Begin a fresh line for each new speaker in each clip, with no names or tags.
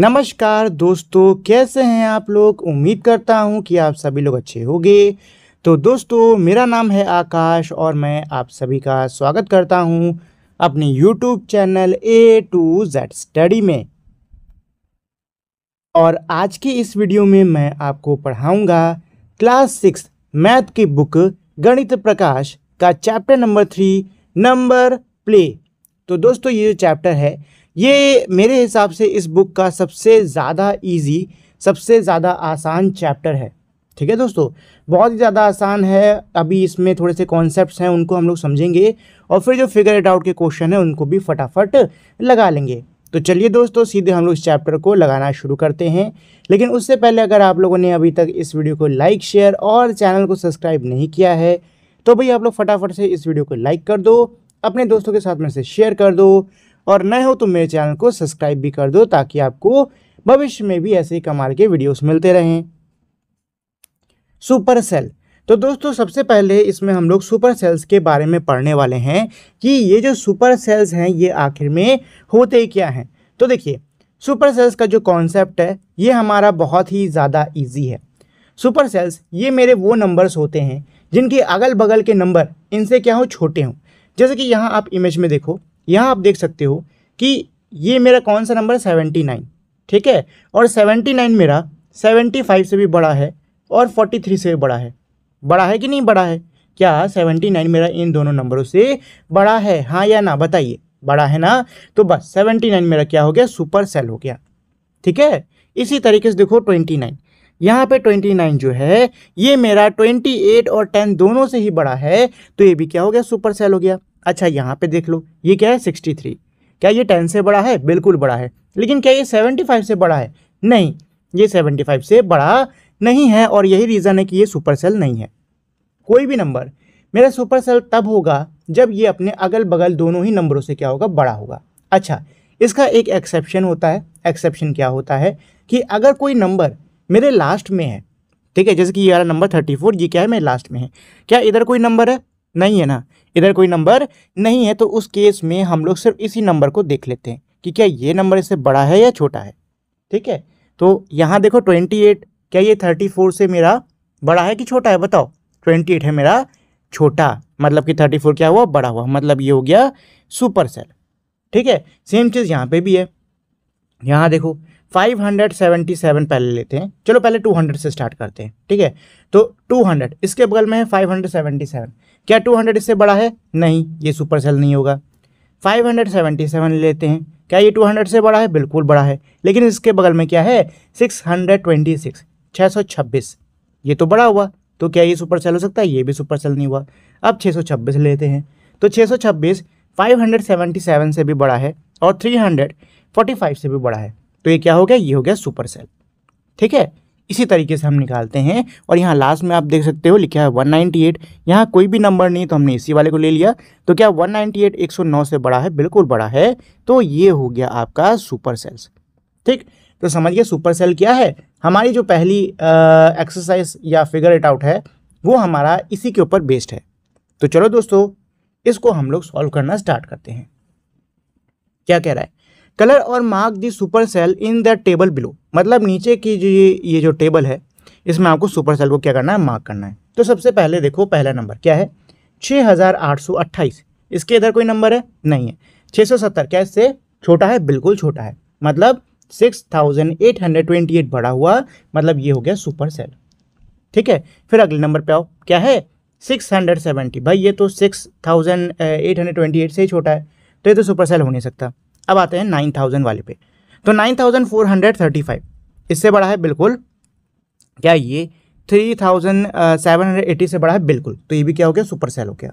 नमस्कार दोस्तों कैसे हैं आप लोग उम्मीद करता हूं कि आप सभी लोग अच्छे होंगे तो दोस्तों मेरा नाम है आकाश और मैं आप सभी का स्वागत करता हूं अपने YouTube channel A to Z study में और आज की इस वीडियो में मैं आपको पढ़ाऊंगा क्लास सिक्स मैथ की बुक गणित प्रकाश का chapter number three number play तो दोस्तों ये जो चैप्टर है ये मेरे हिसाब से इस बुक का सबसे ज़्यादा ईजी सबसे ज़्यादा आसान चैप्टर है ठीक है दोस्तों बहुत ही ज़्यादा आसान है अभी इसमें थोड़े से कॉन्सेप्ट्स हैं उनको हम लोग समझेंगे और फिर जो फिगर इट आउट के क्वेश्चन हैं उनको भी फटाफट लगा लेंगे तो चलिए दोस्तों सीधे हम लोग इस चैप्टर को लगाना शुरू करते हैं लेकिन उससे पहले अगर आप लोगों ने अभी तक इस वीडियो को लाइक शेयर और चैनल को सब्सक्राइब नहीं किया है तो भाई आप लोग फटाफट से इस वीडियो को लाइक कर दो अपने दोस्तों के साथ में से शेयर कर दो और नए हो तो मेरे चैनल को सब्सक्राइब भी कर दो ताकि आपको भविष्य में भी ऐसे कमाल के वीडियोस मिलते रहें सुपर सेल तो दोस्तों सबसे पहले इसमें हम लोग सुपर सेल्स के बारे में पढ़ने वाले हैं कि ये जो सुपर सेल्स हैं ये आखिर में होते क्या हैं तो देखिए सुपर सेल्स का जो कॉन्सेप्ट है ये हमारा बहुत ही ज़्यादा ईजी है सुपर सेल्स ये मेरे वो नंबर्स होते हैं जिनके अगल बगल के नंबर इनसे क्या हो छोटे हों जैसे कि यहाँ आप इमेज में देखो यहाँ आप देख सकते हो कि ये मेरा कौन सा नंबर है सेवेंटी नाइन ठीक है और सेवेंटी नाइन मेरा सेवेंटी फाइव से भी बड़ा है और फोर्टी थ्री से भी बड़ा है बड़ा है कि नहीं बड़ा है क्या सेवेंटी नाइन मेरा इन दोनों नंबरों से बड़ा है हाँ या ना बताइए बड़ा है ना तो बस सेवेंटी नाइन मेरा क्या हो गया सुपर सेल हो गया ठीक है इसी तरीके से देखो ट्वेंटी नाइन यहाँ पे ट्वेंटी नाइन जो है ये मेरा ट्वेंटी एट और टेन दोनों से ही बड़ा है तो ये भी क्या हो गया सुपर सेल हो गया अच्छा यहाँ पे देख लो ये क्या है सिक्सटी थ्री क्या ये टेन से बड़ा है बिल्कुल बड़ा है लेकिन क्या ये सेवेंटी फाइव से बड़ा है नहीं ये सेवेंटी फाइव से बड़ा नहीं है और यही रीज़न है कि ये सुपर सेल नहीं है कोई भी नंबर मेरा सुपर सेल तब होगा जब ये अपने अगल बगल दोनों ही नंबरों से क्या होगा बड़ा होगा अच्छा इसका एक एक्सेप्शन होता है एक्सेप्शन क्या होता है कि अगर कोई नंबर मेरे लास्ट में है ठीक है जैसे कि ये वाला नंबर थर्टी फोर ये क्या है मेरे लास्ट में है क्या इधर कोई नंबर है नहीं है ना इधर कोई नंबर नहीं है तो उस केस में हम लोग सिर्फ इसी नंबर को देख लेते हैं कि क्या ये नंबर इससे बड़ा है या छोटा है ठीक है तो यहाँ देखो ट्वेंटी एट क्या ये थर्टी फोर से मेरा बड़ा है कि छोटा है बताओ ट्वेंटी एट है मेरा छोटा मतलब कि थर्टी फोर क्या हुआ बड़ा हुआ मतलब ये हो गया सुपर सेल ठीक है सेम चीज़ यहाँ पे भी है यहाँ देखो 577 पहले लेते हैं चलो पहले 200 से स्टार्ट करते हैं ठीक है तो 200 इसके बगल में है सेवन क्या 200 इससे बड़ा है नहीं ये सुपर सेल नहीं होगा 577 सेवन लेते हैं क्या ये 200 से बड़ा है बिल्कुल बड़ा है लेकिन इसके बगल में क्या है 626 626 ये तो बड़ा हुआ तो क्या ये सुपर सेल हो सकता है ये भी सुपर सेल नहीं हुआ अब 626 लेते हैं तो 626 577 से भी बड़ा है और 345 से भी बड़ा है तो ये क्या हो गया ये हो गया सुपर सेल ठीक है इसी तरीके से हम निकालते हैं और यहाँ लास्ट में आप देख सकते हो लिखा है 198 यहाँ कोई भी नंबर नहीं तो हमने इसी वाले को ले लिया तो क्या 198 109 से बड़ा है बिल्कुल बड़ा है तो ये हो गया आपका सुपर सेल्स ठीक तो समझिए सुपर सेल क्या है हमारी जो पहली एक्सरसाइज या फिगर इट आउट है वो हमारा इसी के ऊपर बेस्ड है तो चलो दोस्तों इसको हम लोग सॉल्व करना स्टार्ट करते हैं क्या कह रहा है कलर और mark the super cell in the table below मतलब नीचे की जो ये ये जो टेबल है इसमें आपको सुपर सेल को क्या करना है मार्क करना है तो सबसे पहले देखो पहला नंबर क्या है छः हज़ार आठ सौ अट्ठाईस इसके इधर कोई नंबर है नहीं है छः सौ सत्तर क्या इससे छोटा है बिल्कुल छोटा है मतलब six thousand eight hundred twenty eight बढ़ा हुआ मतलब ये हो गया सुपर सेल ठीक है फिर अगले नंबर पे आओ क्या है सिक्स हंड्रेड सेवेंटी भाई ये तो six thousand eight hundred twenty eight से ही छोटा है तो ये तो सुपर सेल हो नहीं सकता अब आते हैं नाइन थाउजेंड वाले पे तो nine thousand four hundred thirty five इससे बड़ा है बिल्कुल क्या ये three thousand seven hundred eighty से बड़ा है बिल्कुल तो ये भी क्या हो गया सुपर सेल हो गया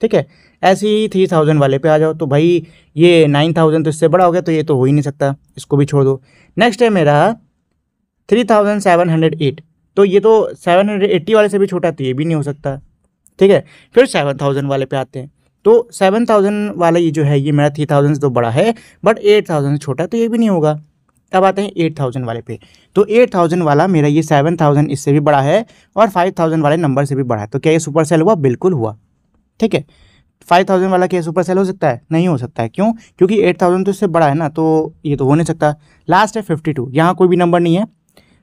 ठीक है ऐसे ही थ्री थाउजेंड वाले पे आ जाओ तो भाई ये नाइन थाउजेंड तो इससे बड़ा हो गया तो ये तो हो ही नहीं सकता इसको भी छोड़ दो नेक्स्ट है मेरा three thousand seven hundred eight तो ये तो सेवन हंड्रेड एट्टी वाले से भी छोटा तो ये भी नहीं हो सकता ठीक है फिर सेवन थाउजेंड वाले पे आते हैं तो सेवन थाउजेंड वाला ये जो है ये मेरा थ्री थाउजेंड से तो बड़ा है बट एट थाउजेंड से छोटा तो ये भी नहीं होगा अब आते हैं एट थाउजेंड वाले पे तो एट थाउजेंड वाला मेरा ये सेवन थाउजेंड इससे भी बड़ा है और फाइव थाउजेंड वाले नंबर से भी बड़ा है तो क्या ये सुपर सेल हुआ बिल्कुल हुआ ठीक है फाइव थाउजेंड वाला क्या सुपर सेल हो सकता है नहीं हो सकता है क्यों क्योंकि एट थाउजेंड तो इससे बड़ा है ना तो ये तो हो नहीं सकता लास्ट है फिफ्टी टू यहाँ कोई भी नंबर नहीं है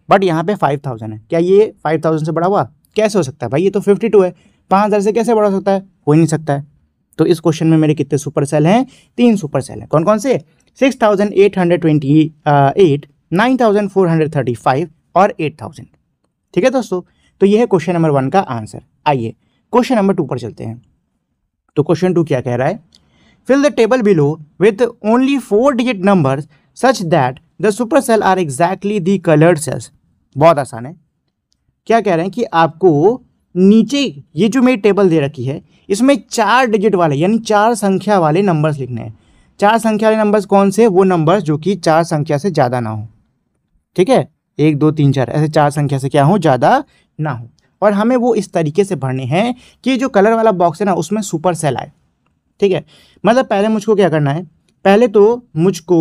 बट यहाँ पे फाइव थाउजेंड है क्या ये फाइव थाउजेंड से बड़ा हुआ कैसे हो सकता है भाई ये तो फिफ्टी टू है पाँच हज़ार से कैसे बड़ा हो सकता है हो ही नहीं सकता है तो इस क्वेश्चन में मेरे कितने सुपर सेल हैं तीन सुपर सेल हैं कौन कौन से six thousand eight hundred twenty eight nine thousand four hundred thirty five और एट थाउजेंड ठीक है दोस्तों तो यह है क्वेश्चन नंबर वन का आंसर आइए क्वेश्चन नंबर टू पर चलते हैं तो क्वेश्चन टू क्या कह रहा है fill the table below with only four digit number such that the super cell are exactly the coloured cells बहुत आसान है क्या कह रहे हैं कि आपको नीचे ये जो मेरी टेबल दे रखी है इसमें चार डिजिट वाले यानी चार संख्या वाले नंबर्स लिखने हैं चार संख्या वाले नंबर्स कौन से वो नंबर्स जो कि चार संख्या से ज़्यादा ना हो ठीक है एक दो तीन चार ऐसे चार संख्या से क्या हो ज़्यादा ना हो और हमें वो इस तरीके से भरने हैं कि जो कलर वाला बॉक्स है ना उसमें सुपर सेल आए ठीक है मतलब पहले मुझको क्या करना है पहले तो मुझको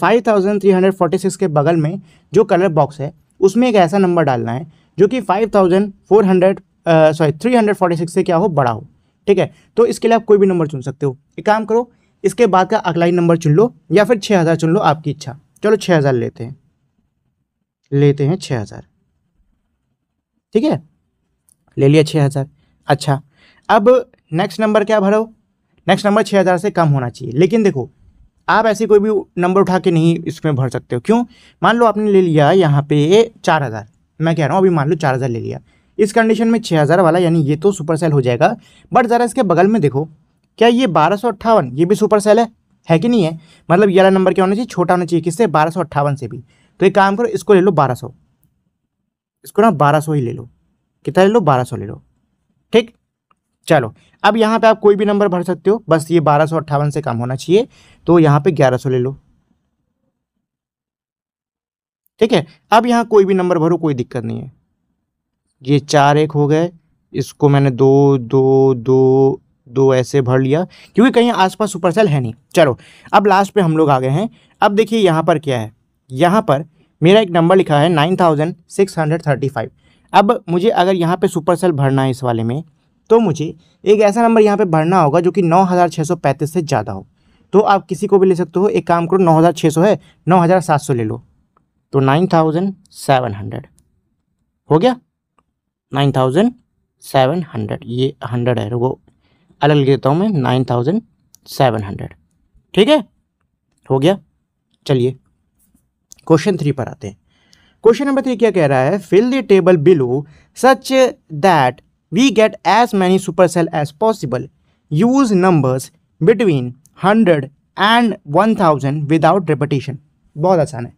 five thousand three hundred forty six के बगल में जो कलर बॉक्स है उसमें एक ऐसा नंबर डालना है जो कि five thousand four hundred sorry three hundred forty six से क्या हो बड़ा हो ठीक है तो इसके लिए आप कोई भी नंबर चुन सकते हो एक काम करो इसके बाद का अगला ही नंबर चुन लो या फिर छः हज़ार चुन लो आपकी इच्छा चलो छः हज़ार लेते हैं लेते हैं छः हज़ार ठीक है ले लिया छः हज़ार अच्छा अब नेक्स्ट नंबर क्या भरो नेक्स्ट नंबर छः हज़ार से कम होना चाहिए लेकिन देखो आप ऐसे कोई भी नंबर उठा के नहीं इसमें भर सकते हो क्यों मान लो आपने ले लिया यहाँ पे चार हज़ार मैं कह रहा हूँ अभी मान लो चार हज़ार ले लिया इस कंडीशन में छः हज़ार वाला यानी ये तो सुपर सेल हो जाएगा बट ज़रा इसके बगल में देखो क्या ये बारह सौ अट्ठावन ये भी सुपर सेल है है कि नहीं है मतलब ये नंबर क्या होना चाहिए छोटा होना चाहिए किससे बारह सौ अट्ठावन से भी तो एक काम करो इसको ले लो बारह सौ इसको ना बारह सौ ही ले लो कितना ले लो बारह सौ ले लो ठीक चलो अब यहाँ पे आप कोई भी नंबर भर सकते हो बस ये बारह सौ अट्ठावन से काम होना चाहिए तो यहाँ पे ग्यारह सौ ले लो ठीक है अब यहाँ कोई भी नंबर भरो कोई दिक्कत नहीं है ये चार एक हो गए इसको मैंने दो दो दो दो ऐसे भर लिया क्योंकि कहीं आसपास सुपरसेल है नहीं चलो अब लास्ट पे हम लोग आ गए हैं अब देखिए यहाँ पर क्या है यहाँ पर मेरा एक नंबर लिखा है nine thousand six hundred thirty five अब मुझे अगर यहाँ पे सुपरसेल भरना है इस वाले में तो मुझे एक ऐसा नंबर यहाँ पे भरना होगा जो कि नौ हज़ार छः सौ पैंतीस से ज़्यादा हो तो आप किसी को भी ले सकते हो एक काम करो नौ हज़ार छः सौ है नौ हज़ार सात सौ ले लो तो नाइन थाउजेंड सेवन हंड्रेड हो गया नाइन थाउजेंड सेवन हंड्रेड ये हंड्रेड है वो अलग लिख देता हूँ मैं नाइन थाउजेंड सेवन हंड्रेड ठीक है हो गया चलिए क्वेश्चन थ्री पर आते हैं क्वेश्चन नंबर थ्री क्या कह रहा है fill the table below such that we get as many super cell as possible use numbers between hundred and one thousand without repetition बहुत आसान है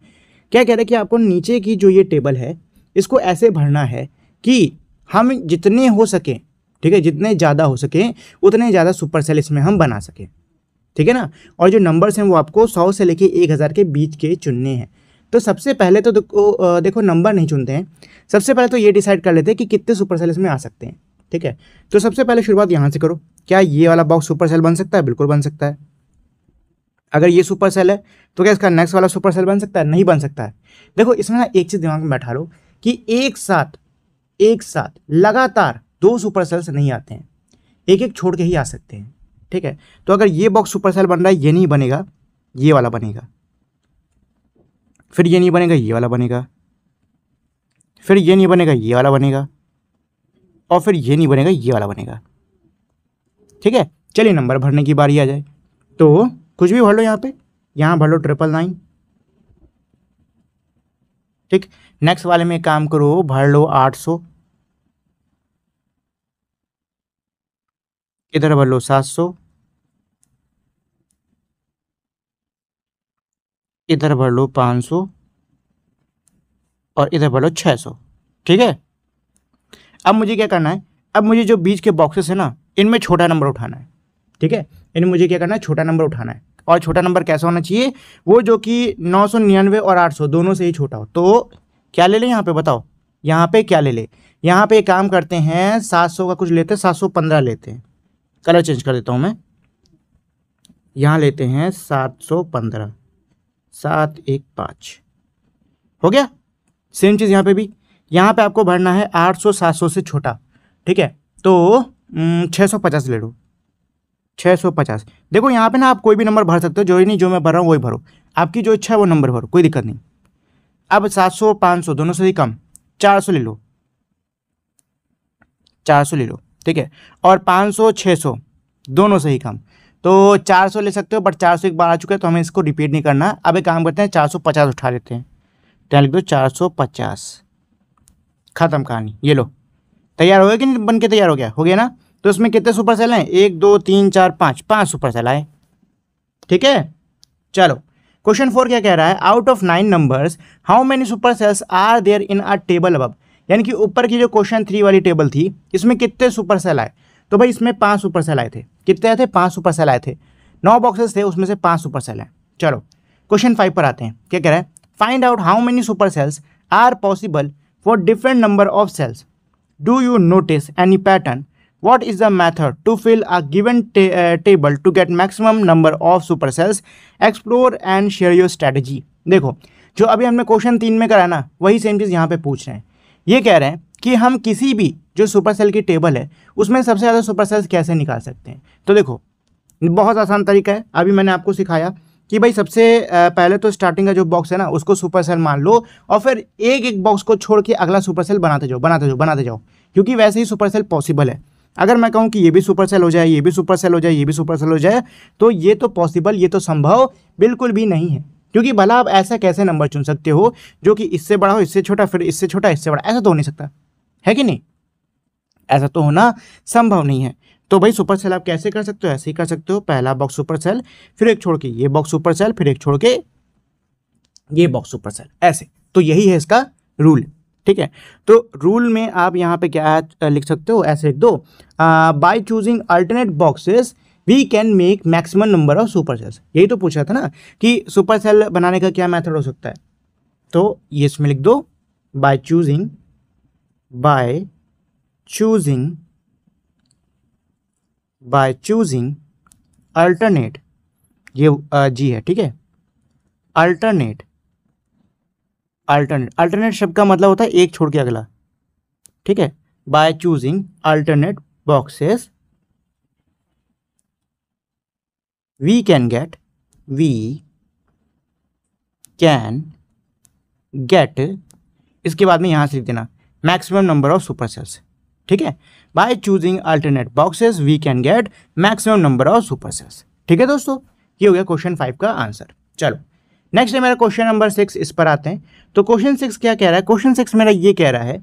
क्या कह रहा है कि आपको नीचे की जो ये टेबल है इसको ऐसे भरना है कि हम जितने हो सकें ठीक है जितने ज़्यादा हो सकें उतने ज़्यादा सुपर सेल इसमें हम बना सकें ठीक है ना और जो नंबर्स हैं वो आपको सौ से लेके एक हज़ार के बीच के चुनने हैं तो सबसे पहले तो देखो देखो नंबर नहीं चुनते हैं सबसे पहले तो ये डिसाइड कर लेते हैं कि कितने सुपर सेल इसमें आ सकते हैं ठीक है तो सबसे पहले शुरुआत यहाँ से करो क्या ये वाला बॉक्स सुपर सेल बन सकता है बिल्कुल बन सकता है अगर ये सुपर सेल है तो क्या इसका नेक्स्ट वाला सुपर सेल बन सकता है नहीं बन सकता है देखो इसमें ना एक चीज़ दिमाग में बैठा लो कि एक साथ एक साथ लगातार दो सुपर सेल्स नहीं आते हैं एक एक छोड़ के ही आ सकते हैं ठीक है तो अगर ये बॉक्स सुपर सेल बन रहा है ये नहीं बनेगा ये वाला बनेगा फिर ये नहीं बनेगा ये वाला बनेगा फिर ये नहीं बनेगा ये वाला बनेगा और फिर ये नहीं बनेगा ये वाला बनेगा ठीक है चलिए नंबर भरने की बारी आ जाए तो कुछ भी भर लो यहाँ पे यहाँ भर लो ट्रिपल नाइन ठीक नेक्स्ट वाले में काम करो भर लो आठ सौ किधर भर लो सात सौ इधर भर लो पाँच सौ और इधर भर लो छः सौ ठीक है अब मुझे क्या करना है अब मुझे जो बीच के बॉक्सेस है ना इनमें छोटा नंबर उठाना है ठीक है इनमें मुझे क्या करना है छोटा नंबर उठाना है और छोटा नंबर कैसा होना चाहिए वो जो कि नौ सौ निन्यानवे और आठ सौ दोनों से ही छोटा हो तो क्या ले लें यहाँ पे बताओ यहाँ पे क्या ले लें यहाँ पे काम करते हैं सात सौ का कुछ लेते हैं सात सौ पंद्रह लेते हैं कलर चेंज कर देता हूँ मैं यहाँ लेते हैं सात सौ पंद्रह सात एक पाँच हो गया सेम चीज़ यहाँ पे भी यहाँ पे आपको भरना है आठ सौ सात सौ से छोटा ठीक है तो छः सौ पचास ले लो छः सौ पचास देखो यहाँ पे ना आप कोई भी नंबर भर सकते हो जो ही नहीं जो मैं भर रहा हूँ वही भरो आपकी जो इच्छा है वो नंबर भरो कोई दिक्कत नहीं अब सात सौ पाँच सौ दोनों से ही कम चार सौ ले लो चार सौ ले लो ठीक है और पाँच सौ छः सौ दोनों ही कम तो चार सौ ले सकते हो बट चार सौ एक बार आ चुका है तो हमें इसको रिपीट नहीं करना अब एक काम करते हैं चार सौ पचास उठा लेते हैं तो लिख दो चार सौ पचास ख़त्म कहानी ये लो तैयार हो गया कि नहीं बन के तैयार हो गया हो गया ना तो इसमें कितने सुपर सेल हैं एक दो तीन चार पाँच पाँच सुपर सेल आए ठीक है चलो क्वेश्चन फोर क्या कह रहा है out of nine numbers how many super cells are there in our table अब यानी कि ऊपर की जो क्वेश्चन थ्री वाली टेबल थी इसमें कितने सुपर सेल आए तो भाई इसमें पाँच सुपर सेल आए थे कितने आए थे पाँच सुपर सेल आए थे नौ बॉक्सेस थे उसमें से पाँच सुपर सेल हैं चलो क्वेश्चन फाइव पर आते हैं क्या कह रहा है find out how many super cells are possible for different number of cells do you notice any pattern what is the method to fill a given table to get maximum number of super cells explore and share your your देखो जो अभी हमने question तीन में करा ना वही same चीज़ यहाँ पे पूछ रहे हैं ये कह रहे हैं कि हम किसी भी जो सुपर सेल की टेबल है उसमें सबसे ज़्यादा सुपर सेल्स कैसे निकाल सकते हैं तो देखो बहुत आसान तरीका है अभी मैंने आपको सिखाया कि भाई सबसे पहले तो स्टार्टिंग का जो बॉक्स है ना उसको सुपर सेल मान लो और फिर एक एक बॉक्स को छोड़ के अगला सुपर सेल बनाते जाओ बनाते जाओ बनाते जाओ क्योंकि वैसे ही सुपर सेल पॉसिबल है अगर मैं कहूँ कि ये भी सुपर सेल हो जाए ये भी सुपर सेल हो जाए ये भी सुपर सेल हो जाए तो ये तो पॉसिबल ये तो संभव बिल्कुल भी नहीं है क्योंकि भला आप ऐसा कैसे नंबर चुन सकते हो जो कि इससे बड़ा हो इससे छोटा फिर इससे छोटा इससे बड़ा ऐसा तो हो नहीं सकता है कि नहीं ऐसा तो होना संभव नहीं है तो भाई सुपर सेल आप कैसे कर सकते हो ऐसे ही कर सकते हो पहला बॉक्स सुपर सेल फिर एक छोड़ के ये बॉक्स सुपर सेल फिर एक छोड़ के ये बॉक्स सुपर सेल ऐसे तो यही है इसका रूल ठीक है तो रूल में आप यहाँ पे क्या लिख सकते हो ऐसे एक दो by choosing alternate boxes we can make maximum number of super cells यही तो पूछा था ना कि सुपर सेल बनाने का क्या मेथड हो सकता है तो ये इसमें लिख दो by choosing by choosing by choosing alternate ये जी है ठीक है अल्टरनेट अल्टरनेट अल्टरनेट शब्द का मतलब होता है एक छोड़ के अगला ठीक है by choosing alternate boxes we can get we can get इसके बाद में यहाँ से लिख देना maximum number of super cells ठीक है by choosing alternate boxes we can get maximum number of super cells ठीक है दोस्तों ये हो गया क्वेश्चन फाइव का आंसर चलो नेक्स्ट है मेरा क्वेश्चन नंबर सिक्स इस पर आते हैं तो क्वेश्चन सिक्स क्या कह रहा है क्वेश्चन सिक्स मेरा ये कह रहा है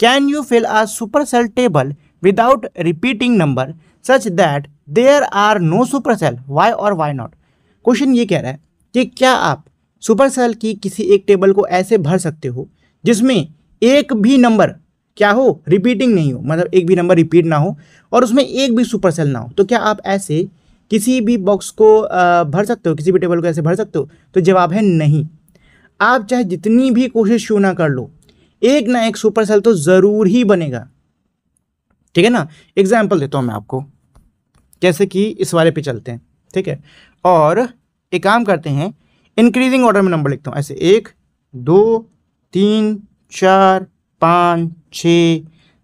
can you fill a super cell table without repeating number such that there are no super cell why और वाई नॉट क्वेश्चन ये कह रहा है कि क्या आप सुपर सेल की किसी एक टेबल को ऐसे भर सकते हो जिसमें एक भी नंबर क्या हो रिपीटिंग नहीं हो मतलब एक भी नंबर रिपीट ना हो और उसमें एक भी सुपर सेल ना हो तो क्या आप ऐसे किसी भी बॉक्स को भर सकते हो किसी भी टेबल को ऐसे भर सकते हो तो जवाब है नहीं आप चाहे जितनी भी कोशिश क्यों ना कर लो एक ना एक सुपर सेल तो ज़रूर ही बनेगा ठीक है ना एग्जाम्पल देता हूँ मैं आपको जैसे कि इस वाले पे चलते हैं ठीक है और एक काम करते हैं इंक्रीजिंग ऑर्डर में नंबर लिखता हूँ ऐसे एक दो तीन चार पाँच छ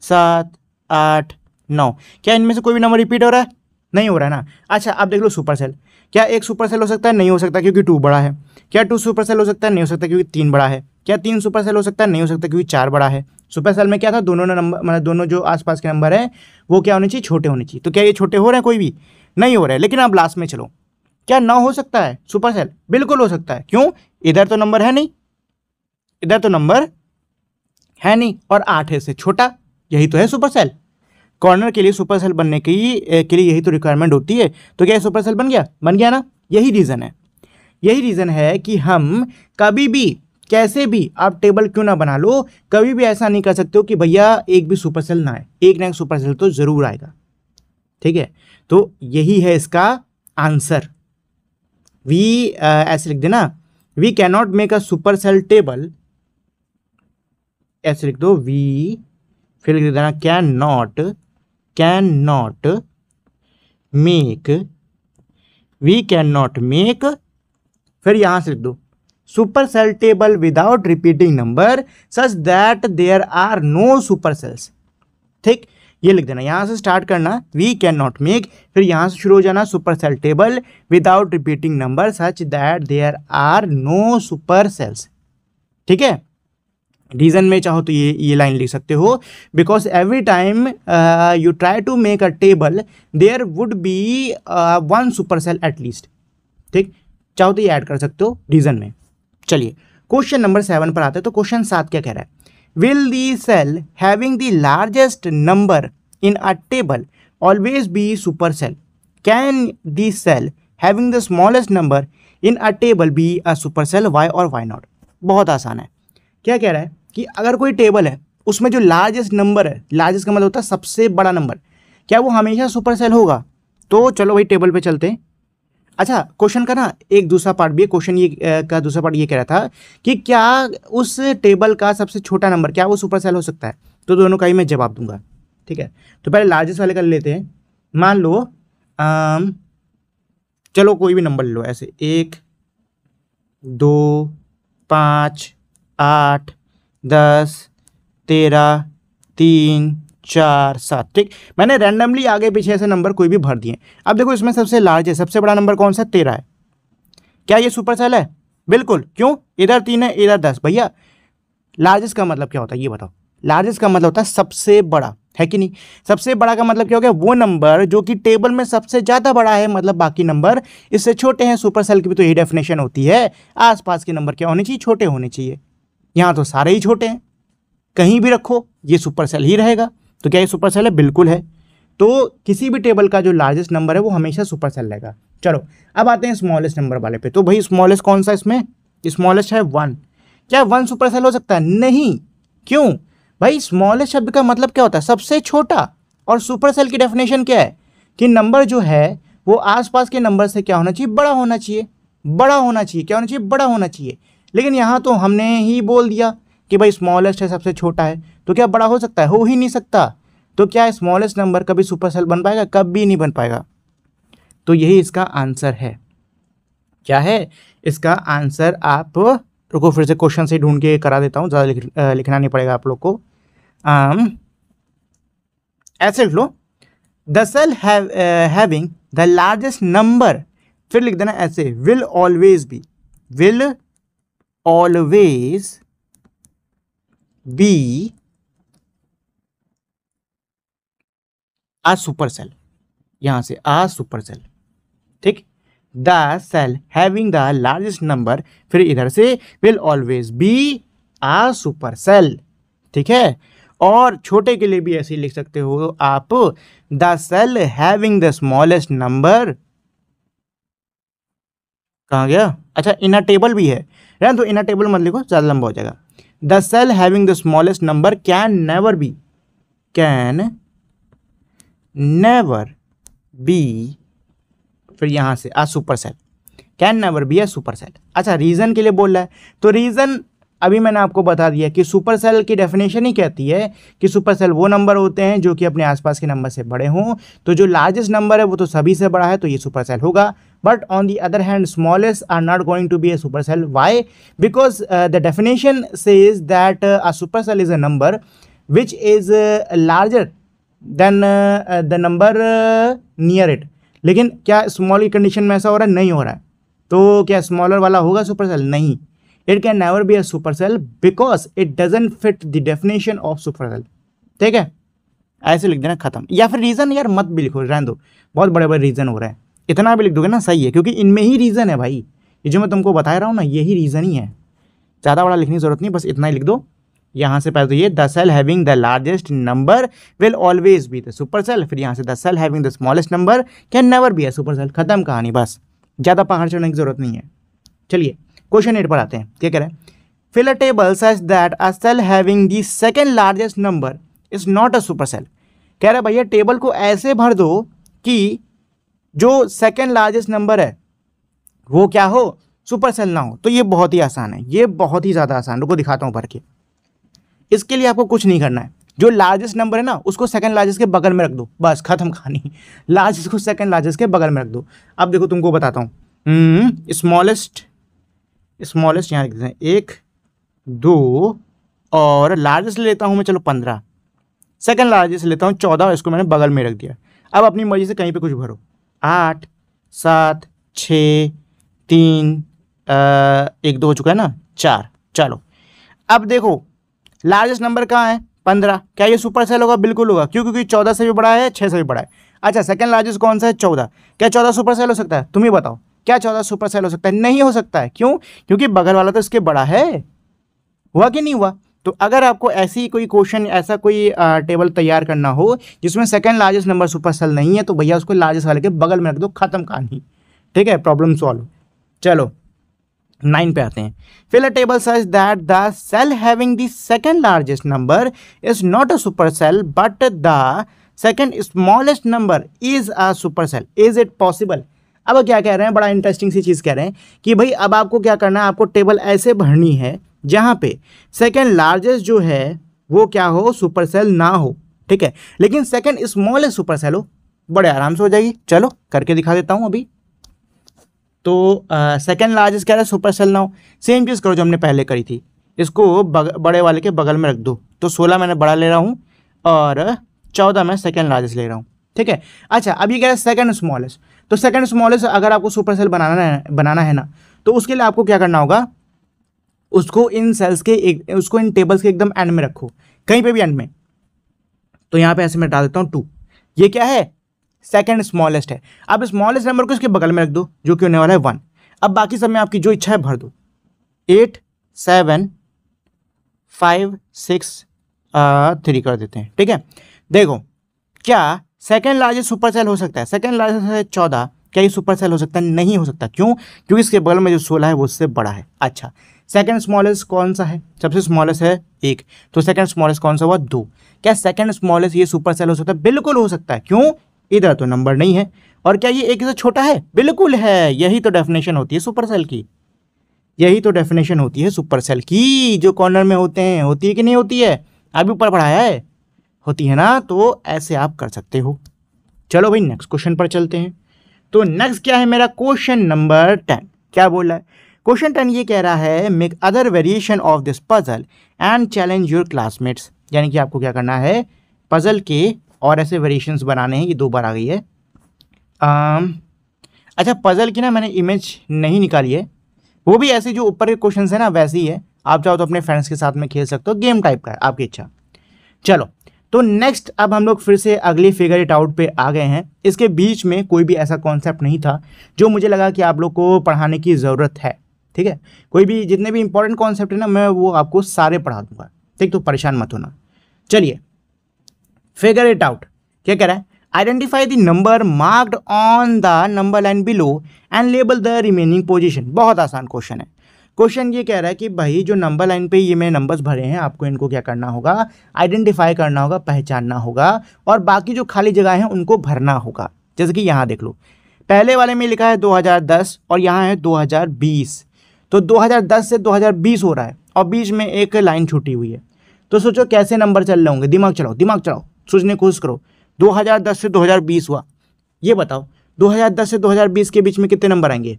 सात आठ नौ क्या इनमें से कोई भी नंबर रिपीट हो रहा है नहीं हो रहा है ना अच्छा आप देख लो सुपर सेल क्या एक सुपर सेल हो सकता है नहीं हो सकता क्योंकि टू बड़ा है क्या टू सुपर सेल हो सकता है नहीं हो सकता क्योंकि तीन बड़ा है क्या तीन सुपर सेल हो सकता है नहीं हो सकता क्योंकि चार बड़ा है सुपर सेल में क्या था दोनों नंबर मतलब दोनों जो आसपास के नंबर है वो क्या होने चाहिए छोटे होने चाहिए तो क्या ये छोटे हो रहे हैं कोई भी नहीं हो रहे लेकिन आप लास्ट में चलो क्या नौ हो सकता है सुपर सेल बिल्कुल हो सकता है क्यों इधर तो नंबर है नहीं इधर तो नंबर है नहीं और आठ से छोटा यही तो है सुपर सेल कॉर्नर के लिए सुपर सेल बनने की के लिए यही तो रिक्वायरमेंट होती है तो क्या सुपर सेल बन गया बन गया ना यही रीज़न है यही रीज़न है कि हम कभी भी कैसे भी आप टेबल क्यों ना बना लो कभी भी ऐसा नहीं कर सकते हो कि भैया एक भी सुपर सेल ना आए एक ना एक सुपर सेल तो ज़रूर आएगा ठीक है तो यही है इसका आंसर वी ऐसे लिख देना we cannot make a super cell table ऐसे लिख दो वी फिर लिख देना can not can not make we can not make फिर यहां से लिख दो super cell table without repeating number such that there are no super cells ठीक ये लिख देना यहाँ से स्टार्ट करना वी कैन नॉट मेक फिर यहाँ से शुरू हो जाना super cell table without repeating number such that there are no super cells ठीक है रीजन में चाहो तो ये ये लाइन लिख सकते हो because every time you try to make a table there would be one super cell at least ठीक चाहो तो ये ऐड कर सकते हो रीजन में चलिए क्वेश्चन नंबर सेवन पर आते हैं तो क्वेश्चन सात क्या कह रहा है will the cell having the largest number in a table always be super cell can the cell having the smallest number in a table be a super cell why और वाई नॉट बहुत आसान है क्या कह रहा है कि अगर कोई टेबल है उसमें जो लार्जेस्ट नंबर है लार्जेस्ट का मतलब होता है सबसे बड़ा नंबर क्या वो हमेशा सुपर सेल होगा तो चलो वही टेबल पे चलते हैं अच्छा क्वेश्चन का ना एक दूसरा पार्ट भी है क्वेश्चन ये का दूसरा पार्ट ये कह रहा था कि क्या उस टेबल का सबसे छोटा नंबर क्या वो सुपर सेल हो सकता है तो दोनों का ही मैं जवाब दूंगा ठीक है तो पहले लार्जेस्ट वाले कर लेते हैं मान लो आम, चलो कोई भी नंबर लो ऐसे एक दो पाँच आठ दस तेरह तीन चार सात ठीक मैंने रैंडमली आगे पीछे ऐसे नंबर कोई भी भर दिए अब देखो इसमें सबसे लार्ज है सबसे बड़ा नंबर कौन सा तेरह है क्या ये सुपर सेल है बिल्कुल क्यों इधर तीन है इधर दस भैया लार्जेस्ट का मतलब क्या होता है ये बताओ लार्जेस्ट का मतलब होता है सबसे बड़ा है कि नहीं सबसे बड़ा का मतलब क्या हो गया वो नंबर जो कि टेबल में सबसे ज़्यादा बड़ा है मतलब बाकी नंबर इससे छोटे हैं सुपर सेल की भी तो यही डेफिनेशन होती है आसपास के नंबर क्या होने चाहिए छोटे होने चाहिए यहाँ तो सारे ही छोटे हैं कहीं भी रखो ये सुपर सेल ही रहेगा तो क्या ये सुपर सेल है बिल्कुल है तो किसी भी टेबल का जो लार्जेस्ट नंबर है वो हमेशा सुपर सेल रहेगा चलो अब आते हैं स्मॉलेस्ट नंबर वाले पे तो भाई स्मॉलेस्ट कौन सा इसमें स्मॉलेस्ट है वन क्या वन सुपर सेल हो सकता है नहीं क्यों भाई स्मॉलेस्ट शब्द का मतलब क्या होता है सबसे छोटा और सुपर सेल की डेफिनेशन क्या है कि नंबर जो है वो आसपास के नंबर से क्या होना चाहिए बड़ा होना चाहिए बड़ा होना चाहिए क्या होना चाहिए बड़ा होना चाहिए लेकिन यहाँ तो हमने ही बोल दिया कि भाई स्मॉलेस्ट है सबसे छोटा है तो क्या बड़ा हो सकता है हो ही नहीं सकता तो क्या स्मॉलेस्ट नंबर कभी सुपर सेल बन पाएगा कभी नहीं बन पाएगा तो यही इसका आंसर है क्या है इसका आंसर आप रुको फिर से क्वेश्चन से ढूंढ के करा देता हूँ ज़्यादा लिख, लिखना नहीं पड़ेगा आप लोग को आम, um, ऐसे लिख लो the cell having the largest number फिर लिख देना ऐसे will always be will always be a super cell यहाँ से आ सुपर सेल ठीक the cell having the largest number फिर इधर से will always be a super cell ठीक है और छोटे के लिए भी ऐसे लिख सकते हो आप the cell having the smallest number कहा गया अच्छा इनर टेबल भी है रहने तो इनर टेबल मत लिखो ज़्यादा लंबा हो जाएगा the cell having the smallest number can never be can never be फिर यहाँ से a super set can never be a super set अच्छा रीज़न के लिए बोल रहा है तो रीज़न अभी मैंने आपको बता दिया कि सुपर सेल की डेफिनेशन ही कहती है कि सुपर सेल वो नंबर होते हैं जो कि अपने आसपास के नंबर से बड़े हों तो जो लार्जेस्ट नंबर है वो तो सभी से बड़ा है तो ये सुपर सेल होगा but on the other hand smallest are not going to be a super cell why because the definition से is that a super cell is a number which is larger than the number near it लेकिन क्या small की condition में ऐसा हो रहा है नहीं हो रहा है तो क्या स्मॉलर वाला होगा सुपर सेल नहीं it can never be a super cell because it doesn't fit the definition of super cell ठीक है ऐसे लिख देना खत्म या फिर रीज़न यार मत भी लिखो रहने दो बहुत बड़े बड़े रीज़न हो रहे हैं इतना भी लिख दोगे ना सही है क्योंकि इनमें ही रीज़न है भाई ये जो मैं तुमको बता रहा हूँ ना यही रीज़न ही है ज़्यादा बड़ा लिखने की ज़रूरत नहीं बस इतना ही लिख दो यहाँ से पहले तो ये the cell having the largest number will always be the super cell फिर यहाँ से the cell having the smallest number can never be a super cell खत्म कहानी बस ज़्यादा पहाड़ चढ़ने की जरूरत नहीं है चलिए क्वेश्चन एट पर आते हैं क्या कह रहे हैं fill a table such that a cell having the second largest number is not a super cell कह रहे भैया टेबल को ऐसे भर दो कि जो सेकेंड लार्जेस्ट नंबर है वो क्या हो सुपर सेल ना हो तो ये बहुत ही आसान है ये बहुत ही ज़्यादा आसान रुको दिखाता हूँ भर के इसके लिए आपको कुछ नहीं करना है जो लार्जेस्ट नंबर है ना उसको सेकंड लार्जेस्ट के बगल में रख दो बस खत्म खानी लार्जेस्ट को सेकंड लार्जेस्ट के बगल में रख दो अब देखो तुमको बताता हूँ स्मॉलेस्ट हम्म, स्मॉलेस्ट यहाँ देखते देते हैं एक दो और लार्जेस्ट लेता हूँ मैं चलो पंद्रह सेकंड लार्जेस्ट लेता हूँ चौदह इसको मैंने बगल में रख दिया अब अपनी मर्जी से कहीं पर कुछ भरो आठ सात छ तीन आ, एक दो हो चुका है ना चार चलो अब देखो लार्जेस्ट नंबर कहाँ है पंद्रह क्या ये सुपर सेल होगा बिल्कुल होगा क्यों क्योंकि चौदह से भी बड़ा है छः से भी बड़ा है अच्छा सेकंड लार्जेस्ट कौन सा है चौदह क्या चौदह सुपर सेल हो सकता है तुम ही बताओ क्या चौदह सुपर सेल हो सकता है नहीं हो सकता है क्यों क्योंकि बगल वाला तो इसके बड़ा है हुआ कि नहीं हुआ तो अगर आपको ऐसी कोई क्वेश्चन ऐसा कोई आ, टेबल तैयार करना हो जिसमें second largest number super cell नहीं है तो भैया उसको लार्जेस्ट वाले के बगल में रख दो खत्म कहानी ठीक है प्रॉब्लम सॉल्व चलो नाइन पे आते हैं fill a table such that the cell having the second largest number is not a super cell but the second smallest number is a super cell is it possible अब क्या कह रहे हैं बड़ा इंटरेस्टिंग सी चीज़ कह रहे हैं कि भाई अब आपको क्या करना है आपको टेबल ऐसे भरनी है जहाँ पे सेकेंड लार्जेस्ट जो है वो क्या हो सुपर सेल ना हो ठीक है लेकिन सेकेंड स्मॉलेस्ट सुपर सेल हो बड़े आराम से हो जाएगी चलो करके दिखा देता हूँ अभी तो सेकेंड लार्जेस्ट कह रहा है सुपर सेल नाउ सेम चीज़ करो जो हमने पहले करी थी इसको बग, बड़े वाले के बगल में रख दो तो सोलह मैंने बड़ा ले रहा हूँ और चौदह मैं सेकेंड लार्जेस्ट ले रहा हूँ ठीक है अच्छा अब ये रहा है सेकेंड स्मॉलेस्ट तो सेकेंड स्मॉलेस्ट अगर आपको सुपर सेल बनाना है बनाना है ना तो उसके लिए आपको क्या करना होगा उसको इन सेल्स के एक उसको इन टेबल्स के एकदम एंड में रखो कहीं पे भी एंड में तो यहाँ पे ऐसे मैं डाल देता हूँ टू ये क्या है सेकेंड स्मॉलेस्ट है अब स्मॉलेस्ट नंबर को इसके बगल में रख दो जो कि होने वाला है वन अब बाकी सब में आपकी जो इच्छा है भर दो eight seven five six three कर देते हैं ठीक है देखो क्या सेकेंड लार्जेस्ट सुपर सेल हो सकता है सेकेंड लार्जेस्ट है चौदह क्या ये सुपर सेल हो सकता है नहीं हो सकता क्यों क्योंकि इसके बगल में जो सोलह है वो उससे बड़ा है अच्छा सेकेंड स्मॉलेस्ट कौन सा है सबसे स्मॉलेस्ट है एक तो सेकेंड स्मॉलेस्ट कौन सा हुआ दो क्या सेकेंड स्मॉलेस्ट ये सुपर सेल हो सकता है बिल्कुल हो सकता है क्यों इधर तो नंबर नहीं है और क्या ये एक से छोटा है बिल्कुल है यही तो डेफिनेशन होती है सुपर सेल की यही तो डेफिनेशन होती है सुपर सेल की जो कॉर्नर में होते हैं होती है कि नहीं होती है अभी ऊपर पढ़ाया है होती है ना तो ऐसे आप कर सकते हो चलो भाई नेक्स्ट क्वेश्चन पर चलते हैं तो नेक्स्ट क्या है मेरा क्वेश्चन नंबर टेन क्या बोला है क्वेश्चन टेन ये कह रहा है make other variation of this puzzle and challenge your classmates यानी कि आपको क्या करना है पजल के और ऐसे वेरिएशंस बनाने हैं ये दो बार आ गई है आ, अच्छा पज़ल की ना मैंने इमेज नहीं निकाली है वो भी ऐसे जो ऊपर के क्वेश्चन है ना वैसे ही है आप चाहो तो अपने फ्रेंड्स के साथ में खेल सकते हो गेम टाइप का आपकी इच्छा चलो तो नेक्स्ट अब हम लोग फिर से अगले फिगर इट आउट पे आ गए हैं इसके बीच में कोई भी ऐसा कॉन्सेप्ट नहीं था जो मुझे लगा कि आप लोग को पढ़ाने की ज़रूरत है ठीक है कोई भी जितने भी इंपॉर्टेंट कॉन्सेप्ट है ना मैं वो आपको सारे पढ़ा दूंगा ठीक तो परेशान मत होना चलिए फिगर इट आउट क्या कह रहा है identify the number marked on the number line below and label the remaining position बहुत आसान क्वेश्चन है क्वेश्चन ये कह रहा है कि भाई जो नंबर लाइन पे ये मेरे नंबर्स भरे हैं आपको इनको क्या करना होगा आइडेंटिफाई करना होगा पहचानना होगा और बाकी जो खाली जगह हैं उनको भरना होगा जैसे कि यहाँ देख लो पहले वाले में लिखा है 2010 और यहाँ है 2020 तो 2010 से 2020 हो रहा है और बीच में एक लाइन छूटी हुई है तो सोचो कैसे नंबर चल रहे होंगे दिमाग चलाओ दिमाग चलाओ सोचने की कोशिश करो 2010 से 2020 हुआ ये बताओ 2010 से 2020 के बीच में कितने नंबर आएंगे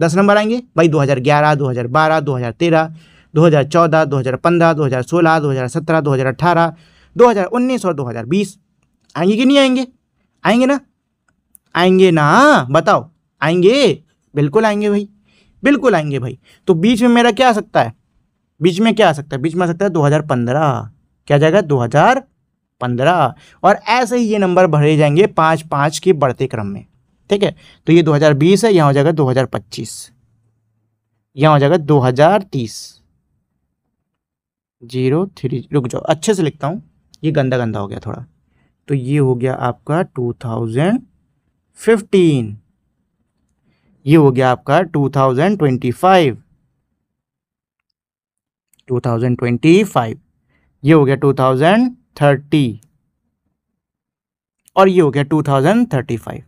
दस नंबर आएंगे भाई 2011 2012 2013 2014 2015 2016 2017 2018 2019 और 2020 आएंगे कि नहीं आएंगे आएंगे ना आएंगे ना बताओ आएंगे बिल्कुल आएंगे भाई बिल्कुल आएंगे भाई तो बीच में मेरा क्या आ सकता है बीच में क्या आ सकता है बीच में आ सकता है 2015 क्या आ जाएगा 2000 पंद्रह और ऐसे ही ये नंबर भरे जाएंगे पाँच पाँच के बढ़ते क्रम में ठीक है तो ये 2020 है यहाँ हो जाएगा 2025 यहाँ हो जाएगा 2030 जीरो थ्री रुक जाओ अच्छे से लिखता हूँ ये गंदा गंदा हो गया थोड़ा तो ये हो गया आपका 2015 ये हो गया आपका 2025 2025 ये हो गया टू थाउजेंड थर्टी और ये हो गया टू थाउजेंड थर्टी फाइव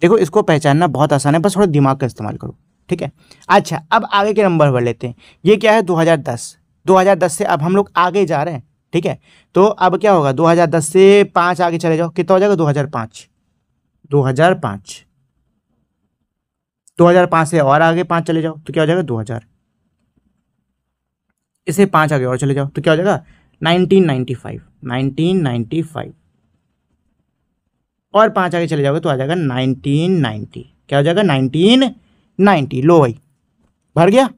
देखो इसको पहचानना बहुत आसान है बस थोड़ा दिमाग का इस्तेमाल करो ठीक है अच्छा अब आगे के नंबर भर लेते हैं ये क्या है 2010 2010 से अब हम लोग आगे जा रहे हैं ठीक है तो अब क्या होगा 2010 से पाँच आगे चले जाओ कितना हो जाएगा 2005 2005 2005 से और आगे पाँच चले जाओ तो क्या हो जाएगा 2000 इसे पाँच आगे और चले जाओ तो क्या हो जाएगा 1995 1995 और पांच आगे चले जाओगे तो आ जाएगा 1990 क्या हो जाएगा 1990 लो भाई भर गया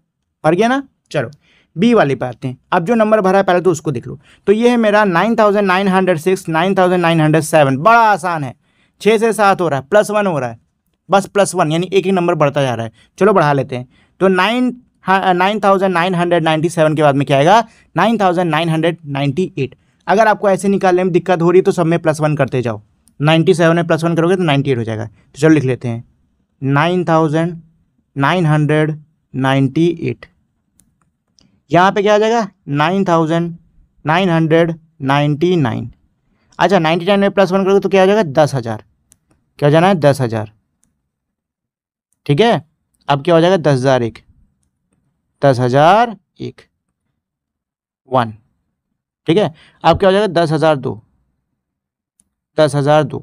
भर गया ना चलो बी वाले पे आते हैं अब जो नंबर भरा है पहले तो उसको देख लो तो ये है मेरा 9906 9907 बड़ा आसान है छः से सात हो रहा है प्लस वन हो रहा है बस प्लस वन यानी एक ही नंबर बढ़ता जा रहा है चलो बढ़ा लेते हैं तो नाइन हाँ, nine thousand nine hundred ninety seven के बाद में क्या आएगा nine thousand nine hundred ninety eight अगर आपको ऐसे निकालने में दिक्कत हो रही है तो सब में प्लस वन करते जाओ नाइन्टी सेवन में प्लस वन करोगे तो 98 एट हो जाएगा तो चलो लिख लेते हैं nine thousand nine hundred ninety eight यहाँ पे क्या आ जाएगा nine thousand nine hundred ninety nine अच्छा नाइन्टी नाइन में प्लस वन करोगे तो क्या हो जाएगा दस हज़ार क्या हो जाना है दस हज़ार ठीक है अब क्या हो जाएगा दस हज़ार एक दस हजार एक वन ठीक है अब क्या हो जाएगा दस हजार दो दस हजार दो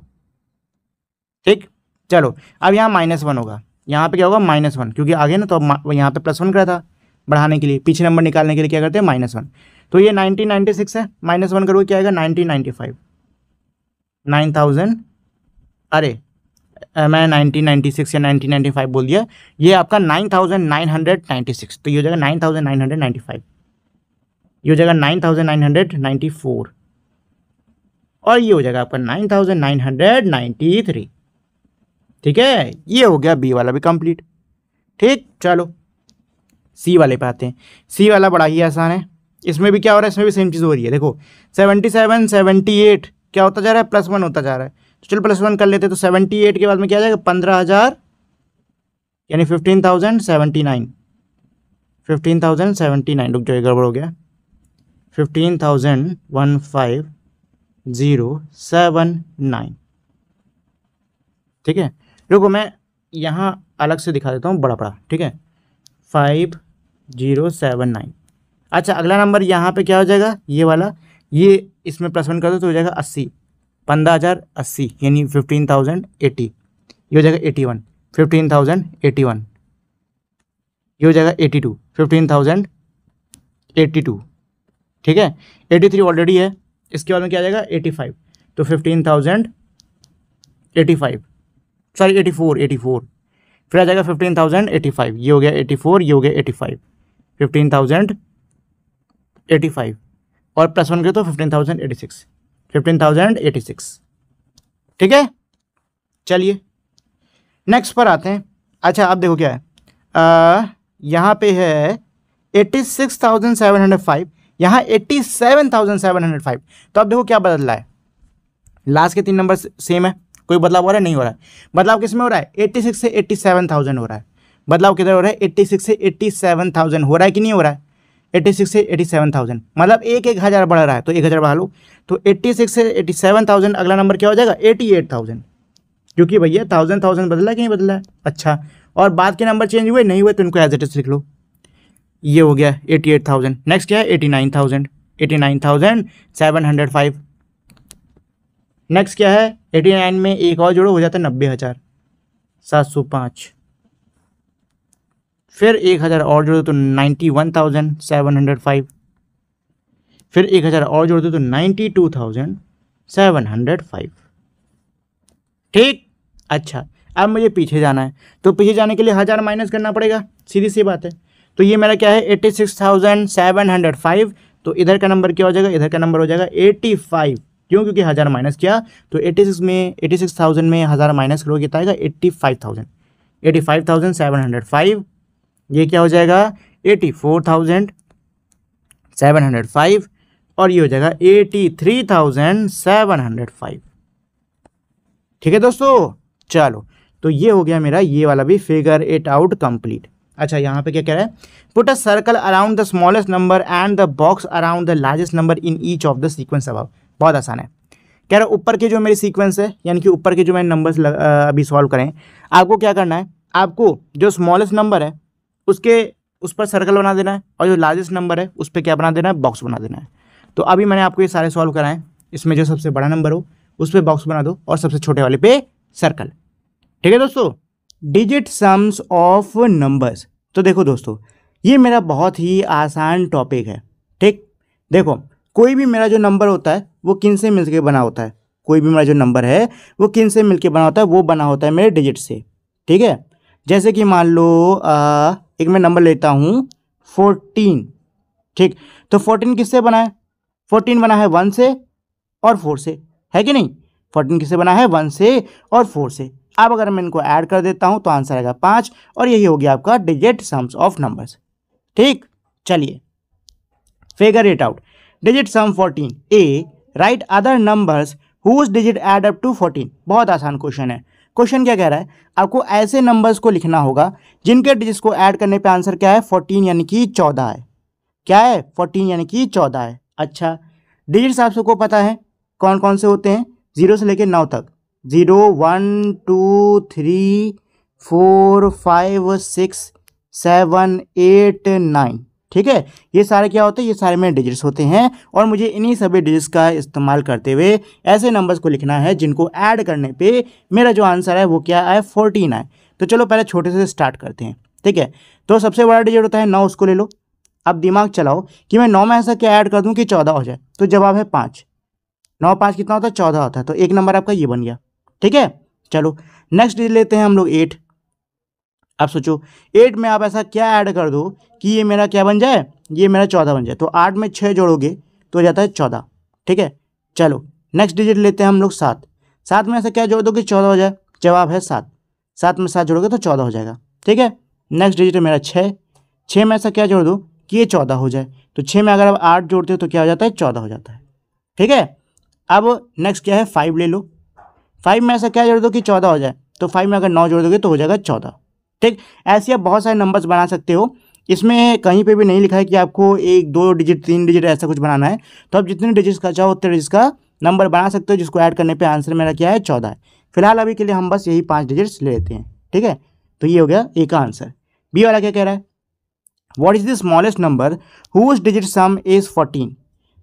ठीक चलो अब यहाँ माइनस वन होगा यहाँ पे क्या होगा माइनस वन क्योंकि आगे ना तो यहाँ पे प्लस वन करा था बढ़ाने के लिए पीछे नंबर निकालने के लिए क्या करते हैं माइनस वन तो ये नाइनटीन नाइन्टी सिक्स है माइनस वन करोगे क्या आएगा nineteen ninety five nine thousand अरे मैंने 1996 या 1995 बोल दिया ये आपका 9996 तो ये हो जाएगा 9995 ये हो जाएगा 9994 और ये हो जाएगा आपका 9993 ठीक है ये हो गया बी वाला भी कंप्लीट ठीक चलो सी वाले पे आते हैं सी वाला बड़ा ही आसान है इसमें भी क्या हो रहा है इसमें भी सेम चीज़ हो रही है देखो सेवेंटी सेवन सेवेंटी एट क्या होता जा रहा है प्लस वन होता जा रहा है तो चलो प्लस वन कर लेते तो सेवेंटी एट के बाद में क्या आ जाएगा पंद्रह हज़ार यानी fifteen thousand seventy nine fifteen thousand seventy nine रुक जाइए गड़बड़ हो गया fifteen thousand one five zero seven nine ठीक है रुको मैं यहाँ अलग से दिखा देता हूँ बड़ा बड़ा ठीक है फाइव जीरो सेवन नाइन अच्छा अगला नंबर यहाँ पे क्या हो जाएगा ये वाला ये इसमें प्लस वन कर दो तो हो जाएगा अस्सी पंद्रह हज़ार अस्सी यानी फिफ्टीन थाउजेंड एटी ये हो जाएगा eighty one fifteen thousand eighty one ये हो जाएगा eighty two fifteen thousand eighty two ठीक है एटी थ्री ऑलरेडी है इसके बाद में क्या आ जाएगा एटी फाइव तो fifteen thousand eighty five sorry eighty four eighty four फिर आ जाएगा फिफ्टीन थाउजेंड एटी फाइव ये हो गया एटी फोर ये हो गया eighty five fifteen thousand eighty five और प्लस वन के तो fifteen thousand eighty six fifteen thousand eighty six ठीक है चलिए नेक्स्ट पर आते हैं अच्छा आप देखो क्या है यहाँ पे है eighty six thousand seven hundred five यहाँ eighty seven thousand seven hundred five तो अब देखो क्या बदला है लास्ट के तीन नंबर सेम है कोई बदलाव हो रहा है नहीं हो रहा है बदलाव किस में हो रहा है एट्टी सिक्स से एट्टी सेवन थाउजेंड हो रहा है बदलाव किधर हो रहा है एट्टी सिक्स से एट्टी सेवन थाउजेंड हो रहा है कि नहीं हो रहा है एट्टी सिक्स से एट्टी सेवन थाउजेंड मतलब एक एक हज़ार बढ़ रहा है तो एक हज़ार बढ़ा लो तो एट्टी सिक्स से एट्टी सेवन थाउजेंड अगला नंबर क्या हो जाएगा एटी एट थाउजेंड क्योंकि भैया थाउजेंड थाउजेंड बदला कि नहीं बदला है अच्छा और बाद के नंबर चेंज हुए नहीं हुए तो इनको एज एट लिख लो ये हो गया एटी एट थाउजेंड नेक्स्ट क्या है eighty nine thousand eighty nine thousand seven hundred five next क्या है एटी नाइन में एक और जोड़ो हो जाता है नब्बे हज़ार सात सौ पाँच फिर एक हज़ार और जोड़ो तो ninety one thousand seven hundred five फिर एक हज़ार और जोड़ दो तो ninety two thousand seven hundred five ठीक अच्छा अब मुझे पीछे जाना है तो पीछे जाने के लिए हज़ार माइनस करना पड़ेगा सीधी सी बात है तो ये मेरा क्या है eighty six thousand seven hundred five तो इधर का नंबर क्या हो जाएगा इधर का नंबर हो जाएगा एट्टी फाइव क्यों क्योंकि हज़ार माइनस किया तो एट्टी सिक्स में एट्टी सिक्स थाउजेंड में हज़ार माइनस करोगे कितना तो आएगा eighty five thousand eighty five thousand seven hundred five ये क्या हो जाएगा eighty four thousand seven hundred five और ये हो जाएगा eighty three thousand seven hundred five ठीक है दोस्तों चलो तो ये हो गया मेरा ये वाला भी फिगर इट आउट कंप्लीट अच्छा यहाँ पे क्या कह रहा है put a circle around the smallest number and the box around the largest number in each of the sequence above बहुत आसान है कह रहा ऊपर के जो मेरी सीक्वेंस है यानी कि ऊपर के जो मैंने नंबर्स अभी सॉल्व करें आपको क्या करना है आपको जो स्मॉलेस्ट नंबर है उसके उस पर सर्कल बना देना है और जो लार्जेस्ट नंबर है उस पर क्या बना देना है बॉक्स बना देना है तो अभी मैंने आपको ये सारे सॉल्व कराएं इसमें जो सबसे बड़ा नंबर हो उस पर बॉक्स बना दो और सबसे छोटे वाले पे सर्कल ठीक है दोस्तों डिजिट सम्स ऑफ नंबर्स तो देखो दोस्तों ये मेरा बहुत ही आसान टॉपिक है ठीक देखो कोई भी मेरा जो नंबर होता है वो किन से मिलकर बना होता है कोई भी मेरा जो नंबर है वो किन से मिलकर बना होता है वो बना होता है मेरे डिजिट से ठीक है जैसे कि मान लो आ, एक मैं नंबर लेता हूँ फोर्टीन ठीक तो फोर्टीन किससे बना है फोर्टीन बना है वन से और फोर से है कि नहीं फोर्टीन किससे बना है वन से और फोर से अब अगर मैं इनको ऐड कर देता हूँ तो आंसर आएगा पाँच और यही हो गया आपका डिजिट सम्स ऑफ नंबर्स ठीक चलिए figure it out digit sum fourteen a write other numbers whose digit add up to fourteen बहुत आसान क्वेश्चन है क्वेश्चन क्या कह रहा है आपको ऐसे नंबर्स को लिखना होगा जिनके डिजिट्स को ऐड करने पे आंसर क्या है फोर्टीन यानी कि चौदह है क्या है फोर्टीन यानी कि चौदह है अच्छा डिजिट्स आप सबको पता है कौन कौन से होते हैं ज़ीरो से लेकर नौ तक zero one two three four five six seven eight nine ठीक है ये सारे क्या होते हैं ये सारे मेरे डिजिट्स होते हैं और मुझे इन्हीं सभी डिजिट्स का इस्तेमाल करते हुए ऐसे नंबर्स को लिखना है जिनको ऐड करने पे मेरा जो आंसर है वो क्या है फोर्टीन आए तो चलो पहले छोटे से स्टार्ट करते हैं ठीक है तो सबसे बड़ा डिजिट होता है नौ उसको ले लो अब दिमाग चलाओ कि मैं नौ में ऐसा क्या ऐड कर दूं कि चौदह हो जाए तो जवाब है पाँच नौ पाँच कितना होता है चौदह होता है तो एक नंबर आपका ये बन गया ठीक है चलो नेक्स्ट लेते हैं हम लोग एट आप सोचो एट में आप ऐसा क्या ऐड कर दो कि ये मेरा क्या बन जाए ये मेरा चौदह बन जाए तो आठ में छः जोड़ोगे तो हो जाता है चौदह ठीक है चलो नेक्स्ट डिजिट लेते हैं हम लोग सात सात में ऐसा क्या जोड़ दो कि चौदह हो जाए जवाब है सात सात में सात जोड़ोगे तो चौदह हो जाएगा ठीक है नेक्स्ट डिजिट मेरा छः छः में ऐसा क्या जोड़ दो कि ये चौदह हो जाए तो छः में अगर आप आठ जोड़ते हो तो क्या हो जाता है चौदह हो जाता है ठीक है अब नेक्स्ट क्या है फाइव ले लो फाइव में ऐसा क्या जोड़ दो कि चौदह हो जाए तो फाइव में अगर नौ जोड़ दोगे तो हो जाएगा चौदह ठीक ऐसे आप बहुत सारे नंबर्स बना सकते हो इसमें कहीं पे भी नहीं लिखा है कि आपको एक दो डिजिट तीन डिजिट ऐसा कुछ बनाना है तो आप जितने डिजिट्स का चाहो उतने डिजिट का नंबर बना सकते हो जिसको ऐड करने पे आंसर मेरा क्या है चौदह है फिलहाल अभी के लिए हम बस यही पाँच डिजिट्स ले लेते हैं ठीक है तो ये हो गया एक का आंसर बी वाला क्या कह रहा है what is the smallest number whose digit sum is fourteen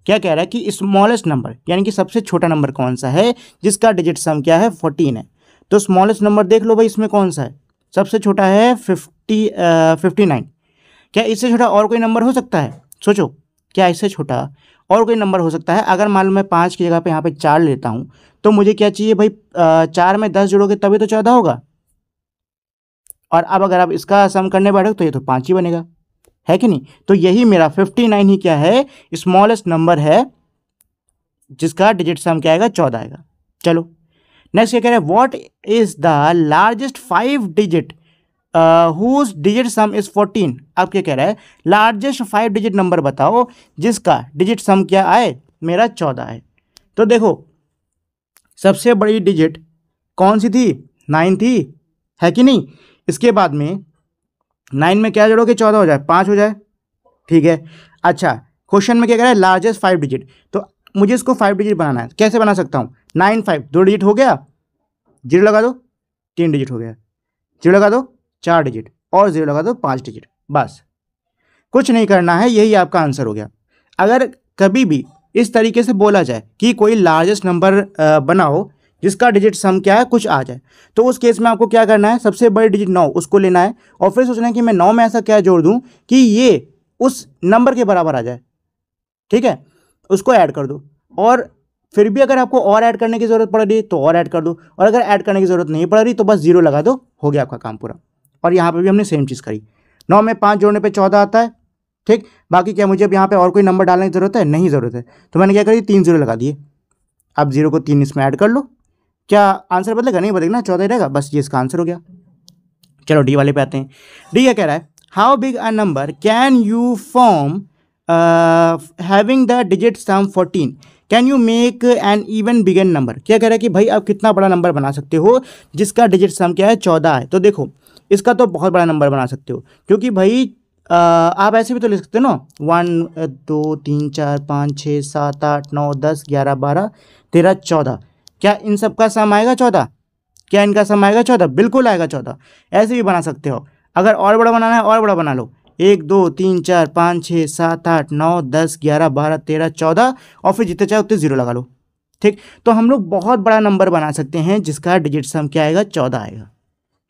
क्या कह रहा है कि स्मॉलेस्ट नंबर यानी कि सबसे छोटा नंबर कौन सा है जिसका डिजिट सम क्या है फोर्टीन है तो स्मॉलेस्ट नंबर देख लो भाई इसमें कौन सा है सबसे छोटा है फिफ्टी फिफ्टी नाइन क्या इससे छोटा और कोई नंबर हो सकता है सोचो क्या इससे छोटा और कोई नंबर हो सकता है अगर मान लो मैं पाँच की जगह पे यहाँ पे चार लेता हूँ तो मुझे क्या चाहिए भाई चार में दस जोड़ोगे तभी तो चौदह होगा और अब अगर आप इसका सम करने बैठोगे तो ये तो पाँच ही बनेगा है कि नहीं तो यही मेरा फिफ्टी नाइन ही क्या है स्मॉलेस्ट नंबर है जिसका डिजिट सम क्या आएगा चौदह आएगा चलो नेक्स्ट क्या कह रहे हैं what is the largest five digit whose digit sum is fourteen अब क्या कह रहा है लार्जेस्ट फाइव डिजिट नंबर बताओ जिसका डिजिट सम क्या आए मेरा चौदह है तो देखो सबसे बड़ी डिजिट कौन सी थी नाइन थी है कि नहीं इसके बाद में नाइन में क्या जोड़ोगे चौदह हो जाए पाँच हो जाए ठीक है अच्छा क्वेश्चन में क्या कह रहा है लार्जेस्ट फाइव डिजिट तो मुझे इसको फाइव डिजिट बनाना है कैसे बना सकता हूँ नाइन फाइव दो डिजिट हो गया जीरो लगा दो तीन डिजिट हो गया जीरो लगा दो चार डिजिट और जीरो लगा दो पाँच डिजिट बस कुछ नहीं करना है यही आपका आंसर हो गया अगर कभी भी इस तरीके से बोला जाए कि कोई लार्जेस्ट नंबर बनाओ जिसका डिजिट सम क्या है कुछ आ जाए तो उस केस में आपको क्या करना है सबसे बड़े डिजिट नौ उसको लेना है और फिर सोचना है कि मैं नौ में ऐसा क्या जोड़ दूँ कि ये उस नंबर के बराबर आ जाए ठीक है उसको ऐड कर दो और फिर भी अगर आपको और ऐड करने की ज़रूरत पड़ रही तो और ऐड कर दो और अगर ऐड करने की ज़रूरत नहीं पड़ रही तो बस जीरो लगा दो हो गया आपका काम पूरा और यहाँ पर भी हमने सेम चीज़ करी नौ में पाँच जोड़ने पर चौदह आता है ठीक बाकी क्या मुझे अब यहाँ पे और कोई नंबर डालने की ज़रूरत है नहीं ज़रूरत है तो मैंने क्या करी तीन जीरो लगा दिए आप जीरो को तीन इसमें ऐड कर लो क्या आंसर बदलेगा नहीं बदलेगा ना चौदह रहेगा बस ये इसका आंसर हो गया चलो डी वाले पे आते हैं डी क्या कह रहा है how big a number can you form having the digit sum fourteen can you make an even bigger number क्या कह रहा है कि भाई आप कितना बड़ा नंबर बना सकते हो जिसका डिजिट सम क्या है चौदह है तो देखो इसका तो बहुत बड़ा नंबर बना सकते हो क्योंकि भाई uh, आप ऐसे भी तो ले सकते हो ना वन दो uh, तीन चार पाँच छः सात आठ नौ दस ग्यारह बारह तेरह चौदह क्या इन सब का सम आएगा चौदह क्या इनका सम आएगा चौदह बिल्कुल आएगा चौदह ऐसे भी बना सकते हो अगर और बड़ा बनाना है और बड़ा बना लो एक दो तीन चार पाँच छः सात आठ नौ दस ग्यारह बारह तेरह चौदह और फिर जितने चाहे उतने जीरो लगा लो ठीक तो हम लोग बहुत बड़ा नंबर बना सकते हैं जिसका डिजिट सम क्या आएगा चौदह आएगा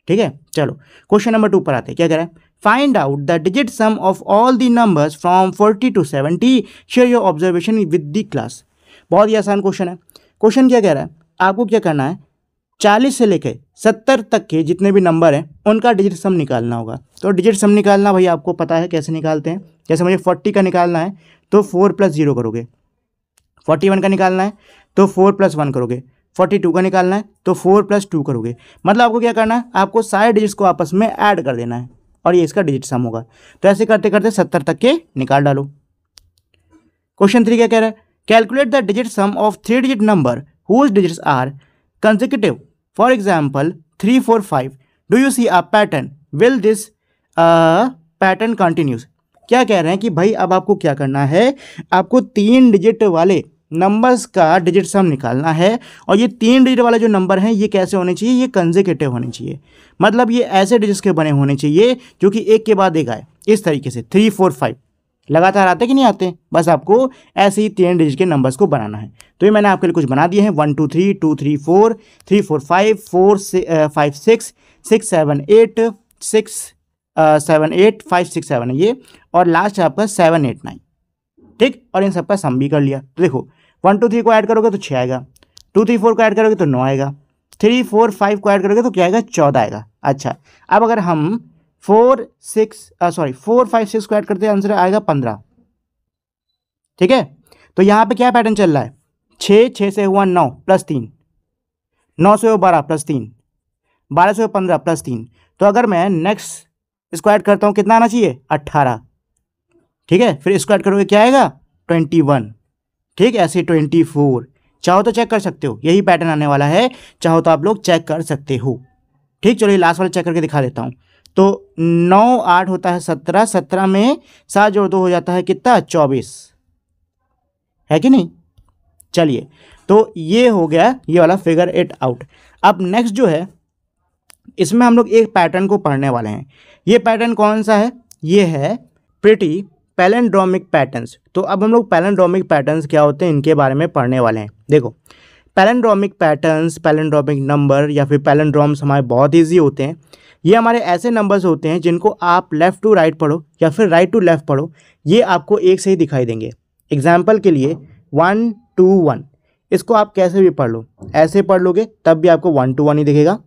ठीक है चलो क्वेश्चन नंबर टू पर आते हैं क्या करें find out the digit sum of all the numbers from forty to seventy share your observation with the class बहुत ही आसान क्वेश्चन है क्वेश्चन क्या कह रहा है आपको क्या करना है चालीस से लेकर सत्तर तक के जितने भी नंबर हैं उनका डिजिट सम निकालना होगा तो डिजिट सम निकालना भाई आपको पता है कैसे निकालते हैं जैसे मुझे फोर्टी का निकालना है तो फोर प्लस जीरो करोगे फोर्टी वन का निकालना है तो फोर प्लस वन करोगे फोर्टी टू का निकालना है तो फोर प्लस टू करोगे मतलब आपको क्या करना है आपको सारे डिजिट्स को आपस में ऐड कर देना है और ये इसका डिजिट सम होगा तो ऐसे करते करते सत्तर तक के निकाल डालो क्वेश्चन थ्री क्या कह रहा है calculate the digit sum of three digit number whose digits are consecutive. For example, 3, 4, 5. Do you see a pattern? Will this pattern uh, pattern continues? क्या कह रहे हैं कि भाई अब आपको क्या करना है आपको तीन डिजिट वाले नंबर्स का डिजिट सम निकालना है और ये तीन डिजिट वाले जो नंबर हैं ये कैसे होने चाहिए ये कंजिकेटिव होने चाहिए मतलब ये ऐसे डिजिट्स के बने होने चाहिए जो कि एक के बाद एक आए इस तरीके से थ्री फोर फाइव लगातार आते कि नहीं आते बस आपको ऐसे ही तीन डिजिट के नंबर्स को बनाना है तो ये मैंने आपके लिए कुछ बना दिए हैं one two three two three four three four five four five six six seven eight six seven eight five six seven ये और लास्ट है आपका सेवन एट नाइन ठीक और इन सबका सम भी कर लिया तो देखो वन टू थ्री को ऐड करोगे तो छः आएगा टू थ्री फोर को ऐड करोगे तो नौ आएगा थ्री फोर फाइव को ऐड करोगे तो क्या आएगा चौदह आएगा अच्छा अब अगर हम four six sorry four five six को ऐड करते हैं आंसर आएगा पंद्रह ठीक है तो यहाँ पे क्या पैटर्न चल रहा है छः छः से हुआ नौ प्लस तीन नौ से हुआ बारह प्लस तीन बारह से हुआ पंद्रह प्लस तीन तो अगर मैं नेक्स्ट इसको ऐड करता हूँ कितना आना चाहिए अट्ठारह ठीक है फिर इसको ऐड करोगे क्या आएगा ट्वेंटी वन ठीक ऐसे ट्वेंटी फोर चाहो तो चेक कर सकते हो यही पैटर्न आने वाला है चाहो तो आप लोग चेक कर सकते हो ठीक चलिए लास्ट वाला चेक करके दिखा देता हूँ तो नौ आठ होता है सत्रह सत्रह में सात जोड़ दो हो जाता है कितना चौबीस है कि नहीं चलिए तो ये हो गया ये वाला फिगर एट आउट अब नेक्स्ट जो है इसमें हम लोग एक पैटर्न को पढ़ने वाले हैं ये पैटर्न कौन सा है ये है प्रिटी पैलेंड्रोमिक पैटर्न्स तो अब हम लोग पैलेंड्रोमिक पैटर्न्स क्या होते हैं इनके बारे में पढ़ने वाले हैं देखो पैलेंड्रोमिक पैटर्न्स पैलेंड्रोमिक नंबर या फिर पैलेंड्रोम्स हमारे बहुत ईजी होते हैं ये हमारे ऐसे नंबर्स होते हैं जिनको आप लेफ़्ट टू राइट पढ़ो या फिर राइट टू लेफ़्ट पढ़ो ये आपको एक से ही दिखाई देंगे एग्जाम्पल के लिए वन टू वन इसको आप कैसे भी पढ़ लो ऐसे पढ़ लोगे तब भी आपको वन टू वन ही दिखेगा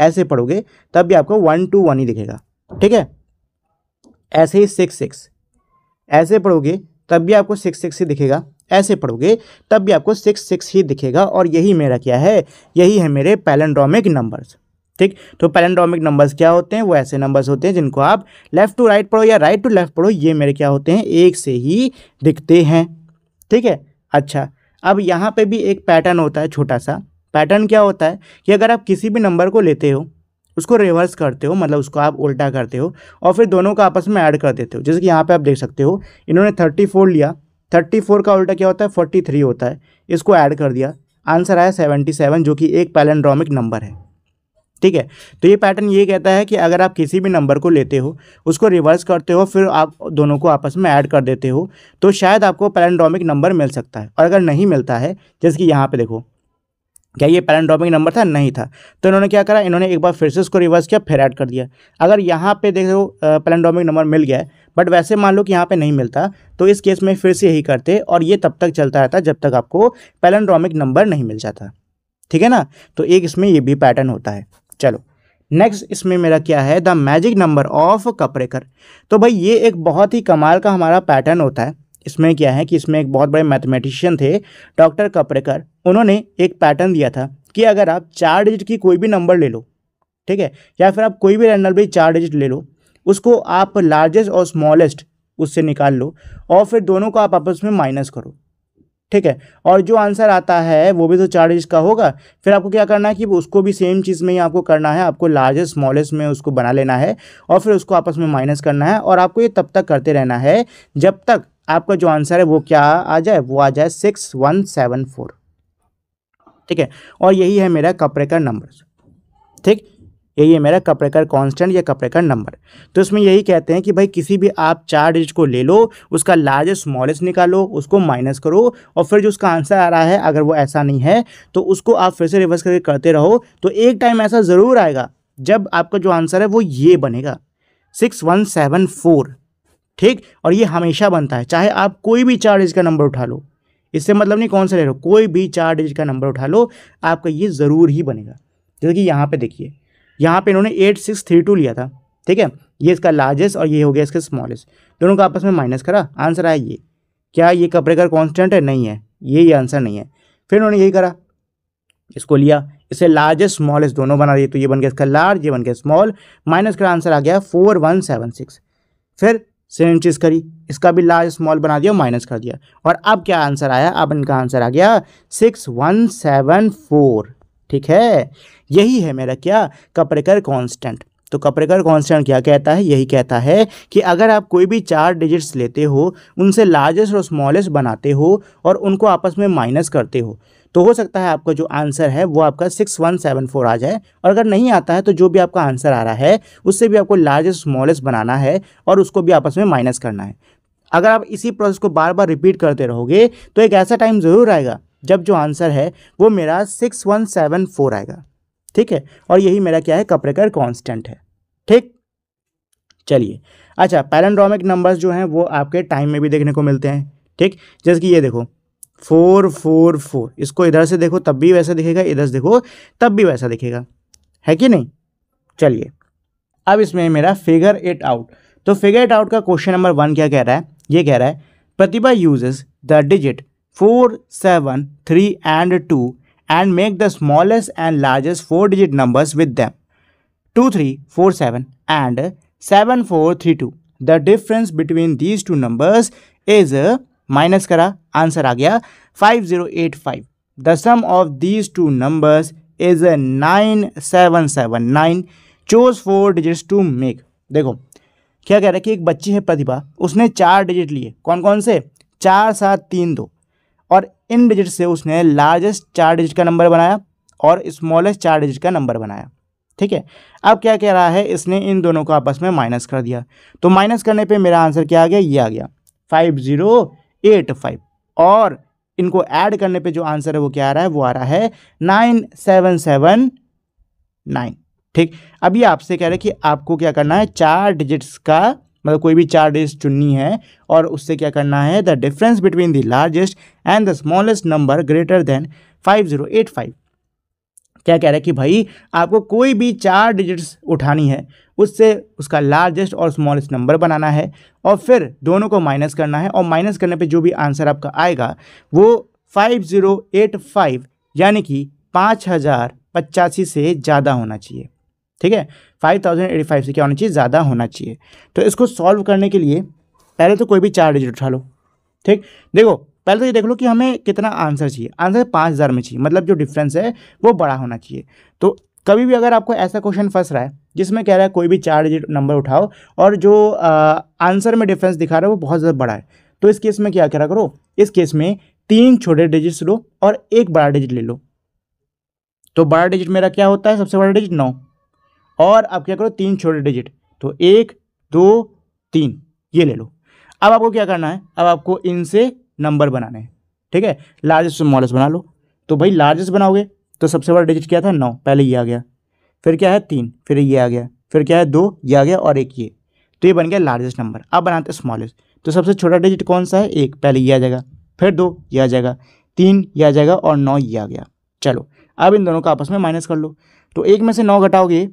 ऐसे पढ़ोगे तब भी आपको वन टू वन ही दिखेगा ठीक है ऐसे ही सिक्स सिक्स ऐसे पढ़ोगे तब भी आपको सिक्स सिक्स ही दिखेगा ऐसे पढ़ोगे तब भी आपको सिक्स सिक्स ही दिखेगा और यही मेरा क्या है यही है मेरे पैलेंड्रामिक नंबर्स ठीक तो पैलेंड्रोमिक नंबर्स क्या होते हैं वो ऐसे नंबर्स होते हैं जिनको आप लेफ्ट टू राइट पढ़ो या राइट टू लेफ्ट पढ़ो ये मेरे क्या होते हैं एक से ही दिखते हैं ठीक है अच्छा अब यहाँ पे भी एक पैटर्न होता है छोटा सा पैटर्न क्या होता है कि अगर आप किसी भी नंबर को लेते हो उसको रिवर्स करते हो मतलब उसको आप उल्टा करते हो और फिर दोनों का आपस में ऐड कर देते हो जैसे कि यहाँ पर आप देख सकते हो इन्होंने थर्टी फोर लिया थर्टी फोर का उल्टा क्या होता है फोर्टी थ्री होता है इसको ऐड कर दिया आंसर आया सेवेंटी सेवन जो कि एक पैलेंड्रॉमिक नंबर है ठीक है तो ये पैटर्न ये कहता है कि अगर आप किसी भी नंबर को लेते हो उसको रिवर्स करते हो फिर आप दोनों को आपस में ऐड कर देते हो तो शायद आपको पैरेंडोमिक नंबर मिल सकता है और अगर नहीं मिलता है जैसे कि यहाँ पर देखो क्या ये पैरेंडोमिक नंबर था नहीं था तो इन्होंने क्या करा इन्होंने एक बार फिर से उसको रिवर्स किया फिर ऐड कर दिया अगर यहाँ पे देखो पैरेंडोमिक नंबर मिल गया बट वैसे मान लो कि यहाँ पे नहीं मिलता तो इस केस में फिर से यही करते और ये तब तक चलता रहता जब तक आपको पैलेंड्रॉमिक नंबर नहीं मिल जाता ठीक है ना तो एक इसमें ये भी पैटर्न होता है चलो नेक्स्ट इसमें मेरा क्या है the magic number of Kaprekar तो भाई ये एक बहुत ही कमाल का हमारा पैटर्न होता है इसमें क्या है कि इसमें एक बहुत बड़े मैथमेटिशियन थे डॉक्टर कपरेकर उन्होंने एक पैटर्न दिया था कि अगर आप चार डिजिट की कोई भी नंबर ले लो ठीक है या फिर आप कोई भी रैंडम भी चार डिजिट ले लो उसको आप लार्जेस्ट और स्मॉलेस्ट उससे निकाल लो और फिर दोनों को आप आपस में माइनस करो ठीक है और जो आंसर आता है वो भी तो चार डिजिट का होगा फिर आपको क्या करना है कि उसको भी सेम चीज़ में ही आपको करना है आपको लार्जेस्ट स्मॉलेस्ट में उसको बना लेना है और फिर उसको आपस में माइनस करना है और आपको ये तब तक करते रहना है जब तक आपका जो आंसर है वो क्या आ जाए वो आ जाए सिक्स वन सेवन फोर ठीक है और यही है मेरा कपड़े का नंबर ठीक यही है मेरा कपड़े का कॉन्स्टेंट या कपड़े का नंबर तो इसमें यही कहते हैं कि भाई किसी भी आप चार डिजिट को ले लो उसका लार्जेस्ट स्मॉलेस्ट निकालो उसको माइनस करो और फिर जो उसका आंसर आ रहा है अगर वो ऐसा नहीं है तो उसको आप फिर से रिवर्स करके करते रहो तो एक टाइम ऐसा ज़रूर आएगा जब आपका जो आंसर है वो ये बनेगा सिक्स वन सेवन फोर ठीक और ये हमेशा बनता है चाहे आप कोई भी चार डिजिट का नंबर उठा लो इससे मतलब नहीं कौन सा ले लो कोई भी चार डिजिट का नंबर उठा लो आपका ये ज़रूर ही बनेगा जैसे कि यहाँ पर देखिए यहाँ पे इन्होंने एट सिक्स थ्री टू लिया था ठीक है ये इसका लार्जेस्ट और ये हो गया इसका स्मॉलेस्ट दोनों का आपस में माइनस करा आंसर आया ये क्या ये कपड़े का कॉन्स्टेंट है नहीं है ये ये आंसर नहीं है फिर उन्होंने यही करा इसको लिया इसे लार्जेस्ट स्मॉलेस्ट दोनों बना दिए तो ये बन गया इसका लार्ज ये बन गया स्मॉल माइनस का आंसर आ गया फोर वन सेवन सिक्स फिर सेम चीज़ करी इसका भी लार्ज स्मॉल बना दिया माइनस कर दिया और अब क्या आंसर आया अब इनका आंसर आ गया सिक्स वन सेवन फोर ठीक है यही है मेरा क्या कपरेकर कांस्टेंट तो कपरेकर कांस्टेंट क्या कहता है यही कहता है कि अगर आप कोई भी चार डिजिट्स लेते हो उनसे लार्जेस्ट और स्मॉलेस्ट बनाते हो और उनको आपस में माइनस करते हो तो हो सकता है आपका जो आंसर है वो आपका सिक्स वन सेवन फोर आ जाए और अगर नहीं आता है तो जो भी आपका आंसर आ रहा है उससे भी आपको लार्जेस्ट स्मॉलेस्ट बनाना है और उसको भी आपस में माइनस करना है अगर आप इसी प्रोसेस को बार बार रिपीट करते रहोगे तो एक ऐसा टाइम ज़रूर आएगा जब जो आंसर है वो मेरा सिक्स वन सेवन फोर आएगा ठीक है और यही मेरा क्या है कपरेकर कांस्टेंट है ठीक चलिए अच्छा पैलेंड्रोमिक नंबर्स जो हैं वो आपके टाइम में भी देखने को मिलते हैं ठीक जैसे कि ये देखो फोर फोर फोर इसको इधर से देखो तब भी वैसा दिखेगा इधर से देखो तब भी वैसा दिखेगा है कि नहीं चलिए अब इसमें मेरा फिगर एट आउट तो फिगर एट आउट का क्वेश्चन नंबर वन क्या कह रहा है ये कह रहा है Pratibha uses the digits four seven three and two and make the smallest and largest four digit numbers with them two three four seven and seven four three two the difference between these two numbers is minus करा answer आ गया five zero eight five the sum of these two numbers is nine seven seven nine choose four digits to make देखो क्या कह रहा है कि एक बच्ची है प्रतिभा उसने चार डिजिट लिए कौन कौन से चार सात तीन दो और इन डिजिट से उसने लार्जेस्ट चार डिजिट का नंबर बनाया और स्मॉलेस्ट चार डिजिट का नंबर बनाया ठीक है अब क्या कह रहा है इसने इन दोनों को आपस में माइनस कर दिया तो माइनस करने पे मेरा आंसर क्या आ गया ये आ गया फाइव ज़ीरो एट फाइव और इनको ऐड करने पे जो आंसर है वो क्या आ रहा है वो आ रहा है नाइन सेवन सेवन नाइन ठीक अभी आपसे कह रहे कि आपको क्या करना है चार डिजिट्स का मतलब कोई भी चार डिजिट चुननी है और उससे क्या करना है the difference between the largest and the smallest number greater than five zero eight five क्या कह रहा है कि भाई आपको कोई भी चार डिजिट्स उठानी है उससे उसका लार्जेस्ट और स्मॉलेस्ट नंबर बनाना है और फिर दोनों को माइनस करना है और माइनस करने पर जो भी आंसर आपका आएगा वो फाइव ज़ीरो एट फाइव यानी कि पाँच हज़ार पचासी से ज़्यादा होना चाहिए ठीक है फाइव थाउजेंड एटी फाइव से क्या होना चाहिए ज़्यादा होना चाहिए तो इसको सॉल्व करने के लिए पहले तो कोई भी चार डिजिट उठा लो ठीक देखो पहले तो ये देख लो कि हमें कितना आंसर चाहिए आंसर पाँच हज़ार में चाहिए मतलब जो डिफरेंस है वो बड़ा होना चाहिए तो कभी भी अगर आपको ऐसा क्वेश्चन फंस रहा है जिसमें कह रहा है कोई भी चार डिजिट नंबर उठाओ और जो आ, आंसर में डिफरेंस दिखा रहा है वो बहुत ज़्यादा बड़ा है तो इस केस में क्या करा करो इस केस में तीन छोटे डिजिट्स लो और एक बड़ा डिजिट ले लो तो बड़ा डिजिट मेरा क्या होता है सबसे बड़ा डिजिट नौ और आप क्या करो तीन छोटे डिजिट तो एक दो तीन ये ले लो अब आपको क्या करना है अब आपको इनसे नंबर बनाने हैं ठीक है लार्जेस्ट स्मॉलेस्ट बना लो तो भाई लार्जेस्ट बनाओगे तो सबसे बड़ा डिजिट क्या था नौ पहले ये आ गया फिर क्या है तीन फिर ये आ गया फिर क्या है दो ये आ गया और एक ये तो ये बन गया लार्जेस्ट नंबर अब बनाते हैं स्मॉलेस्ट तो सबसे छोटा डिजिट कौन सा है एक पहले ये आ जाएगा फिर दो ये आ जाएगा तीन ये आ जाएगा और नौ ये आ गया चलो अब इन दोनों का आपस में माइनस कर लो तो एक में से नौ घटाओगे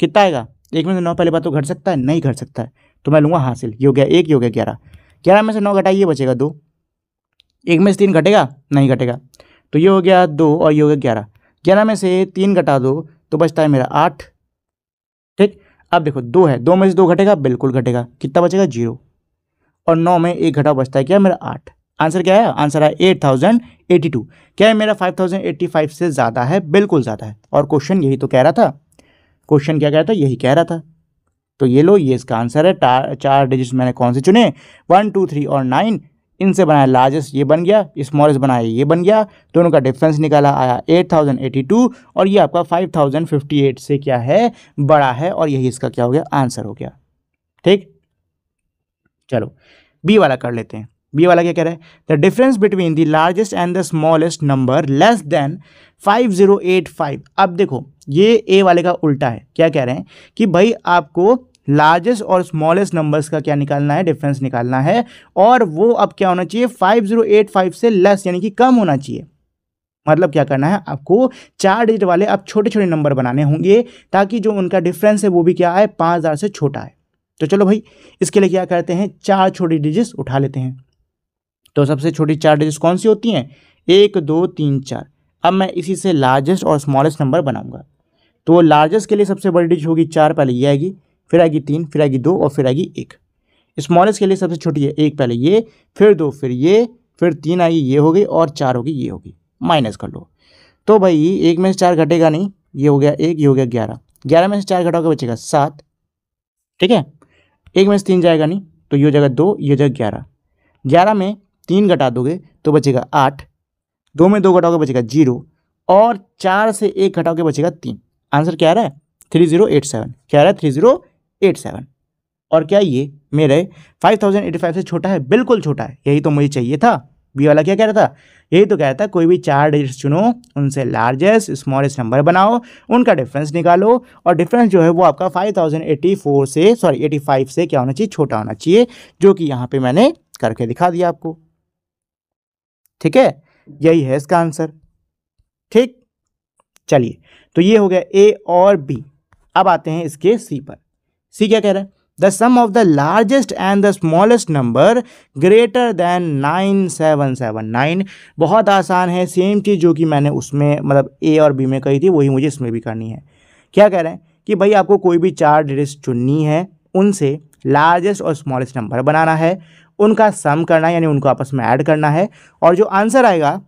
कितना आएगा एक में से नौ पहले बात तो घट सकता है नहीं घट सकता है तो मैं लूँगा हासिल ये हो गया एक ये हो गया ग्यारह ग्यारह में से नौ घटाइए बचेगा दो एक में से तीन घटेगा नहीं घटेगा तो ये हो गया दो और ये हो गया ग्यारह ग्यारह में से तीन घटा दो तो बचता है मेरा आठ ठीक अब देखो दो है दो में से दो घटेगा बिल्कुल घटेगा कितना बचेगा जीरो और नौ में एक घटा बचता है क्या मेरा आठ आंसर क्या है आंसर है एट थाउजेंड एटी टू क्या है मेरा फाइव थाउजेंड एट्टी फाइव से ज़्यादा है बिल्कुल ज़्यादा है और क्वेश्चन यही तो कह रहा था क्वेश्चन क्या कह रहा था यही कह रहा था तो ये लो ये इसका आंसर है चार डिजिट मैंने कौन से चुने वन टू थ्री और नाइन इनसे बनाया लार्जेस्ट ये बन गया स्मॉलेस्ट बनाया ये बन गया दोनों का डिफरेंस निकाला आया एट थाउजेंड एटी टू और ये आपका फाइव थाउजेंड फिफ्टी एट से क्या है बड़ा है और यही इसका क्या हो गया आंसर हो गया ठीक चलो बी वाला कर लेते हैं बी वाला क्या कह रहा है the difference between the largest and the smallest number less than five zero eight five अब देखो ये ए वाले का उल्टा है क्या कह रहे हैं कि भाई आपको लार्जेस्ट और स्मॉलेस्ट नंबर्स का क्या निकालना है डिफरेंस निकालना है और वो अब क्या होना चाहिए 5085 से लेस यानी कि कम होना चाहिए मतलब क्या करना है आपको चार डिजिट वाले अब छोटे छोटे नंबर बनाने होंगे ताकि जो उनका डिफरेंस है वो भी क्या आए पाँच हज़ार से छोटा है तो चलो भाई इसके लिए क्या करते हैं चार छोटी डिजिट्स उठा लेते हैं तो सबसे छोटी चार डिजिट्स कौन सी होती हैं एक दो तीन चार अब मैं इसी से लार्जेस्ट और स्मॉलेस्ट नंबर बनाऊंगा तो लार्जेस्ट के लिए सबसे बड़ी डिजिट होगी चार पहले ये आएगी फिर आएगी तीन फिर आएगी दो और फिर आएगी एक स्मॉलेस्ट के लिए सबसे छोटी है एक पहले ये फिर दो फिर ये फिर तीन आएगी ये होगी और चार होगी ये होगी माइनस कर लो तो भाई एक में से चार घटेगा नहीं ये हो गया एक ये हो गया ग्यारह ग्यारह में से चार घटाओगे बचेगा सात ठीक है एक में से तीन जाएगा नहीं तो ये हो जाएगा दो ये हो जाएगा ग्यारह ग्यारह में तीन घटा दोगे तो बचेगा आठ दो में दो घटाओगे बचेगा जीरो और चार से एक घटाओगे बचेगा तीन आंसर क्या रहा है थ्री जीरो एट सेवन क्या रहा है थ्री जीरो एट सेवन और क्या ये मेरे फाइव थाउजेंड एटी फाइव से छोटा है बिल्कुल छोटा है यही तो मुझे चाहिए था बी वाला क्या कह रहा था यही तो कह रहा था कोई भी चार डिजिट्स चुनो उनसे लार्जेस्ट स्मॉलेस्ट नंबर बनाओ उनका डिफरेंस निकालो और डिफरेंस जो है वो आपका फाइव थाउजेंड फोर से सॉरी एटी फाइव से क्या होना चाहिए छोटा होना चाहिए जो कि यहाँ पे मैंने करके दिखा दिया आपको ठीक है यही है इसका आंसर ठीक चलिए तो ये हो गया ए और बी अब आते हैं इसके सी पर सी क्या कह रहा है the sum of the largest and the smallest number greater than nine seven seven nine बहुत आसान है सेम चीज़ जो कि मैंने उसमें मतलब ए और बी में कही थी वही मुझे इसमें भी करनी है क्या कह रहे हैं कि भाई आपको कोई भी चार डिजिट्स चुननी है उनसे लार्जेस्ट और स्मॉलेस्ट नंबर बनाना है उनका सम करना है यानी उनको आपस में ऐड करना है और जो आंसर आएगा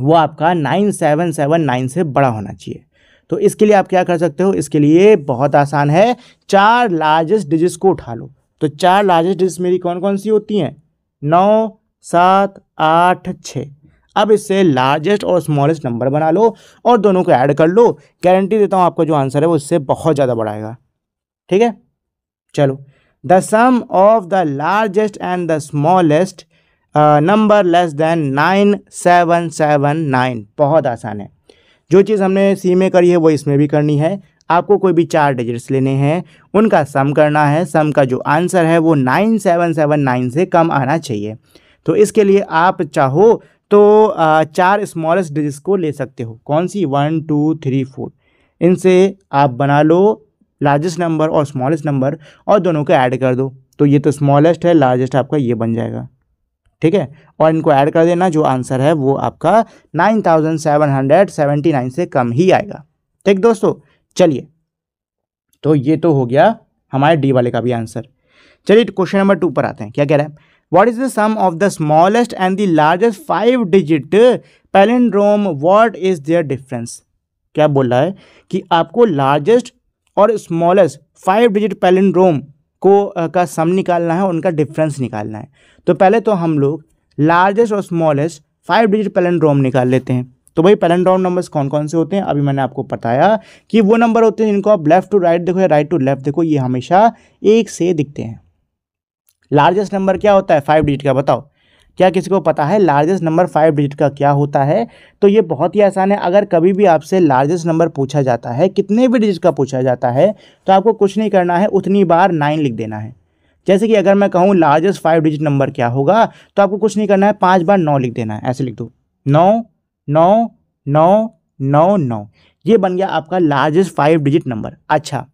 वो आपका नाइन सेवन सेवन नाइन से बड़ा होना चाहिए तो इसके लिए आप क्या कर सकते हो इसके लिए बहुत आसान है चार लार्जेस्ट डिजिट्स को उठा लो तो चार लार्जेस्ट डिजिट्स मेरी कौन कौन सी होती हैं नौ सात आठ छः अब इससे लार्जेस्ट और स्मॉलेस्ट नंबर बना लो और दोनों को ऐड कर लो गारंटी देता हूँ आपका जो आंसर है वो इससे बहुत ज़्यादा बढ़ाएगा ठीक है चलो the sum of the largest and the smallest number less than nine seven seven nine बहुत आसान है जो चीज़ हमने सी में करी है वो इसमें भी करनी है आपको कोई भी चार डिजिट्स लेने हैं उनका सम करना है सम का जो आंसर है वो नाइन सेवन सेवन नाइन से कम आना चाहिए तो इसके लिए आप चाहो तो चार स्मॉलेस्ट डिजिट्स को ले सकते हो कौन सी वन टू थ्री फोर इनसे आप बना लो लार्जेस्ट नंबर और स्मॉलेस्ट नंबर और दोनों को ऐड कर दो तो ये तो स्मॉलेस्ट है लार्जेस्ट आपका ये बन जाएगा ठीक है और इनको ऐड कर देना जो आंसर है वो आपका nine thousand seven hundred seventy nine से कम ही आएगा ठीक दोस्तों चलिए तो ये तो हो गया हमारे डी वाले का भी आंसर चलिए क्वेश्चन नंबर टू पर आते हैं क्या कह रहे हैं what is the sum of the smallest and the largest five digit palindrome what is their difference क्या बोल रहा है कि आपको लार्जेस्ट और स्मॉलेस्ट फाइव डिजिट पैलेंड्रोम को आ, का सम निकालना है उनका डिफरेंस निकालना है तो पहले तो हम लोग लार्जेस्ट और स्मॉलेस्ट फाइव डिजिट पैलेंड्रोम निकाल लेते हैं तो भाई पैलेंड्रोम नंबर्स कौन कौन से होते हैं अभी मैंने आपको बताया कि वो नंबर होते हैं जिनको आप लेफ्ट टू राइट देखो या राइट टू लेफ्ट देखो ये हमेशा एक से दिखते हैं लार्जेस्ट नंबर क्या होता है फाइव डिजिट का बताओ क्या किसी को पता है लार्जेस्ट नंबर फाइव डिजिट का क्या होता है तो ये बहुत ही आसान है अगर कभी भी आपसे लार्जेस्ट नंबर पूछा जाता है कितने भी डिजिट का पूछा जाता है तो आपको कुछ नहीं करना है उतनी बार नाइन लिख देना है जैसे कि अगर मैं कहूँ लार्जेस्ट फाइव डिजिट नंबर क्या होगा तो आपको कुछ नहीं करना है पाँच बार नौ लिख देना है ऐसे लिख दो नौ नौ नौ नौ नौ ये बन गया आपका लार्जेस्ट फाइव डिजिट नंबर अच्छा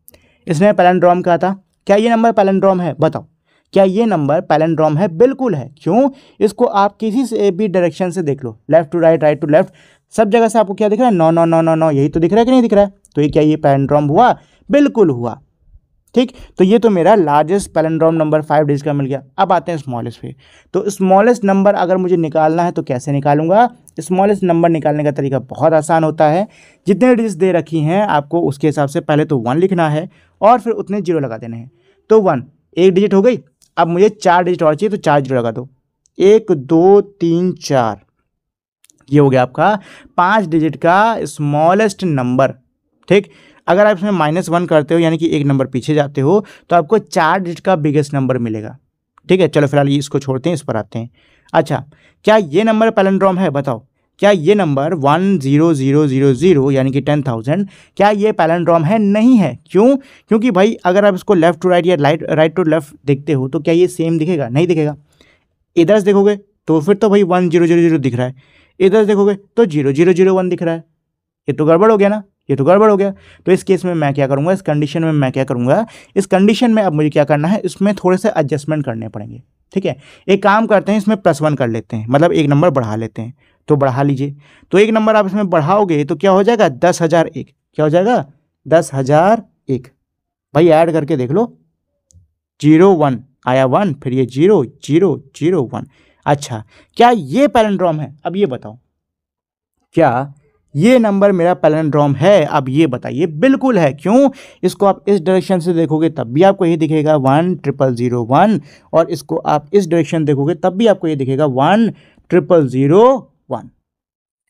इसमें पैलेंड्रॉम कहा था क्या ये नंबर पैलेंड्रॉम है बताओ क्या ये नंबर पैलेंड्रॉम है बिल्कुल है क्यों इसको आप किसी से भी डायरेक्शन से देख लो left to right right to left सब जगह से आपको क्या दिख रहा है नौ नौ नौ नौ नौ यही तो दिख रहा है कि नहीं दिख रहा है तो ये क्या ये पैलेंड्रॉम हुआ बिल्कुल हुआ ठीक तो ये तो मेरा largest palindrome number five digit का मिल गया अब आते हैं स्मॉलेस्ट पे तो स्मॉलेस्ट नंबर अगर मुझे निकालना है तो कैसे निकालूंगा स्मॉलेस्ट नंबर निकालने का तरीका बहुत आसान होता है जितने डिज दे रखी हैं आपको उसके हिसाब से पहले तो वन लिखना है और फिर उतने जीरो लगा देने हैं तो वन एक डिजिट हो गई अब मुझे चार डिजिट और चाहिए तो चार डिजिट लगा दो एक दो तीन चार ये हो गया आपका पांच डिजिट का स्मॉलेस्ट नंबर ठीक अगर आप इसमें माइनस वन करते हो यानी कि एक नंबर पीछे जाते हो तो आपको चार डिजिट का बिगेस्ट नंबर मिलेगा ठीक है चलो फिलहाल ये इसको छोड़ते हैं इस पर आते हैं अच्छा क्या ये नंबर पैलेंड्रॉम है बताओ क्या ये number one zero zero zero zero यानी कि टेन थाउजेंड क्या ये पैलेंड्रॉम है नहीं है क्यों क्योंकि भाई अगर आप इसको लेफ्ट टू राइट या राइट राइट टू लेफ्ट देखते हो तो क्या ये सेम दिखेगा नहीं दिखेगा इधर से देखोगे तो फिर तो भाई वन जीरो जीरो जीरो दिख रहा है इधर से देखोगे तो जीरो जीरो जीरो वन दिख रहा है ये तो गड़बड़ हो गया ना ये तो गड़बड़ हो गया तो इस केस में मैं क्या करूँगा इस कंडीशन में मैं क्या करूँगा इस कंडीशन में अब मुझे क्या करना है इसमें थोड़े से एडजस्टमेंट करने पड़ेंगे ठीक है एक काम करते हैं इसमें प्लस वन कर लेते हैं मतलब एक नंबर बढ़ा लेते हैं तो बढ़ा लीजिए तो एक नंबर आप इसमें बढ़ाओगे तो क्या हो जाएगा दस हज़ार एक क्या हो जाएगा दस हज़ार एक भाई ऐड करके देख लो जीरो वन आया वन फिर ये जीरो जीरो जीरो वन अच्छा क्या ये पैलेंड्रॉम है अब ये बताओ क्या ये नंबर मेरा पैलेंड्रॉम है अब ये बताइए बिल्कुल है क्यों इसको आप इस डायरेक्शन से देखोगे तब भी आपको ये दिखेगा वन ट्रिपल ज़ीरो वन और इसको आप इस डायरेक्शन देखोगे तब भी आपको ये दिखेगा वन ट्रिपल ज़ीरो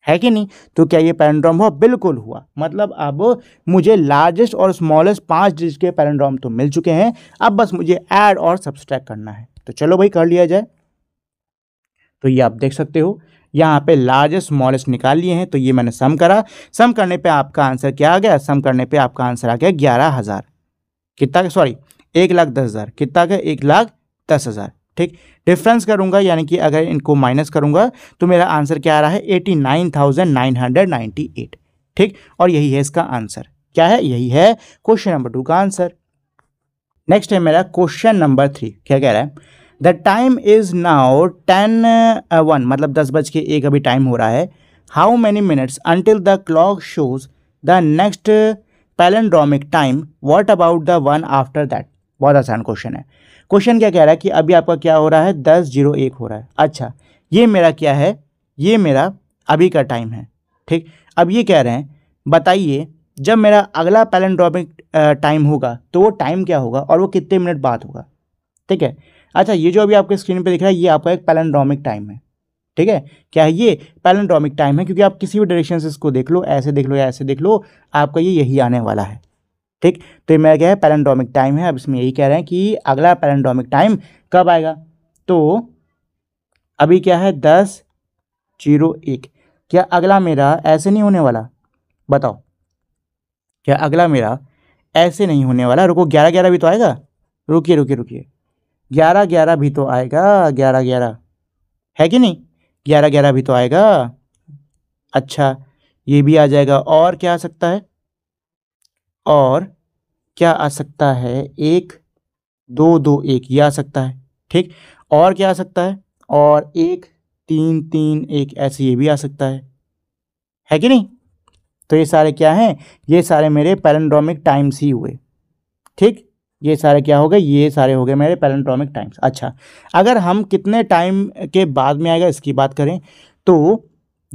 है कि नहीं तो क्या ये पैरेंड्रॉम हुआ बिल्कुल हुआ मतलब अब मुझे लार्जेस्ट और स्मॉलेस्ट पांच डिजिट के पैरेंड्रॉम तो मिल चुके हैं अब बस मुझे ऐड और सब्सट्रैक करना है तो चलो भाई कर लिया जाए तो ये आप देख सकते हो यहाँ पे लार्जेस्ट स्मॉलेस्ट निकाल लिए हैं तो ये मैंने सम करा सम करने पे आपका आंसर क्या आ गया सम करने पे आपका आंसर आ गया ग्यारह हज़ार कितना सॉरी एक लाख दस हज़ार कितना का एक लाख दस हज़ार ठीक डिफरेंस करूंगा यानी कि अगर इनको माइनस करूंगा तो मेरा आंसर क्या आ रहा है eighty nine thousand nine hundred ninety eight ठीक और यही है इसका आंसर क्या है यही है क्वेश्चन नंबर टू का आंसर नेक्स्ट है मेरा क्वेश्चन नंबर थ्री क्या कह रहा है the time is now ten one मतलब दस बज के एक अभी टाइम हो रहा है how many minutes until the clock shows the next palindromic time what about the one after that बहुत आसान क्वेश्चन है क्वेश्चन क्या कह रहा है कि अभी आपका क्या हो रहा है दस जीरो एक हो रहा है अच्छा ये मेरा क्या है ये मेरा अभी का टाइम है ठीक अब ये कह रहे हैं बताइए जब मेरा अगला पैलेंड्रॉमिक टाइम होगा तो वो टाइम क्या होगा और वो कितने मिनट बाद होगा ठीक है अच्छा ये जो अभी आपके स्क्रीन पे दिख रहा है ये आपका एक पैलेंड्रॉमिक टाइम है ठीक है क्या है ये पैलेंड्रॉमिक टाइम है क्योंकि आप किसी भी डायरेक्शन से इसको देख लो ऐसे देख लो या ऐसे देख लो आपका ये यही आने वाला है ठीक तो ये मेरा क्या है पैरेंडोमिक टाइम है अब इसमें यही कह रहे हैं कि अगला पैरेंडोमिक टाइम कब आएगा तो अभी क्या है दस जीरो एक क्या अगला मेरा ऐसे नहीं होने वाला बताओ क्या अगला मेरा ऐसे नहीं होने वाला रुको ग्यारह ग्यारह भी तो आएगा रुकिए रुकिए रुकिए ग्यारह ग्यारह भी तो आएगा ग्यारह ग्यारह है कि नहीं ग्यारह ग्यारह भी तो आएगा अच्छा ये भी आ जाएगा और क्या आ सकता है और क्या आ सकता है एक दो दो एक ये आ सकता है ठीक और क्या आ सकता है और एक तीन तीन एक ऐसे ये भी आ सकता है है कि नहीं तो ये सारे क्या हैं ये सारे मेरे पैलेंड्रोमिक टाइम्स ही हुए ठीक ये सारे क्या हो गए ये सारे हो गए मेरे पैलेंड्रोमिक टाइम्स अच्छा अगर हम कितने टाइम के बाद में आएगा इसकी बात करें तो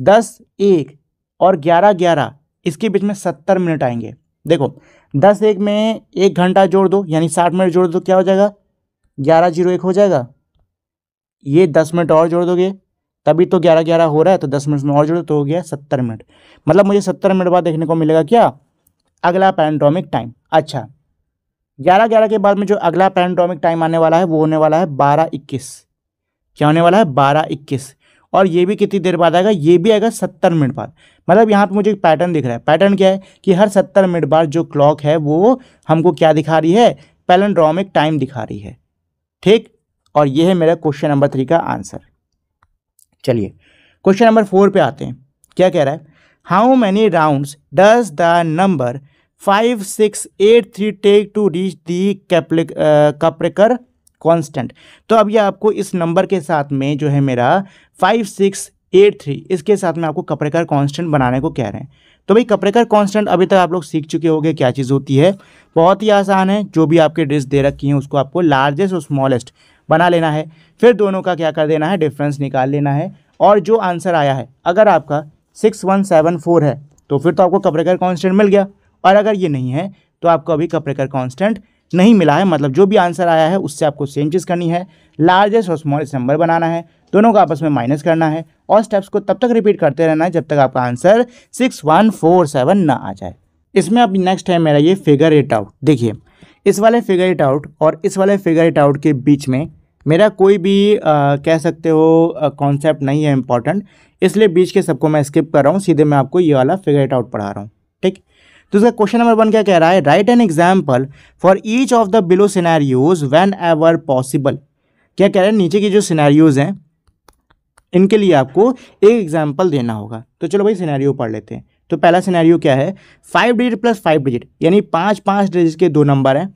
दस एक और ग्यारह ग्यारह इसके बीच में सत्तर मिनट आएंगे देखो दस एक में एक घंटा जोड़ दो यानी साठ मिनट जोड़ दो तो क्या हो जाएगा ग्यारह जीरो एक हो जाएगा ये दस मिनट और जोड़ दोगे तभी तो ग्यारह ग्यारह हो रहा है तो दस मिनट में और दो तो हो गया सत्तर मिनट मतलब मुझे सत्तर मिनट बाद देखने को मिलेगा क्या अगला पैनड्रॉमिक टाइम अच्छा ग्यारह ग्यारह के बाद में जो अगला पैनटॉमिक टाइम आने वाला है वो होने वाला है बारह इक्कीस क्या होने वाला है बारह इक्कीस और ये भी कितनी देर बाद आएगा ये भी आएगा सत्तर मिनट बाद मतलब यहाँ पे मुझे एक पैटर्न दिख रहा है पैटर्न क्या है कि हर सत्तर मिनट बाद जो क्लॉक है वो हमको क्या दिखा रही है पैलन पैलेंड्रोमिक टाइम दिखा रही है ठीक और ये है मेरा क्वेश्चन नंबर थ्री का आंसर चलिए क्वेश्चन नंबर फोर पे आते हैं क्या कह रहा है how many round does the number five six eight three take to reach the Kaprekar constant तो अब ये आपको इस नंबर के साथ में जो है मेरा फाइव सिक्स एट थ्री इसके साथ में आपको कपरेकर कांस्टेंट बनाने को कह रहे हैं तो भाई कपरेकर कांस्टेंट अभी तक आप लोग सीख चुके होंगे क्या चीज़ होती है बहुत ही आसान है जो भी आपके ड्रेस दे रखी हैं उसको आपको लार्जेस्ट और स्मॉलेस्ट बना लेना है फिर दोनों का क्या कर देना है डिफ्रेंस निकाल लेना है और जो आंसर आया है अगर आपका सिक्स वन सेवन फोर है तो फिर तो आपको कपरेकर कांस्टेंट मिल गया और अगर ये नहीं है तो आपको अभी कपरेकर कॉन्स्टेंट नहीं मिला है मतलब जो भी आंसर आया है उससे आपको सेम चीज़ करनी है लार्जेस्ट और स्मॉलेस्ट नंबर बनाना है दोनों को आपस में माइनस करना है और स्टेप्स को तब तक रिपीट करते रहना है जब तक आपका answer six one four seven ना आ जाए इसमें अब नेक्स्ट है मेरा ये फिगर एट आउट देखिए इस वाले फिगर एट आउट और इस वाले फिगर एट आउट के बीच में मेरा कोई भी आ, कह सकते हो कॉन्सेप्ट नहीं है इंपॉर्टेंट इसलिए बीच के सबको मैं स्किप कर रहा हूँ सीधे मैं आपको ये वाला फिगर एट आउट पढ़ा रहा हूँ ठीक तो इसका क्वेश्चन नंबर वन क्या कह रहा है write an example for each of the below scenarios whenever possible क्या कह रहे हैं नीचे के जो सिनेरियोज हैं इनके लिए आपको एक एग्जाम्पल देना होगा तो चलो भाई सिनेरियो पढ़ लेते हैं तो पहला सिनेरियो क्या है five digit plus five digit यानी पाँच पाँच डिजिट के दो नंबर हैं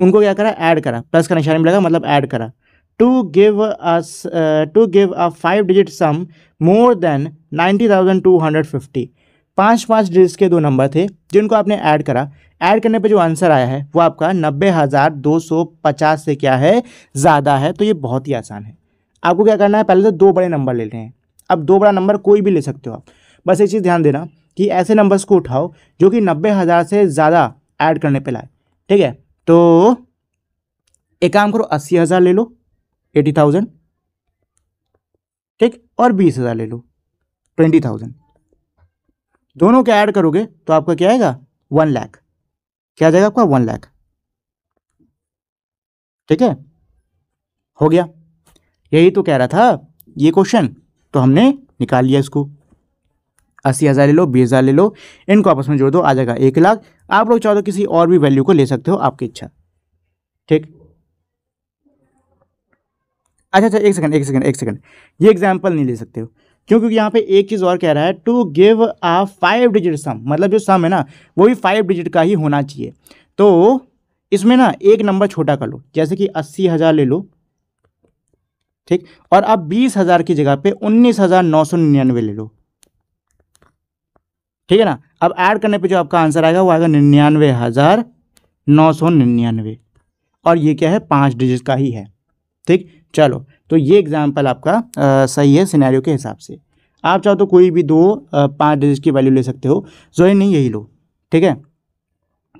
उनको क्या करा ऐड करा प्लस का निशान मिलेगा मतलब ऐड करा to give to give a five digit sum more than ninety thousand two hundred fifty पाँच पाँच डिजिट के दो नंबर थे जिनको आपने ऐड करा ऐड करने पे जो आंसर आया है वो आपका नब्बे हज़ार दो सौ पचास से क्या है ज़्यादा है तो ये बहुत ही आसान है आपको क्या करना है पहले तो दो बड़े नंबर लेते हैं अब दो बड़ा नंबर कोई भी ले सकते हो आप बस एक चीज़ ध्यान देना कि ऐसे नंबर्स को उठाओ जो कि नब्बे हज़ार से ज़्यादा ऐड करने पर लाए ठीक है तो एक काम करो अस्सी हज़ार ले लो एटी थाउजेंड ठीक और बीस हज़ार ले लो ट्वेंटी थाउजेंड दोनों का ऐड करोगे तो आपका क्या आएगा वन लाख क्या आ जाएगा आपका वन लाख ठीक है हो गया यही तो कह रहा था ये क्वेश्चन तो हमने निकाल लिया इसको अस्सी हज़ार ले लो बीस हज़ार ले लो इनको आपस में जोड़ दो आ जाएगा एक लाख आप लोग चाहो तो किसी और भी वैल्यू को ले सकते हो आपकी इच्छा ठीक अच्छा अच्छा एक सेकंड एक सेकंड एक सेकंड ये एग्जाम्पल नहीं ले सकते हो क्यों क्योंकि यहाँ पे एक चीज़ और कह रहा है to give a five digit sum मतलब जो सम है ना वो भी फाइव डिजिट का ही होना चाहिए तो इसमें ना एक नंबर छोटा कर लो जैसे कि अस्सी हज़ार ले लो ठीक और अब बीस हज़ार की जगह पे उन्नीस हज़ार नौ सौ निन्यानवे ले लो ठीक है ना अब ऐड करने पे जो आपका आंसर आएगा वो आएगा निन्यानवे हज़ार नौ सौ निन्यानवे और ये क्या है पाँच डिजिट का ही है ठीक चलो तो ये एग्जाम्पल आपका आ, सही है सिनेरियो के हिसाब से आप चाहो तो कोई भी दो पाँच डिजिट की वैल्यू ले सकते हो जो ही नहीं यही लो ठीक है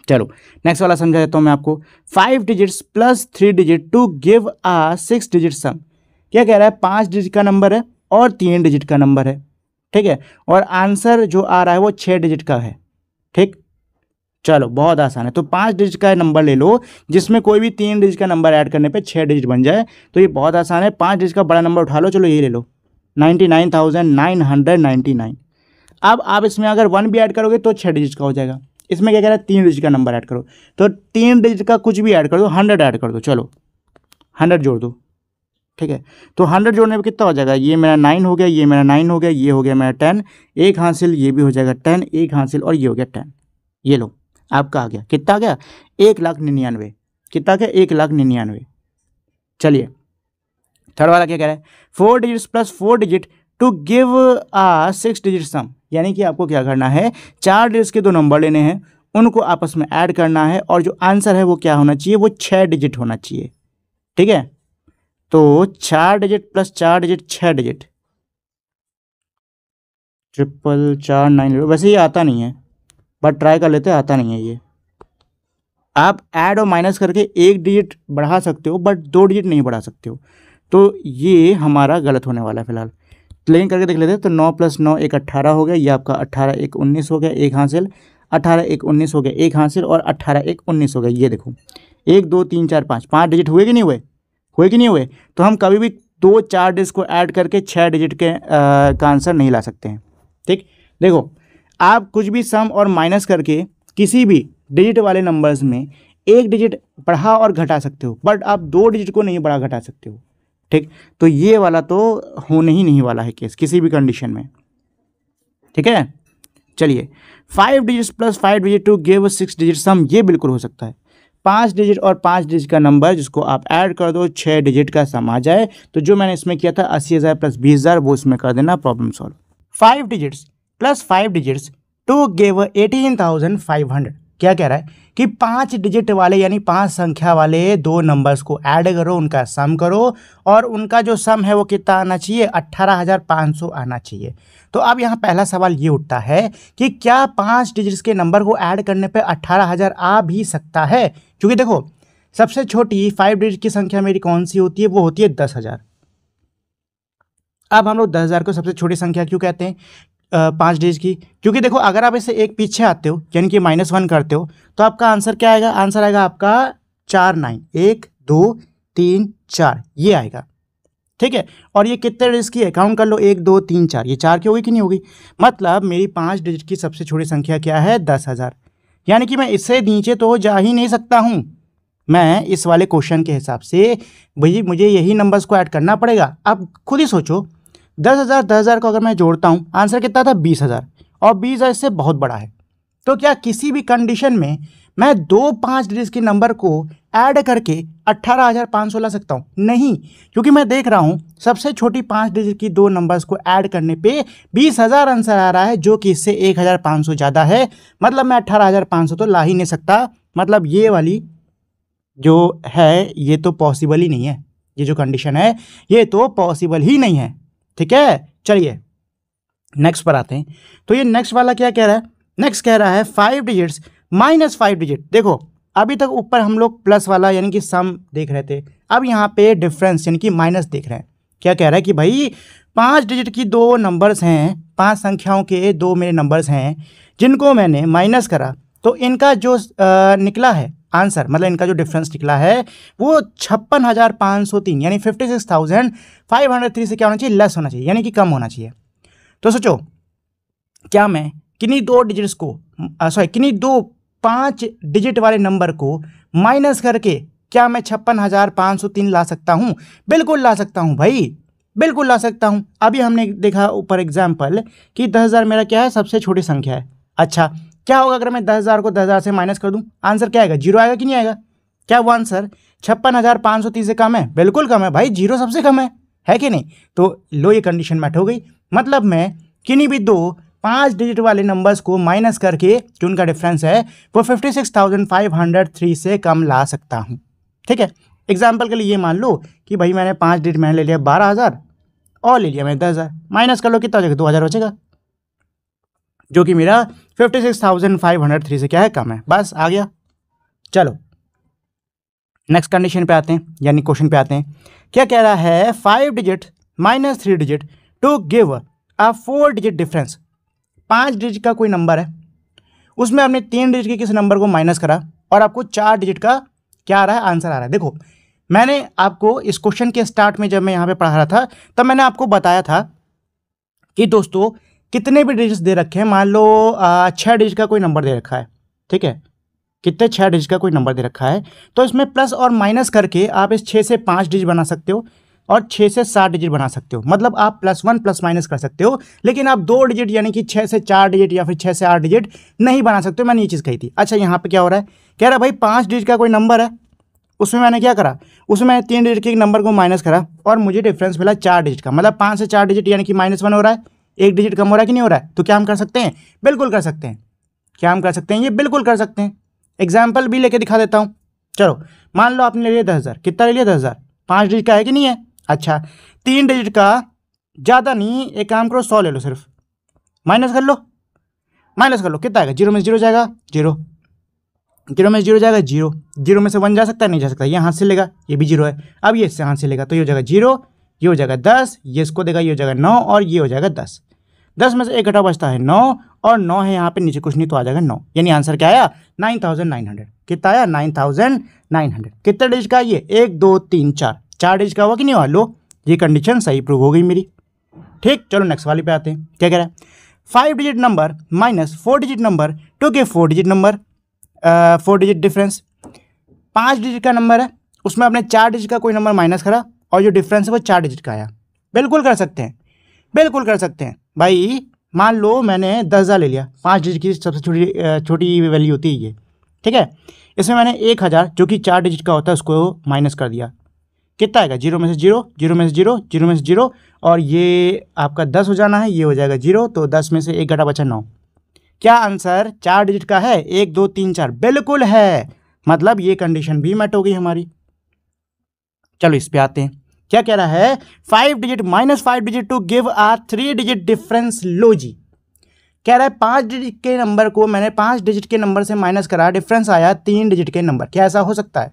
चलो नेक्स्ट वाला समझा देता हूँ मैं आपको five digits plus three digit to give a six digit sum क्या कह रहा है पाँच डिजिट का नंबर है और तीन डिजिट का नंबर है ठीक है और आंसर जो आ रहा है वो छः डिजिट का है ठीक चलो बहुत आसान है तो पाँच डिजिट का नंबर ले लो जिसमें कोई भी तीन डिजिट का नंबर ऐड करने पे छः डिजिट बन जाए तो ये बहुत आसान है पाँच डिजिट का बड़ा नंबर उठा लो चलो ये ले लो ninety nine thousand nine hundred ninety nine अब आप इसमें अगर वन भी ऐड करोगे तो छः डिजिट का हो जाएगा इसमें क्या कह रहा है तीन डिजिट का नंबर ऐड करो तो तीन डिजिट का कुछ भी ऐड कर दो हंड्रेड ऐड कर दो चलो हंड्रेड जोड़ दो ठीक है तो हंड्रेड जोड़ने पर कितना हो जाएगा ये मेरा नाइन हो गया ये मेरा नाइन हो गया ये हो गया मेरा टेन एक हासिल ये भी हो जाएगा टेन एक हासिल और ये हो गया टेन ये लो आपका आ गया कितना आ गया एक लाख निन्यानवे कितना गया एक लाख निन्यानवे चलिए थर्ड वाला क्या कह रहा है four digit plus four digit to give a six digit sum यानी कि आपको क्या करना है चार डिजिट के दो नंबर लेने हैं उनको आपस में ऐड करना है और जो आंसर है वो क्या होना चाहिए वो छः डिजिट होना चाहिए ठीक है तो चार डिजिट प्लस चार डिजिट छः डिजिट ट्रिपल चार नाइन वैसे ये आता नहीं है बट ट्राई कर लेते आता नहीं है ये आप ऐड और माइनस करके एक डिजिट बढ़ा सकते हो बट दो डिजिट नहीं बढ़ा सकते हो तो ये हमारा गलत होने वाला है फिलहाल प्लेन करके देख लेते हैं तो नौ प्लस नौ एक अट्ठारह हो गया ये आपका अट्ठारह एक उन्नीस हो गया एक हासिल अट्ठारह एक उन्नीस हो गया एक हासिल और अट्ठारह एक उन्नीस हो गया ये देखो एक दो तीन चार पाँच पाँच डिजिट हुए कि नहीं हुए हुए कि नहीं हुए तो हम कभी भी दो चार डिजिट को ऐड करके छः डिजिट के आ, का आंसर नहीं ला सकते हैं ठीक देखो आप कुछ भी सम और माइनस करके किसी भी डिजिट वाले नंबर्स में एक डिजिट बढ़ा और घटा सकते हो बट आप दो डिजिट को नहीं बढ़ा घटा सकते हो ठीक तो ये वाला तो होने ही नहीं वाला है केस किसी भी कंडीशन में ठीक है चलिए five digit plus five digit to give six digit sum ये बिल्कुल हो सकता है पाँच डिजिट और पाँच डिजिट का नंबर जिसको आप ऐड कर दो छः डिजिट का सम आ जाए तो जो मैंने इसमें किया था अस्सी हज़ार प्लस बीस हज़ार वो इसमें कर देना problem solve five digits plus five digits to give eighteen thousand five hundred क्या कह रहा है कि पांच डिजिट वाले यानी पांच संख्या वाले दो नंबर्स को ऐड करो उनका सम करो और उनका जो सम है वो कितना आना चाहिए अट्ठारह हज़ार पाँच सौ आना चाहिए तो अब यहाँ पहला सवाल ये उठता है कि क्या पांच डिजिट्स के नंबर को ऐड करने पे अट्ठारह हज़ार आ भी सकता है क्योंकि देखो सबसे छोटी फाइव डिजिट की संख्या मेरी कौन सी होती है वो होती है दस हज़ार अब हम लोग दस हज़ार को सबसे छोटी संख्या क्यों कहते हैं पाँच डिजिट की क्योंकि देखो अगर आप इसे एक पीछे आते हो यानी कि माइनस वन करते हो तो आपका आंसर क्या आएगा आंसर आएगा आपका चार नाइन एक दो तीन चार ये आएगा ठीक है और ये कितने डिजिट की है काउंट कर लो एक दो तीन चार ये चार की होगी कि नहीं होगी मतलब मेरी पाँच डिजिट की सबसे छोटी संख्या क्या है दस हज़ार यानी कि मैं इससे नीचे तो जा ही नहीं सकता हूँ मैं इस वाले क्वेश्चन के हिसाब से भाई मुझे यही नंबर्स को ऐड करना पड़ेगा अब खुद ही सोचो दस हज़ार दस हज़ार को अगर मैं जोड़ता हूँ आंसर कितना था बीस हज़ार और बीस हज़ार इससे बहुत बड़ा है तो क्या किसी भी कंडीशन में मैं दो पाँच डिजिट के नंबर को ऐड करके अट्ठारह हज़ार पाँच सौ ला सकता हूँ नहीं क्योंकि मैं देख रहा हूँ सबसे छोटी पाँच डिजिट की दो नंबर्स को ऐड करने पे बीस हज़ार आंसर आ रहा है जो कि इससे एक हज़ार पाँच सौ ज़्यादा है मतलब मैं अट्ठारह हज़ार पाँच सौ तो ला ही नहीं सकता मतलब ये वाली जो है ये तो पॉसिबल ही नहीं है ये जो कंडीशन है ये तो पॉसिबल ही नहीं है ठीक है चलिए नेक्स्ट पर आते हैं तो ये नेक्स्ट वाला क्या कह रहा है नेक्स्ट कह रहा है five digits minus five digit देखो अभी तक ऊपर हम लोग प्लस वाला यानी कि सम देख रहे थे अब यहाँ पे डिफरेंस यानी कि माइनस देख रहे हैं क्या कह रहा है कि भाई पाँच डिजिट की दो नंबर्स हैं पांच संख्याओं के दो मेरे नंबर्स हैं जिनको मैंने माइनस करा तो इनका जो आ, निकला है आंसर मतलब इनका जो डिफरेंस निकला है वो छप्पन हज़ार पाँच सौ तीन यानी fifty six thousand five hundred three से क्या होना चाहिए लेस होना चाहिए यानी कि कम होना चाहिए तो सोचो क्या मैं किन्हीं दो डिजिट्स को सॉरी किन्हीं दो पांच डिजिट वाले नंबर को माइनस करके क्या मैं छप्पन हज़ार पाँच सौ तीन ला सकता हूँ बिल्कुल ला सकता हूँ भाई बिल्कुल ला सकता हूँ अभी हमने देखा फॉर एग्जाम्पल कि दस हज़ार मेरा क्या है सबसे छोटी संख्या है अच्छा क्या होगा अगर मैं दस हज़ार को दस हज़ार से माइनस कर दूं आंसर क्या आएगा जीरो आएगा कि नहीं आएगा क्या वो आंसर छप्पन हज़ार पाँच सौ तीस से कम है बिल्कुल कम है भाई जीरो सबसे कम है है कि नहीं तो लो ये कंडीशन मैट हो गई मतलब मैं किन्हीं भी दो पाँच डिजिट वाले नंबर्स को माइनस करके जो उनका डिफरेंस है वो fifty six thousand five hundred three से कम ला सकता हूँ ठीक है एग्जाम्पल के लिए ये मान लो कि भाई मैंने पाँच डिजिट मैंने ले लिया बारह हज़ार और ले लिया मैंने दस हज़ार माइनस कर लो कितना हो जाएगा दो हज़ार बचेगा जो कि मेरा fifty six thousand five hundred three से क्या है कम है बस आ गया चलो नेक्स्ट कंडीशन पे आते हैं यानी क्वेश्चन पे आते हैं क्या कह रहा है five digit minus three digit to give a four digit difference पांच डिजिट का कोई नंबर है उसमें आपने तीन डिजिट के किस नंबर को माइनस करा और आपको चार डिजिट का क्या आ रहा है आंसर आ रहा है देखो मैंने आपको इस क्वेश्चन के स्टार्ट में जब मैं यहाँ पे पढ़ा रहा था तब मैंने आपको बताया था कि दोस्तों कितने भी डिजिट्स दे रखे हैं मान लो छः डिजिट का कोई नंबर दे रखा है ठीक है कितने छः डिजिट का कोई नंबर दे रखा है तो इसमें प्लस और माइनस करके आप इस छः से पाँच डिजिट बना सकते हो और छः से सात डिजिट बना सकते हो मतलब आप प्लस वन प्लस माइनस कर सकते हो लेकिन आप दो डिजिट यानी कि छः से चार डिजिट या फिर छः से आठ डिजिट नहीं बना सकते मैंने ये चीज़ कही थी अच्छा यहाँ पे क्या हो रहा है कह रहा भाई पाँच डिजिट का कोई नंबर है उसमें मैंने क्या करा उसमें मैंने तीन डिजिट के नंबर को माइनस करा और मुझे डिफरेंस मिला चार डिजिट का मतलब पाँच से चार डिजिट यानी कि माइनस वन हो रहा है एक डिजिट कम हो रहा है कि नहीं हो रहा है तो क्या हम कर सकते हैं बिल्कुल कर सकते हैं क्या हम कर सकते हैं ये बिल्कुल कर सकते हैं एग्जाम्पल भी लेके दिखा देता हूँ चलो मान लो आपने ले लिया दस हज़ार कितना ले लिया दस हज़ार पाँच डिजिट का है कि नहीं है अच्छा तीन डिजिट का ज़्यादा नहीं एक काम करो सौ ले लो सिर्फ माइनस कर लो माइनस कर लो कितना आएगा जीरो में जीरो जाएगा जीरो जीरो में जीरो जाएगा जीरो जीरो में से वन जा सकता है नहीं जा सकता ये हाथ से लेगा ये भी जीरो है अब ये इससे हाथ से लेगा तो ये हो जाएगा जीरो ये हो जाएगा दस ये इसको देगा ये हो जाएगा नौ और ये हो जाएगा दस दस में से एक घटा बचता है नौ और नौ है यहाँ पे नीचे कुछ नहीं तो आ जाएगा नौ यानी आंसर क्या आया नाइन थाउजेंड नाइन हंड्रेड कितना आया नाइन थाउजेंड नाइन हंड्रेड कितने डिज का ये एक दो तीन चार चार डिज का हुआ कि नहीं हुआ लो ये कंडीशन सही प्रूव हो गई मेरी ठीक चलो नेक्स्ट वाले पे आते हैं क्या कह रहा है five digit number minus four digit number to के four digit number four digit difference पाँच डिजिट का नंबर है उसमें आपने चार डिजिट का कोई नंबर माइनस करा और जो डिफरेंस है वो चार डिजिट का आया बिल्कुल कर सकते हैं बिल्कुल कर सकते हैं भाई मान लो मैंने दस हज़ार ले लिया पाँच डिजिट की सबसे छोटी छोटी वैल्यू होती है ये ठीक है इसमें मैंने एक हज़ार जो कि चार डिजिट का होता है उसको माइनस कर दिया कितना आएगा जीरो में से जीरो जीरो में से जीरो जीरो में से जीरो और ये आपका दस हो जाना है ये हो जाएगा जीरो तो दस में से एक घटा बचा नौ क्या आंसर चार डिजिट का है एक दो तीन चार बिल्कुल है मतलब ये कंडीशन भी मेट हो गई हमारी चलो इस पर आते हैं क्या कह रहा है five digit minus five digit to give a three digit difference लो जी कह रहा है पाँच डिजिट के नंबर को मैंने पाँच डिजिट के नंबर से माइनस करा डिफरेंस आया तीन डिजिट के नंबर क्या ऐसा हो सकता है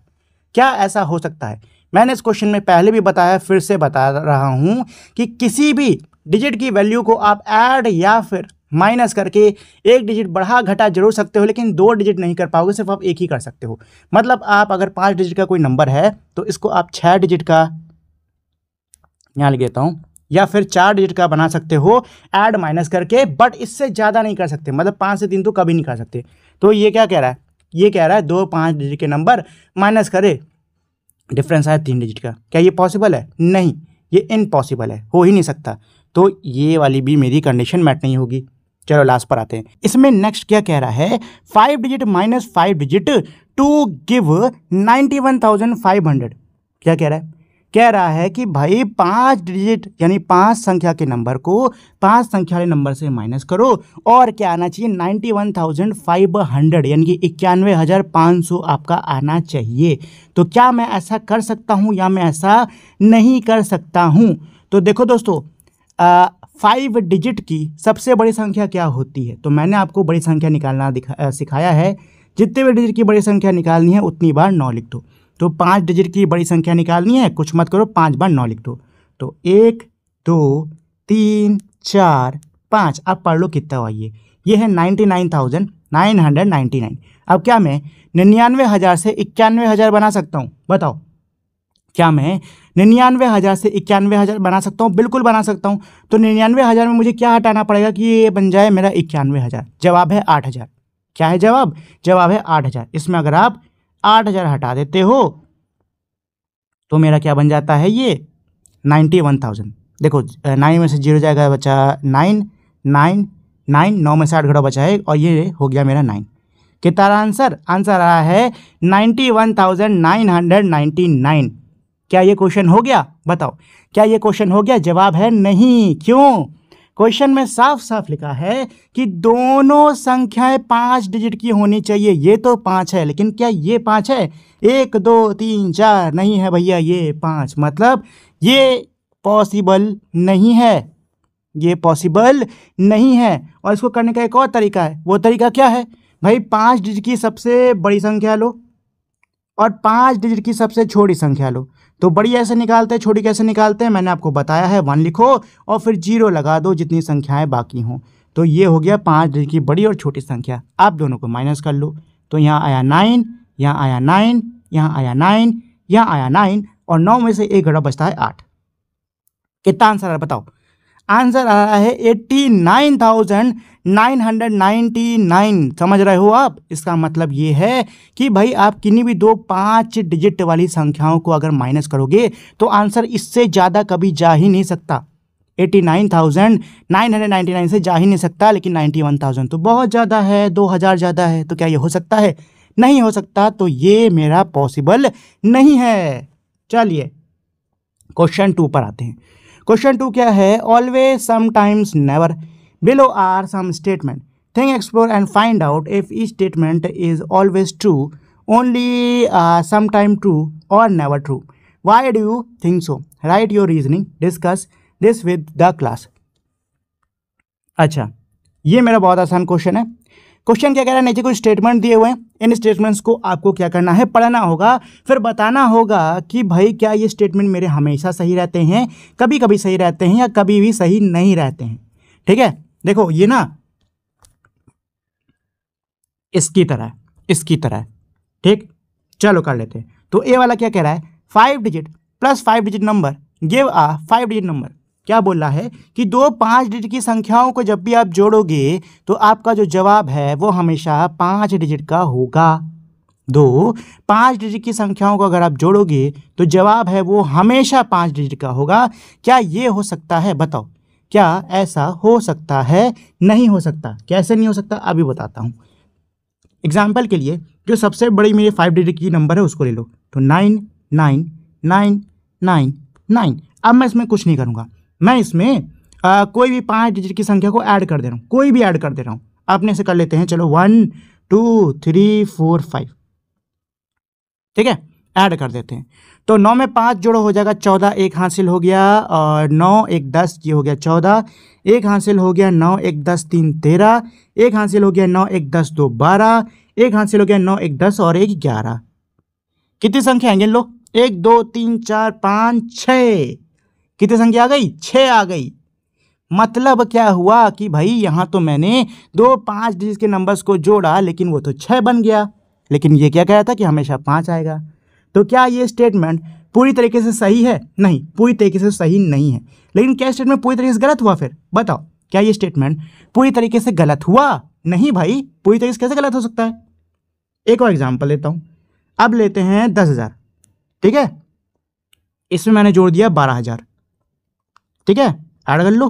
क्या ऐसा हो सकता है मैंने इस क्वेश्चन में पहले भी बताया फिर से बता रहा हूँ कि किसी भी डिजिट की वैल्यू को आप ऐड या फिर माइनस करके एक डिजिट बढ़ा घटा जरूर सकते हो लेकिन दो डिजिट नहीं कर पाओगे सिर्फ आप एक ही कर सकते हो मतलब आप अगर पाँच डिजिट का कोई नंबर है तो इसको आप छः डिजिट का यहाँ लिख देता हूँ या फिर चार डिजिट का बना सकते हो ऐड माइनस करके बट इससे ज़्यादा नहीं कर सकते मतलब पाँच से तीन तो कभी नहीं कर सकते तो ये क्या कह रहा है ये कह रहा है दो पाँच डिजिट के नंबर माइनस करे डिफरेंस आया तीन डिजिट का क्या ये पॉसिबल है नहीं ये इनपॉसिबल है हो ही नहीं सकता तो ये वाली भी मेरी कंडीशन मैट नहीं होगी चलो लास्ट पर आते हैं इसमें नेक्स्ट क्या कह रहा है five digit minus five digit to give ninety one thousand five hundred क्या कह रहा है कह रहा है कि भाई पाँच डिजिट यानी पाँच संख्या के नंबर को पाँच संख्या वाले नंबर से माइनस करो और क्या आना चाहिए ninety one thousand five hundred यानी कि इक्यानवे हज़ार पाँच सौ आपका आना चाहिए तो क्या मैं ऐसा कर सकता हूँ या मैं ऐसा नहीं कर सकता हूँ तो देखो दोस्तों आ, फाइव डिजिट की सबसे बड़ी संख्या क्या होती है तो मैंने आपको बड़ी संख्या निकालना दिखा सिखाया है जितने भी डिजिट की बड़ी संख्या निकालनी है उतनी बार नौ लिख दो तो पाँच डिजिट की बड़ी संख्या निकालनी है कुछ मत करो पाँच बार नौ लिख दो तो एक दो तीन चार पाँच अब पढ़ लो कितना हुआ ये ये है ninety nine thousand nine hundred ninety nine अब क्या मैं निन्यानवे हज़ार से इक्यानवे हज़ार बना सकता हूँ बताओ क्या मैं निन्यानवे हज़ार से इक्यानवे हज़ार बना सकता हूँ बिल्कुल बना सकता हूँ तो निन्यानवे हज़ार में मुझे क्या हटाना पड़ेगा कि ये बन जाए मेरा इक्यानवे हज़ार जवाब है आठ हज़ार क्या है जवाब जवाब है आठ हज़ार इसमें अगर आप आठ हज़ार हटा देते हो तो मेरा क्या बन जाता है ये नाइन्टी वन थाउजेंड देखो नाइन में से जीरो जाएगा बचा नाइन नाइन नाइन नौ में से आठ घड़ा बचा है और ये हो गया मेरा नाइन कितना आंसर आंसर आंसर रहा है ninety one thousand nine hundred ninety nine क्या ये क्वेश्चन हो गया बताओ क्या ये क्वेश्चन हो गया जवाब है नहीं क्यों क्वेश्चन में साफ साफ लिखा है कि दोनों संख्याएं पांच डिजिट की होनी चाहिए ये तो पांच है लेकिन क्या ये पांच है एक दो तीन चार नहीं है भैया ये पांच मतलब ये पॉसिबल नहीं है ये पॉसिबल नहीं है और इसको करने का एक और तरीका है वो तरीका क्या है भाई पाँच डिजिट की सबसे बड़ी संख्या लो और पाँच डिजिट की सबसे छोटी संख्या लो तो बड़ी ऐसे निकालते हैं छोटी कैसे निकालते हैं मैंने आपको बताया है वन लिखो और फिर जीरो लगा दो जितनी संख्याएं बाकी हों तो ये हो गया पाँच डिजिट की बड़ी और छोटी संख्या आप दोनों को माइनस कर लो तो यहाँ आया नाइन यहाँ आया नाइन यहाँ आया नाइन यहाँ आया नाइन और नौ में से एक घड़ा बचता है आठ कितना आंसर आ रहा बताओ आंसर आ रहा है एट्टी नाइन थाउजेंड 999 समझ रहे हो आप इसका मतलब ये है कि भाई आप किन्हीं भी दो पांच डिजिट वाली संख्याओं को अगर माइनस करोगे तो आंसर इससे ज़्यादा कभी जा ही नहीं सकता 89,999 से जा ही नहीं सकता लेकिन 91,000 तो बहुत ज़्यादा है 2,000 ज़्यादा है तो क्या ये हो सकता है नहीं हो सकता तो ये मेरा पॉसिबल नहीं है चलिए क्वेश्चन टू पर आते हैं क्वेश्चन टू क्या है always sometimes never Below are some statement. Think, explore and find out if each statement is always true, only uh, sometime true or never true. Why do you think so? Write your reasoning. Discuss this with the class. अच्छा ये मेरा बहुत आसान question है question क्या कह रहा है नीचे कुछ स्टेटमेंट दिए हुए हैं इन स्टेटमेंट्स को आपको क्या करना है पढ़ना होगा फिर बताना होगा कि भाई क्या ये स्टेटमेंट मेरे हमेशा सही रहते हैं कभी कभी सही रहते हैं या कभी भी सही नहीं रहते हैं ठीक है देखो ये ना इसकी तरह इसकी तरह ठीक चलो कर लेते हैं तो ए वाला क्या कह रहा है five digit plus five digit number give a five digit number क्या बोल रहा है कि दो पांच डिजिट की संख्याओं को जब भी आप जोड़ोगे तो आपका जो जवाब है वो हमेशा पांच डिजिट का होगा दो पांच डिजिट की संख्याओं को अगर आप जोड़ोगे तो जवाब है वो हमेशा पांच डिजिट का होगा क्या ये हो सकता है बताओ क्या ऐसा हो सकता है नहीं हो सकता कैसे नहीं हो सकता अभी बताता हूँ एग्जाम्पल के लिए जो सबसे बड़ी मेरी फाइव डिजिट की नंबर है उसको ले लो तो nine nine nine nine nine अब मैं इसमें कुछ नहीं करूँगा मैं इसमें आ, कोई भी पाँच डिजिट की संख्या को ऐड कर दे रहा हूँ कोई भी ऐड कर दे रहा हूँ अपने से कर लेते हैं चलो one two three four five ठीक है ऐड कर देते हैं तो नौ में पाँच जोड़ो हो जाएगा चौदह एक हासिल हो गया और नौ एक दस ये हो गया चौदह एक हासिल हो गया नौ एक दस तीन तेरह एक हासिल हो गया नौ एक दस दो बारह एक हासिल हो गया नौ एक दस और एक ग्यारह कितनी संख्या आएंगे लो एक दो तीन चार पाँच छ कितनी संख्या आ गई छ आ गई मतलब क्या हुआ कि भाई यहाँ तो मैंने दो पाँच डिजिट के नंबर्स को जोड़ा लेकिन वो तो छः बन गया लेकिन ये क्या कह रहा था कि हमेशा पाँच आएगा तो क्या ये स्टेटमेंट पूरी तरीके से सही है नहीं पूरी तरीके से सही नहीं है लेकिन क्या स्टेटमेंट पूरी तरीके से गलत हुआ फिर बताओ क्या ये स्टेटमेंट पूरी तरीके से गलत हुआ नहीं भाई पूरी तरीके से कैसे गलत हो सकता है एक और एग्जाम्पल लेता हूँ अब लेते हैं दस हज़ार ठीक है इसमें मैंने जोड़ दिया बारह हज़ार ठीक है ऐड कर लो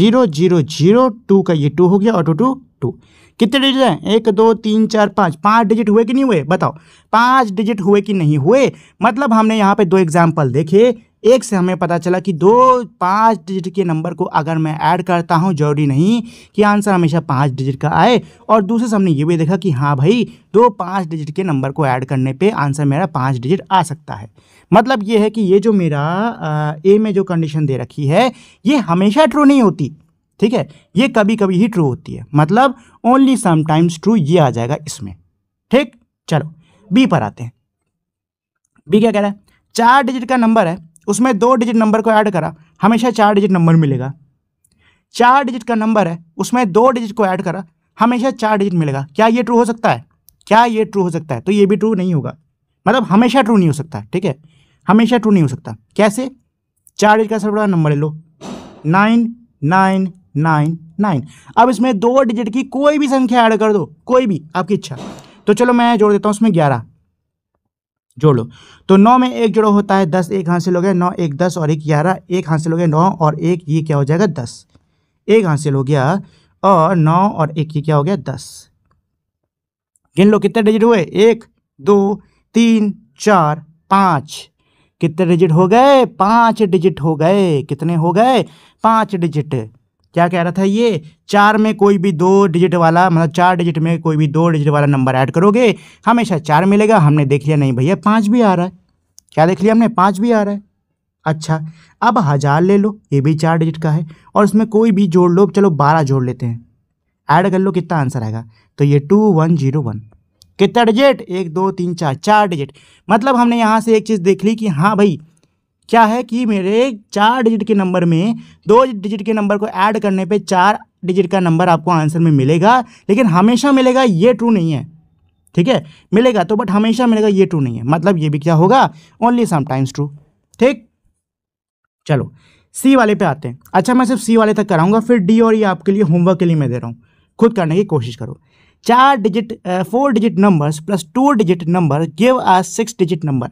जीरो जीरो जीरो टू का ये टू हो गया ऑटो टू टू कितने डिजिट हैं एक दो तीन चार पाँच पाँच डिजिट हुए कि नहीं हुए बताओ पाँच डिजिट हुए कि नहीं हुए मतलब हमने यहाँ पर दो एग्जाम्पल देखे एक से हमें पता चला कि दो पाँच डिजिट के नंबर को अगर मैं ऐड करता हूँ जरूरी नहीं कि आंसर हमेशा पाँच डिजिट का आए और दूसरे से हमने ये भी देखा कि हाँ भाई दो पाँच डिजिट के नंबर को ऐड करने पे आंसर मेरा पाँच डिजिट आ सकता है मतलब ये है कि ये जो मेरा ए में जो कंडीशन दे रखी है ये हमेशा ट्रू नहीं होती ठीक है ये कभी कभी ही ट्रू होती है मतलब ओनली समटाइम्स ट्रू ये आ जाएगा इसमें ठीक चलो बी पर आते हैं बी क्या कह रहा है चार डिजिट का नंबर है उसमें दो डिजिट नंबर को ऐड करा हमेशा चार डिजिट नंबर मिलेगा चार डिजिट का नंबर है उसमें दो डिजिट को ऐड करा हमेशा चार डिजिट मिलेगा क्या ये ट्रू हो सकता है क्या ये ट्रू हो सकता है तो ये भी ट्रू नहीं होगा मतलब हमेशा ट्रू नहीं हो सकता ठीक है हमेशा ट्रू नहीं हो सकता कैसे चार डिजिट का सबसे बड़ा नंबर ले लो नाइन नाइन नाइन नाइन अब इसमें दो डिजिट की कोई भी संख्या ऐड कर दो कोई भी आपकी इच्छा तो चलो मैं जोड़ देता हूँ उसमें ग्यारह जोड़ लो तो नौ में एक जोड़ो होता है दस एक हासिल हो गया नौ एक दस और एक ग्यारह एक हासिल हो गया नौ और एक ये क्या हो जाएगा दस एक हासिल हो गया और नौ और एक ये क्या हो गया दस गिन लो कितने डिजिट हुए एक दो तीन चार पाँच कितने डिजिट हो गए पाँच डिजिट हो गए कितने हो गए पाँच डिजिट क्या कह रहा था ये चार में कोई भी दो डिजिट वाला मतलब चार डिजिट में कोई भी दो डिजिट वाला नंबर ऐड करोगे हमेशा चार मिलेगा हमने देख लिया नहीं भैया पाँच भी आ रहा है क्या देख लिया हमने पाँच भी आ रहा है अच्छा अब हज़ार ले लो ये भी चार डिजिट का है और इसमें कोई भी जोड़ लो चलो बारह जोड़ लेते हैं ऐड कर लो कितना आंसर आएगा तो ये टू वन जीरो वन कितना डिजिट एक दो तीन चार चार डिजिट मतलब हमने यहाँ से एक चीज़ देख ली कि हाँ भाई क्या है कि मेरे चार डिजिट के नंबर में दो डिजिट के नंबर को ऐड करने पे चार डिजिट का नंबर आपको आंसर में मिलेगा लेकिन हमेशा मिलेगा ये ट्रू नहीं है ठीक है मिलेगा तो बट हमेशा मिलेगा ये ट्रू नहीं है मतलब ये भी क्या होगा ओनली समटाइम्स ट्रू ठीक चलो सी वाले पे आते हैं अच्छा मैं सिर्फ सी वाले तक कराऊंगा फिर डी और ये e आपके लिए होमवर्क के लिए मैं दे रहा हूँ खुद करने की कोशिश करो चार digit four digit numbers plus two digit number give a six digit number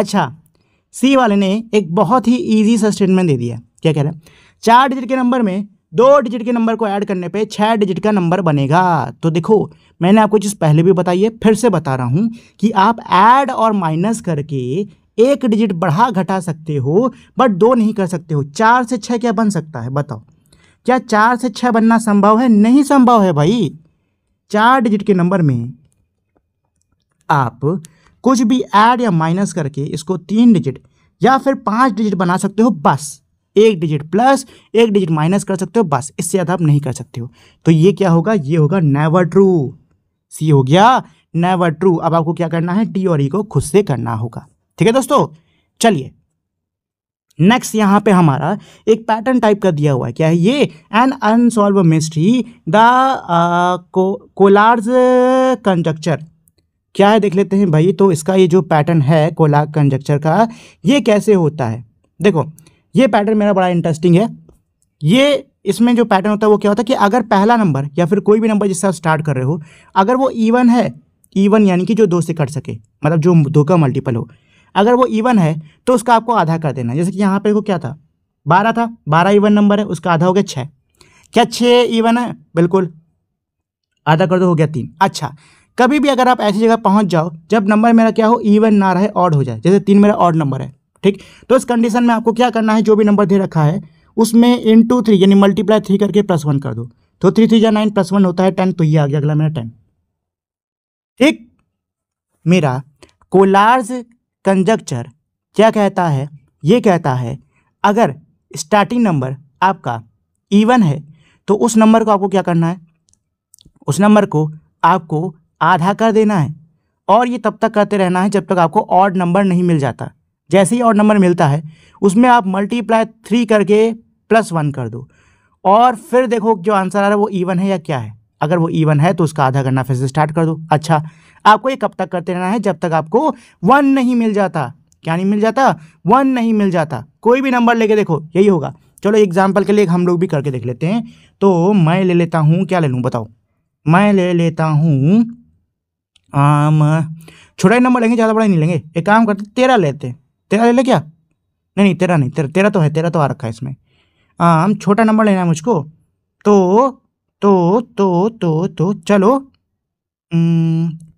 अच्छा सी वाले ने एक बहुत ही ईजी सा स्टेटमेंट दे दिया क्या कह रहे हैं चार डिजिट के नंबर में दो डिजिट के नंबर को ऐड करने पे छः डिजिट का नंबर बनेगा तो देखो मैंने आपको चीज़ पहले भी बताई है फिर से बता रहा हूँ कि आप ऐड और माइनस करके एक डिजिट बढ़ा घटा सकते हो बट दो नहीं कर सकते हो चार से छः क्या बन सकता है बताओ क्या चार से छः बनना संभव है नहीं संभव है भाई चार डिजिट के नंबर में आप कुछ भी ऐड या माइनस करके इसको तीन डिजिट या फिर पांच डिजिट बना सकते हो बस एक डिजिट प्लस एक डिजिट माइनस कर सकते हो बस इससे ज़्यादा आप नहीं कर सकते हो तो ये क्या होगा ये होगा नेवर ट्रू सी हो गया नेवर ट्रू अब आपको क्या करना है टी और ई को खुद से करना होगा ठीक है दोस्तों चलिए नेक्स्ट यहां पे हमारा एक पैटर्न टाइप का दिया हुआ है क्या है ये an unsolved mystery the Collatz conjecture क्या है देख लेते हैं भाई तो इसका ये जो पैटर्न है कोला कंजक्चर का ये कैसे होता है देखो ये पैटर्न मेरा बड़ा इंटरेस्टिंग है ये इसमें जो पैटर्न होता है वो क्या होता है कि अगर पहला नंबर या फिर कोई भी नंबर जिससे आप स्टार्ट कर रहे हो अगर वो ईवन है ईवन यानी कि जो दो से कट सके मतलब जो दो का मल्टीपल हो अगर वो ईवन है तो उसका आपको आधा कर देना जैसे कि यहाँ पे क्या था बारह था बारह ईवन नंबर है उसका आधा हो गया छः क्या छः ईवन है बिल्कुल आधा कर दो हो गया तीन अच्छा कभी भी अगर आप ऐसी जगह पहुंच जाओ जब नंबर मेरा क्या हो इवन ना रहे ऑड हो जाए जैसे तीन मेरा ऑड नंबर है ठीक तो इस कंडीशन में आपको क्या करना है जो भी नंबर दे रखा है उसमें इन टू थ्री यानी मल्टीप्लाई थ्री करके प्लस वन कर दो तो थ्री थ्री या नाइन प्लस वन होता है टेन तो ये आ गया अगला मेरा टेन ठीक मेरा कोलार्ज कंजक्चर क्या कहता है ये कहता है अगर स्टार्टिंग नंबर आपका ईवन है तो उस नंबर को आपको क्या करना है उस नंबर को आपको आधा कर देना है और ये तब तक करते रहना है जब तक आपको ऑड नंबर नहीं मिल जाता जैसे ही ऑड नंबर मिलता है उसमें आप मल्टीप्लाई थ्री करके प्लस वन कर दो और फिर देखो जो आंसर आ रहा है वो ईवन है या क्या है अगर वो ईवन है तो उसका आधा करना फिर से स्टार्ट कर दो अच्छा आपको ये कब तक करते रहना है जब तक आपको वन नहीं मिल जाता क्या नहीं मिल जाता वन नहीं मिल जाता कोई भी नंबर लेके देखो यही होगा चलो एग्जाम्पल के लिए हम लोग भी करके देख लेते हैं तो मैं ले लेता हूँ क्या ले लूँ बताओ मैं ले लेता हूँ आम छोटा ही नंबर लेंगे ज़्यादा बड़ा ही नहीं लेंगे एक काम करते तेरह लेते हैं तेरह ले ले क्या नहीं नहीं तेरह नहीं तेरह तेरह तो है तेरह तो आ रखा है इसमें आम छोटा नंबर लेना है मुझको तो तो तो तो तो चलो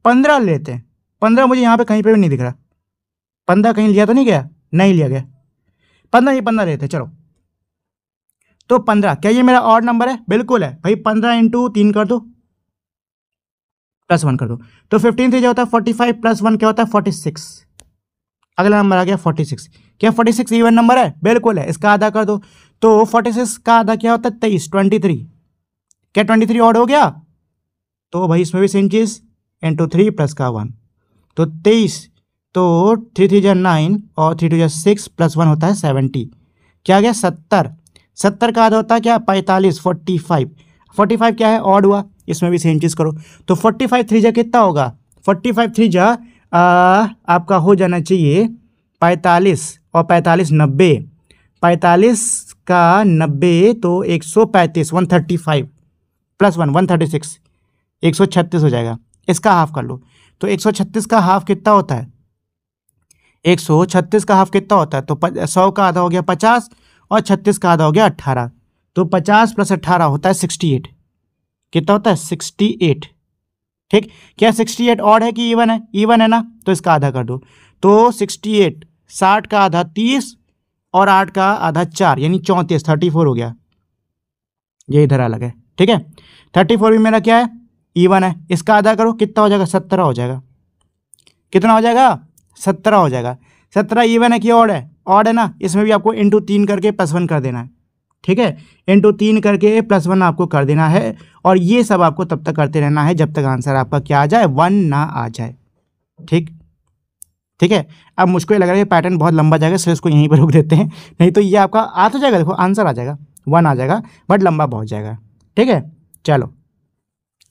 पंद्रह लेते हैं पंद्रह मुझे यहाँ पे कहीं पे भी नहीं दिख रहा पंद्रह कहीं लिया तो नहीं गया नहीं लिया गया पंद्रह ये पंद्रह लेते चलो तो पंद्रह क्या ये मेरा और नंबर है बिल्कुल है भाई पंद्रह इंटू तीन कर दो प्लस वन कर दो तो फिफ्टीन थ्री जो होता है फोर्टी फाइव प्लस वन क्या होता है फोर्टी सिक्स अगला नंबर आ गया फोर्टी सिक्स क्या फोर्टी सिक्स इवन नंबर है बिल्कुल है इसका आधा कर दो तो फोर्टी सिक्स का आधा क्या होता है तेईस ट्वेंटी थ्री क्या ट्वेंटी थ्री ऑड हो गया तो भाई इसमें भी सेम चीज़ टू थ्री प्लस का वन तो तेईस तो थ्री थ्री जै नाइन और थ्री टू जै सिक्स प्लस वन होता है सेवेंटी क्या गया सत्तर सत्तर का आधा होता है क्या पैंतालीस फोर्टी फाइव फोर्टी फाइव क्या है ऑड हुआ इसमें भी सेम चीज़ करो तो फोर्टी फाइव थ्री जा कितना होगा फोर्टी फाइव थ्री जा आपका हो जाना चाहिए पैंतालीस और पैंतालीस नब्बे पैंतालीस का नब्बे तो एक सौ पैंतीस one thirty five plus one one thirty six एक सौ छत्तीस हो जाएगा इसका हाफ कर लो तो एक सौ छत्तीस का हाफ कितना होता है एक सौ छत्तीस का हाफ कितना होता है तो सौ का आधा हो गया पचास और छत्तीस का आधा हो गया अट्ठारह तो पचास प्लस अट्ठारह होता है सिक्सटी एट कितना होता है सिक्सटी एट ठीक क्या सिक्सटी एट ऑड है कि इवन है इवन है ना तो इसका आधा कर दो तो सिक्सटी एट साठ का आधा तीस और आठ का आधा चार यानी चौंतीस थर्टी फोर हो गया ये इधर अलग है ठीक है थर्टी फोर भी मेरा क्या है ईवन है इसका आधा करो कितना हो जाएगा सत्रह हो जाएगा कितना हो जाएगा सत्रह हो जाएगा सत्रह ईवन है कि ऑड है ऑड है ना इसमें भी आपको इंटू तीन करके प्लस वन कर देना है ठीक है इंटू तीन करके प्लस वन आपको कर देना है और ये सब आपको तब तक करते रहना है जब तक आंसर आपका क्या आ जाए वन ना आ जाए ठीक ठीक है अब मुझको ये लग रहा है पैटर्न बहुत लंबा जाएगा सर इसको यहीं पर रोक देते हैं नहीं तो ये आपका आ तो जाएगा देखो आंसर आ जाएगा वन आ जाएगा बट लंबा बहुत जाएगा ठीक है चलो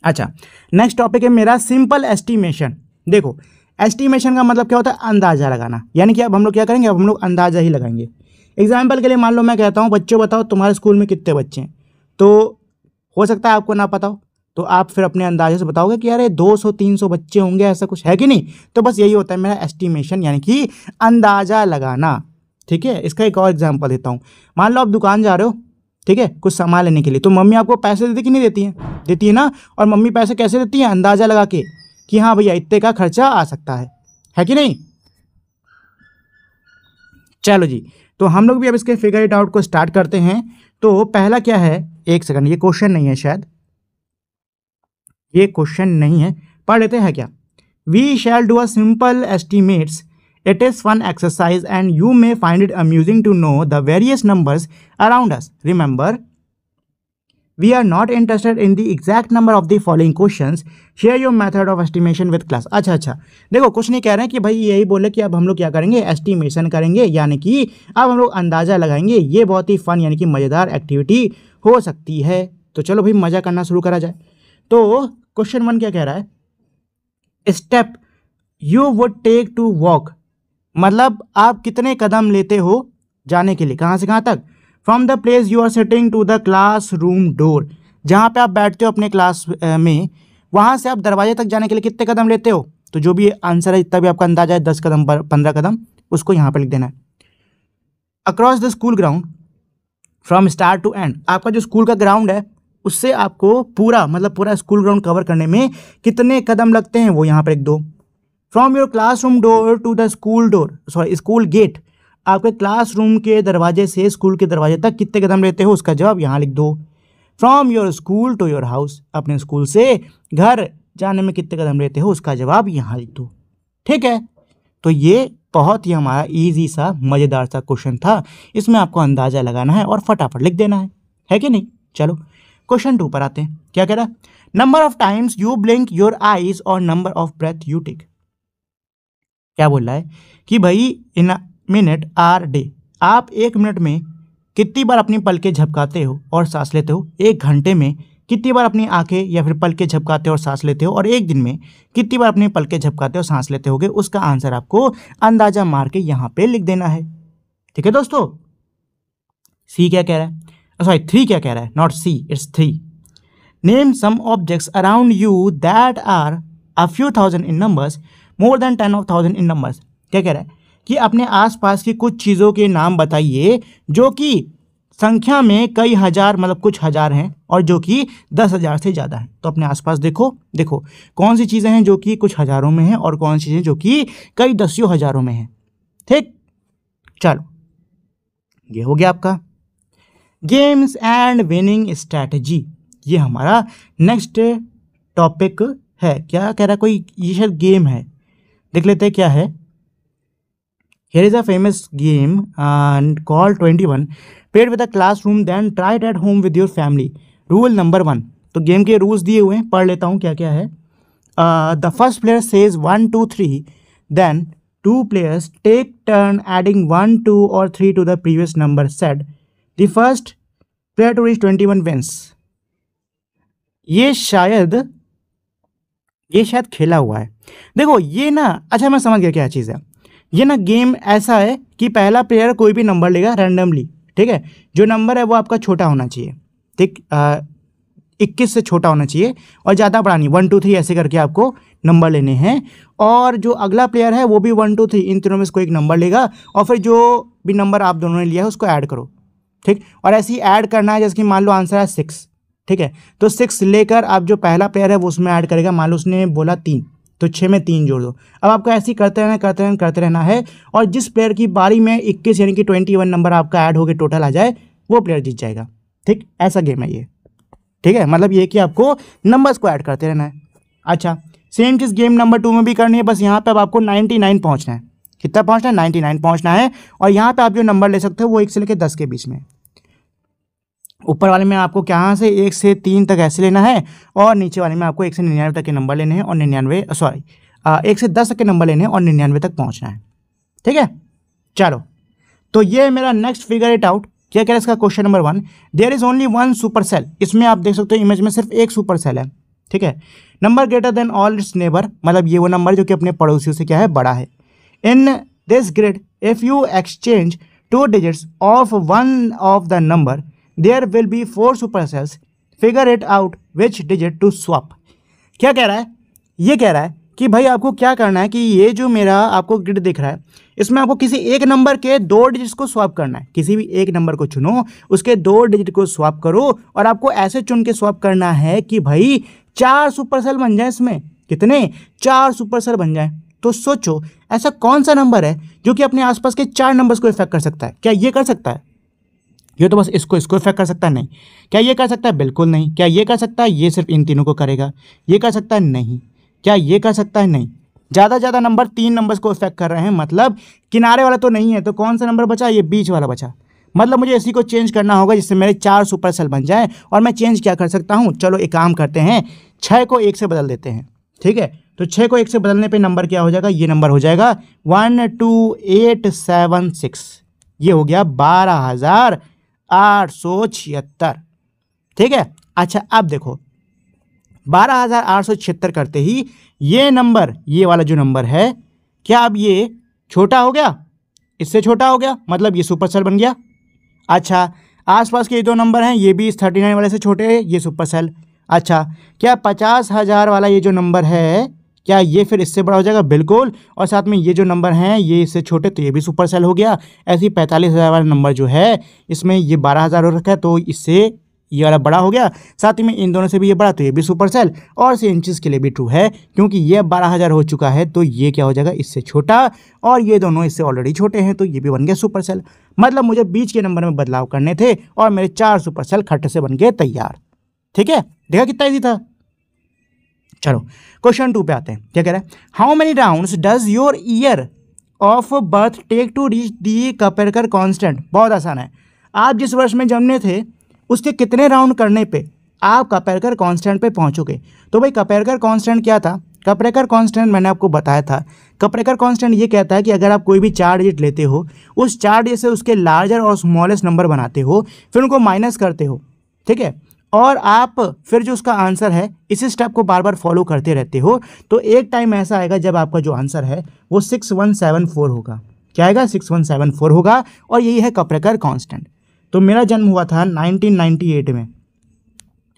अच्छा नेक्स्ट टॉपिक है मेरा सिंपल एस्टिमेशन देखो एस्टिमेशन का मतलब क्या होता है अंदाज़ा लगाना यानी कि अब हम लोग क्या करेंगे अब हम लोग अंदाज़ा ही लगाएंगे एग्जाम्पल के लिए मान लो मैं कहता हूँ बच्चों बताओ तुम्हारे स्कूल में कितने बच्चे हैं तो हो सकता है आपको ना पता हो तो आप फिर अपने अंदाजे से बताओगे कि यार दो सौ तीन सौ बच्चे होंगे ऐसा कुछ है कि नहीं तो बस यही होता है मेरा एस्टिमेशन यानी कि अंदाज़ा लगाना ठीक है इसका एक और एग्जाम्पल देता हूँ मान लो आप दुकान जा रहे हो ठीक है कुछ सामान लेने के लिए तो मम्मी आपको पैसे देती कि नहीं देती है देती है ना और मम्मी पैसे कैसे देती है अंदाज़ा लगा के कि हाँ भैया इतने का खर्चा आ सकता है है कि नहीं चलो जी तो हम लोग भी अब इसके फिगर इट आउट को स्टार्ट करते हैं तो पहला क्या है एक सेकंड ये क्वेश्चन नहीं है शायद ये क्वेश्चन नहीं है पढ़ लेते हैं क्या we shall do a simple estimates it is fun exercise and you may find it amusing to know the various numbers around us remember We are not interested in the exact number of the following questions. Share your method of estimation with class. अच्छा अच्छा देखो कुछ नहीं कह रहे हैं कि भाई यही बोले कि अब हम लोग क्या करेंगे एस्टिमेशन करेंगे यानी कि अब हम लोग अंदाज़ा लगाएंगे ये बहुत ही फन यानी कि मज़ेदार एक्टिविटी हो सकती है तो चलो भाई मज़ा करना शुरू करा जाए तो क्वेश्चन वन क्या कह रहा है step you would take to walk मतलब आप कितने कदम लेते हो जाने के लिए कहाँ से कहाँ तक from the place you are setting to the class room door जहाँ पे आप बैठते हो अपने क्लास में वहाँ से आप दरवाजे तक जाने के लिए कितने कदम लेते हो तो जो भी आंसर है जितना भी आपका अंदाजा है दस कदम पर पंद्रह कदम उसको यहाँ पर लिख देना है across the school ground from start to end आपका जो स्कूल का ग्राउंड है उससे आपको पूरा मतलब पूरा स्कूल ग्राउंड कवर करने में कितने कदम लगते हैं वो यहाँ पर एक दो from your class room door to the school door sorry school gate आपके क्लासरूम के दरवाजे से स्कूल के दरवाजे तक कितने कदम रहते हो उसका जवाब यहाँ लिख दो from your school to your house अपने स्कूल से घर जाने में कितने कदम रहते हो उसका जवाब यहाँ लिख दो ठीक है तो ये बहुत ही हमारा ईजी सा मज़ेदार सा क्वेश्चन था इसमें आपको अंदाज़ा लगाना है और फटाफट लिख देना है है कि नहीं चलो क्वेश्चन टू पर आते हैं क्या कह रहा number of times you blink your eyes और number of breath you take क्या बोल रहा है कि भाई इन मिनट आर डे आप एक मिनट में कितनी बार अपनी पलकें झपकाते हो और सांस लेते हो एक घंटे में कितनी बार अपनी आंखें या फिर पलकें झपकाते हो और सांस लेते हो और एक दिन में कितनी बार अपनी पलकें झपकाते हो सांस लेते होगे उसका आंसर आपको अंदाजा मार के यहाँ पे लिख देना है ठीक है दोस्तों सी क्या कह रहा है सॉरी थ्री क्या कह रहा है not see it's three name some objects around you that are a few thousand in numbers more than ten of thousand in numbers क्या कह रहा है कि अपने आसपास की कुछ चीज़ों के नाम बताइए जो कि संख्या में कई हज़ार मतलब कुछ हज़ार हैं और जो कि दस हज़ार से ज़्यादा हैं तो अपने आसपास देखो देखो कौन सी चीज़ें हैं जो कि कुछ हज़ारों में हैं और कौन सी चीज़ें जो कि कई दसियों हज़ारों में हैं ठीक चलो ये हो गया आपका गेम्स एंड विनिंग स्ट्रैटेजी ये हमारा नेक्स्ट टॉपिक है क्या कह रहा कोई ये शायद गेम है देख लेते हैं क्या है Here is a famous game and uh, called 21 played with a classroom then try it at home with your family. Rule number one तो गेम के रूल्स दिए हुए हैं पढ़ लेता हूँ क्या क्या है the first player says one two three then two players take turn adding 1 2 or 3 to the previous number said the first player to reach 21 wins ये शायद ये शायद खेला हुआ है देखो ये ना अच्छा मैं समझ गया क्या चीज़ है ये ना गेम ऐसा है कि पहला प्लेयर कोई भी नंबर लेगा रैंडमली ठीक है जो नंबर है वो आपका छोटा होना चाहिए ठीक इक्कीस से छोटा होना चाहिए और ज़्यादा बड़ा नहीं वन टू थ्री ऐसे करके आपको नंबर लेने हैं और जो अगला प्लेयर है वो भी वन टू थ्री इन तीनों में से कोई एक नंबर लेगा और फिर जो भी नंबर आप दोनों ने लिया है उसको ऐड करो ठीक और ऐसे ही ऐड करना है जैसे कि मान लो आंसर है सिक्स ठीक है तो सिक्स लेकर आप जो पहला प्लेयर है वो उसमें ऐड करेगा मान लो उसने बोला तीन तो छः में तीन जोड़ दो अब आपको ऐसे ही करते रहना करते रहना करते रहना है और जिस प्लेयर की बारी में इक्कीस यानी कि ट्वेंटी वन नंबर आपका ऐड गया टोटल आ जाए वो प्लेयर जीत जाएगा ठीक ऐसा गेम है ये ठीक है मतलब ये कि आपको नंबर्स को ऐड करते रहना है अच्छा सेम चीज़ गेम नंबर टू में भी करनी है बस यहाँ पर अब आपको नाइन्टी नाइन पहुँचना है कितना पहुँचना है नाइन्टी नाइन पहुँचना है और यहाँ पर आप जो नंबर ले सकते हो वो एक से लेकर दस के बीच में ऊपर वाले में आपको कहाँ से एक से तीन तक ऐसे लेना है और नीचे वाले में आपको एक से निन्यानवे तक के नंबर लेने हैं और निन्यानवे सॉरी एक से दस तक के नंबर लेने हैं और निन्यानवे तक पहुँचना है ठीक है चलो तो ये मेरा नेक्स्ट फिगर इट आउट क्या कह रहा है इसका question number one there is only one super cell इसमें आप देख सकते हो इमेज में सिर्फ एक सुपर सेल है ठीक है number greater than all its neighbour मतलब ये वो नंबर जो कि अपने पड़ोसियों से क्या है बड़ा है in this grid if you exchange two digits of one of the number there will be four super cells figure it out which digit to swap क्या कह रहा है ये कह रहा है कि भाई आपको क्या करना है कि ये जो मेरा आपको ग्रिड दिख रहा है इसमें आपको किसी एक नंबर के दो डिजिट को स्वाप करना है किसी भी एक नंबर को चुनो उसके दो डिजिट को स्वाप करो और आपको ऐसे चुन के स्वाप करना है कि भाई चार सुपर सेल बन जाए इसमें कितने चार सुपर सेल बन जाए तो सोचो ऐसा कौन सा नंबर है जो कि अपने आसपास के चार नंबर्स को इफेक्ट कर सकता है क्या ये कर सकता है ये तो बस इसको इसको इफेक्ट कर सकता है नहीं क्या ये कर सकता है बिल्कुल नहीं क्या ये कर सकता है ये सिर्फ इन तीनों को करेगा ये कर सकता है नहीं क्या ये कर सकता है नहीं ज़्यादा ज़्यादा नंबर तीन नंबर्स को इफेक्ट कर रहे हैं मतलब किनारे वाला तो नहीं है तो कौन सा नंबर बचा ये बीच वाला बचा मतलब मुझे इसी को चेंज करना होगा जिससे मेरे चार सुपर सेल बन जाए और मैं चेंज क्या कर सकता हूँ चलो एक काम करते हैं छः को एक से बदल देते हैं ठीक है तो छः को एक से बदलने पे नंबर क्या हो जाएगा ये नंबर हो जाएगा one two eight seven six ये हो गया बारह हज़ार आठ सौ छिहत्तर ठीक है अच्छा अब देखो बारह हज़ार आठ सौ छिहत्तर करते ही ये नंबर ये वाला जो नंबर है क्या अब ये छोटा हो गया इससे छोटा हो गया मतलब ये सुपर सेल बन गया अच्छा आसपास के ये दो नंबर हैं ये भी इस थर्टी नाइन वाले से छोटे हैं ये सुपर सेल अच्छा क्या पचास हज़ार वाला ये जो नंबर है क्या ये फिर इससे बड़ा हो जाएगा बिल्कुल और साथ में ये जो नंबर हैं ये इससे छोटे तो ये भी सुपर सेल हो गया ऐसे ही पैंतालीस हज़ार वाला नंबर जो है इसमें ये बारह हज़ार हो रखा है तो इससे ये वाला बड़ा हो गया साथ ही में इन दोनों से भी ये बड़ा तो ये भी सुपर सेल और से इंचज के लिए भी ट्रू है क्योंकि ये बारह हज़ार हो चुका है तो ये क्या हो जाएगा इससे छोटा और ये दोनों इससे ऑलरेडी छोटे हैं तो ये भी बन गया सुपर सेल मतलब मुझे बीच के नंबर में बदलाव करने थे और मेरे चार सुपर सेल खट से बन गए तैयार ठीक है देखा कितना ईजी था चलो क्वेश्चन टू पे आते हैं क्या कह रहा है how many round does your year of birth take to reach the Kaprekar constant बहुत आसान है आप जिस वर्ष में जन्मे थे उसके कितने राउंड करने पे आप कपेरकर कांस्टेंट पे पहुंचोगे तो भाई कपेरकर कांस्टेंट क्या था कपरेकर कांस्टेंट मैंने आपको बताया था कपरेकर कांस्टेंट ये कहता है कि अगर आप कोई भी चार डिजिट लेते हो उस चार डिजिट से उसके लार्जर और स्मॉलेस्ट नंबर बनाते हो फिर उनको माइनस करते हो ठीक है और आप फिर जो उसका आंसर है इसी स्टेप को बार बार फॉलो करते रहते हो तो एक टाइम ऐसा आएगा जब आपका जो आंसर है वो सिक्स वन सेवन फोर होगा क्या आएगा सिक्स वन सेवन फोर होगा और यही है कपरेकर कांस्टेंट तो मेरा जन्म हुआ था 1998 में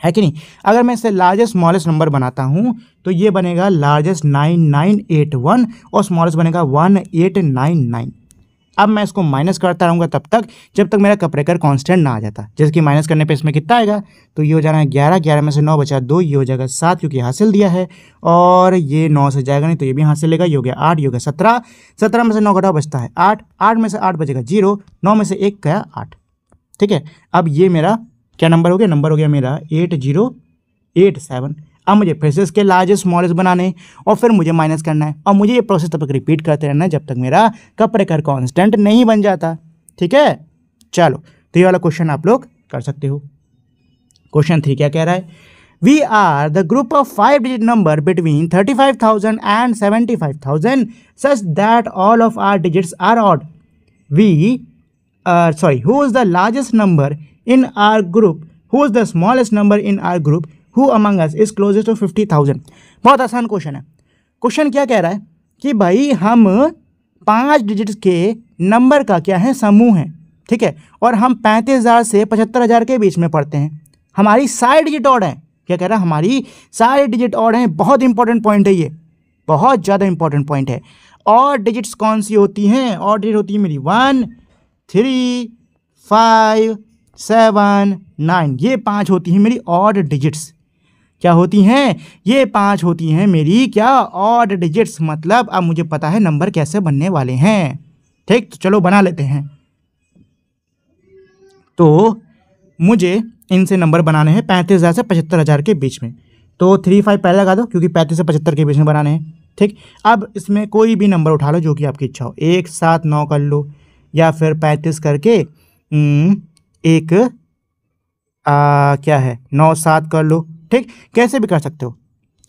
है कि नहीं अगर मैं इसे लार्जेस्ट स्मॉलेस्ट नंबर बनाता हूँ तो ये बनेगा largest nine nine eight one और स्मॉलेस्ट बनेगा वन एट नाइन नाइन अब मैं इसको माइनस करता रहूँगा तब तक जब तक मेरा कपरेकर कांस्टेंट ना आ जाता जैसे कि माइनस करने पे इसमें कितना आएगा तो ये हो जाना है ग्यारह ग्यारह में से नौ बचा दो ये हो जाएगा सात क्योंकि हासिल दिया है और ये नौ से जाएगा नहीं तो ये भी हासिल लेगा ये हो गया आठ ये हो गया सत्रह सत्रह में से नौ घटा बचता है आठ आठ में से आठ बचेगा जीरो नौ में से एक गया आठ ठीक है अब ये मेरा क्या नंबर हो गया नंबर हो गया मेरा एट जीरो एट सेवन अब मुझे फिर से इसके लार्जेस्ट स्मॉलेस्ट बनाने और फिर मुझे माइनस करना है और मुझे ये प्रोसेस तब तक रिपीट करते रहना है जब तक मेरा कपड़े का कॉन्स्टेंट नहीं बन जाता ठीक है चलो तो ये वाला क्वेश्चन आप लोग कर सकते हो क्वेश्चन थ्री क्या कह रहा है we are the group of five digit number between thirty five thousand and seventy five thousand such that all of our digits are odd we sorry who is the largest number in our group who is the smallest number in our group who among us is closest to fifty thousand बहुत आसान question है question क्या कह रहा है कि भाई हम पाँच डिजिट के नंबर का क्या है समूह है ठीक है और हम पैंतीस हज़ार से पचहत्तर हज़ार के बीच में पढ़ते हैं हमारी सारे डिजिट और हैं क्या कह रहा है हमारी सारे डिजिट और हैं बहुत इंपॉर्टेंट पॉइंट है ये बहुत ज़्यादा इंपॉर्टेंट पॉइंट है और डिजिट्स कौन सी होती हैं और डिजिट होती है मेरी one three five seven nine ये पांच होती हैं मेरी ऑड डिजिट्स क्या होती हैं ये पांच होती हैं मेरी क्या ऑड डिजिट्स मतलब अब मुझे पता है नंबर कैसे बनने वाले हैं ठीक तो चलो बना लेते हैं तो मुझे इनसे नंबर बनाने हैं पैंतीस हज़ार से पचहत्तर हज़ार के बीच में तो थ्री फाइव पहले लगा दो क्योंकि पैंतीस से पचहत्तर के बीच में बनाने हैं ठीक अब इसमें कोई भी नंबर उठा लो जो कि आपकी इच्छा हो एक सात नौ कर लो या फिर पैंतीस करके एक आ, क्या है नौ सात कर लो ठीक कैसे भी कर सकते हो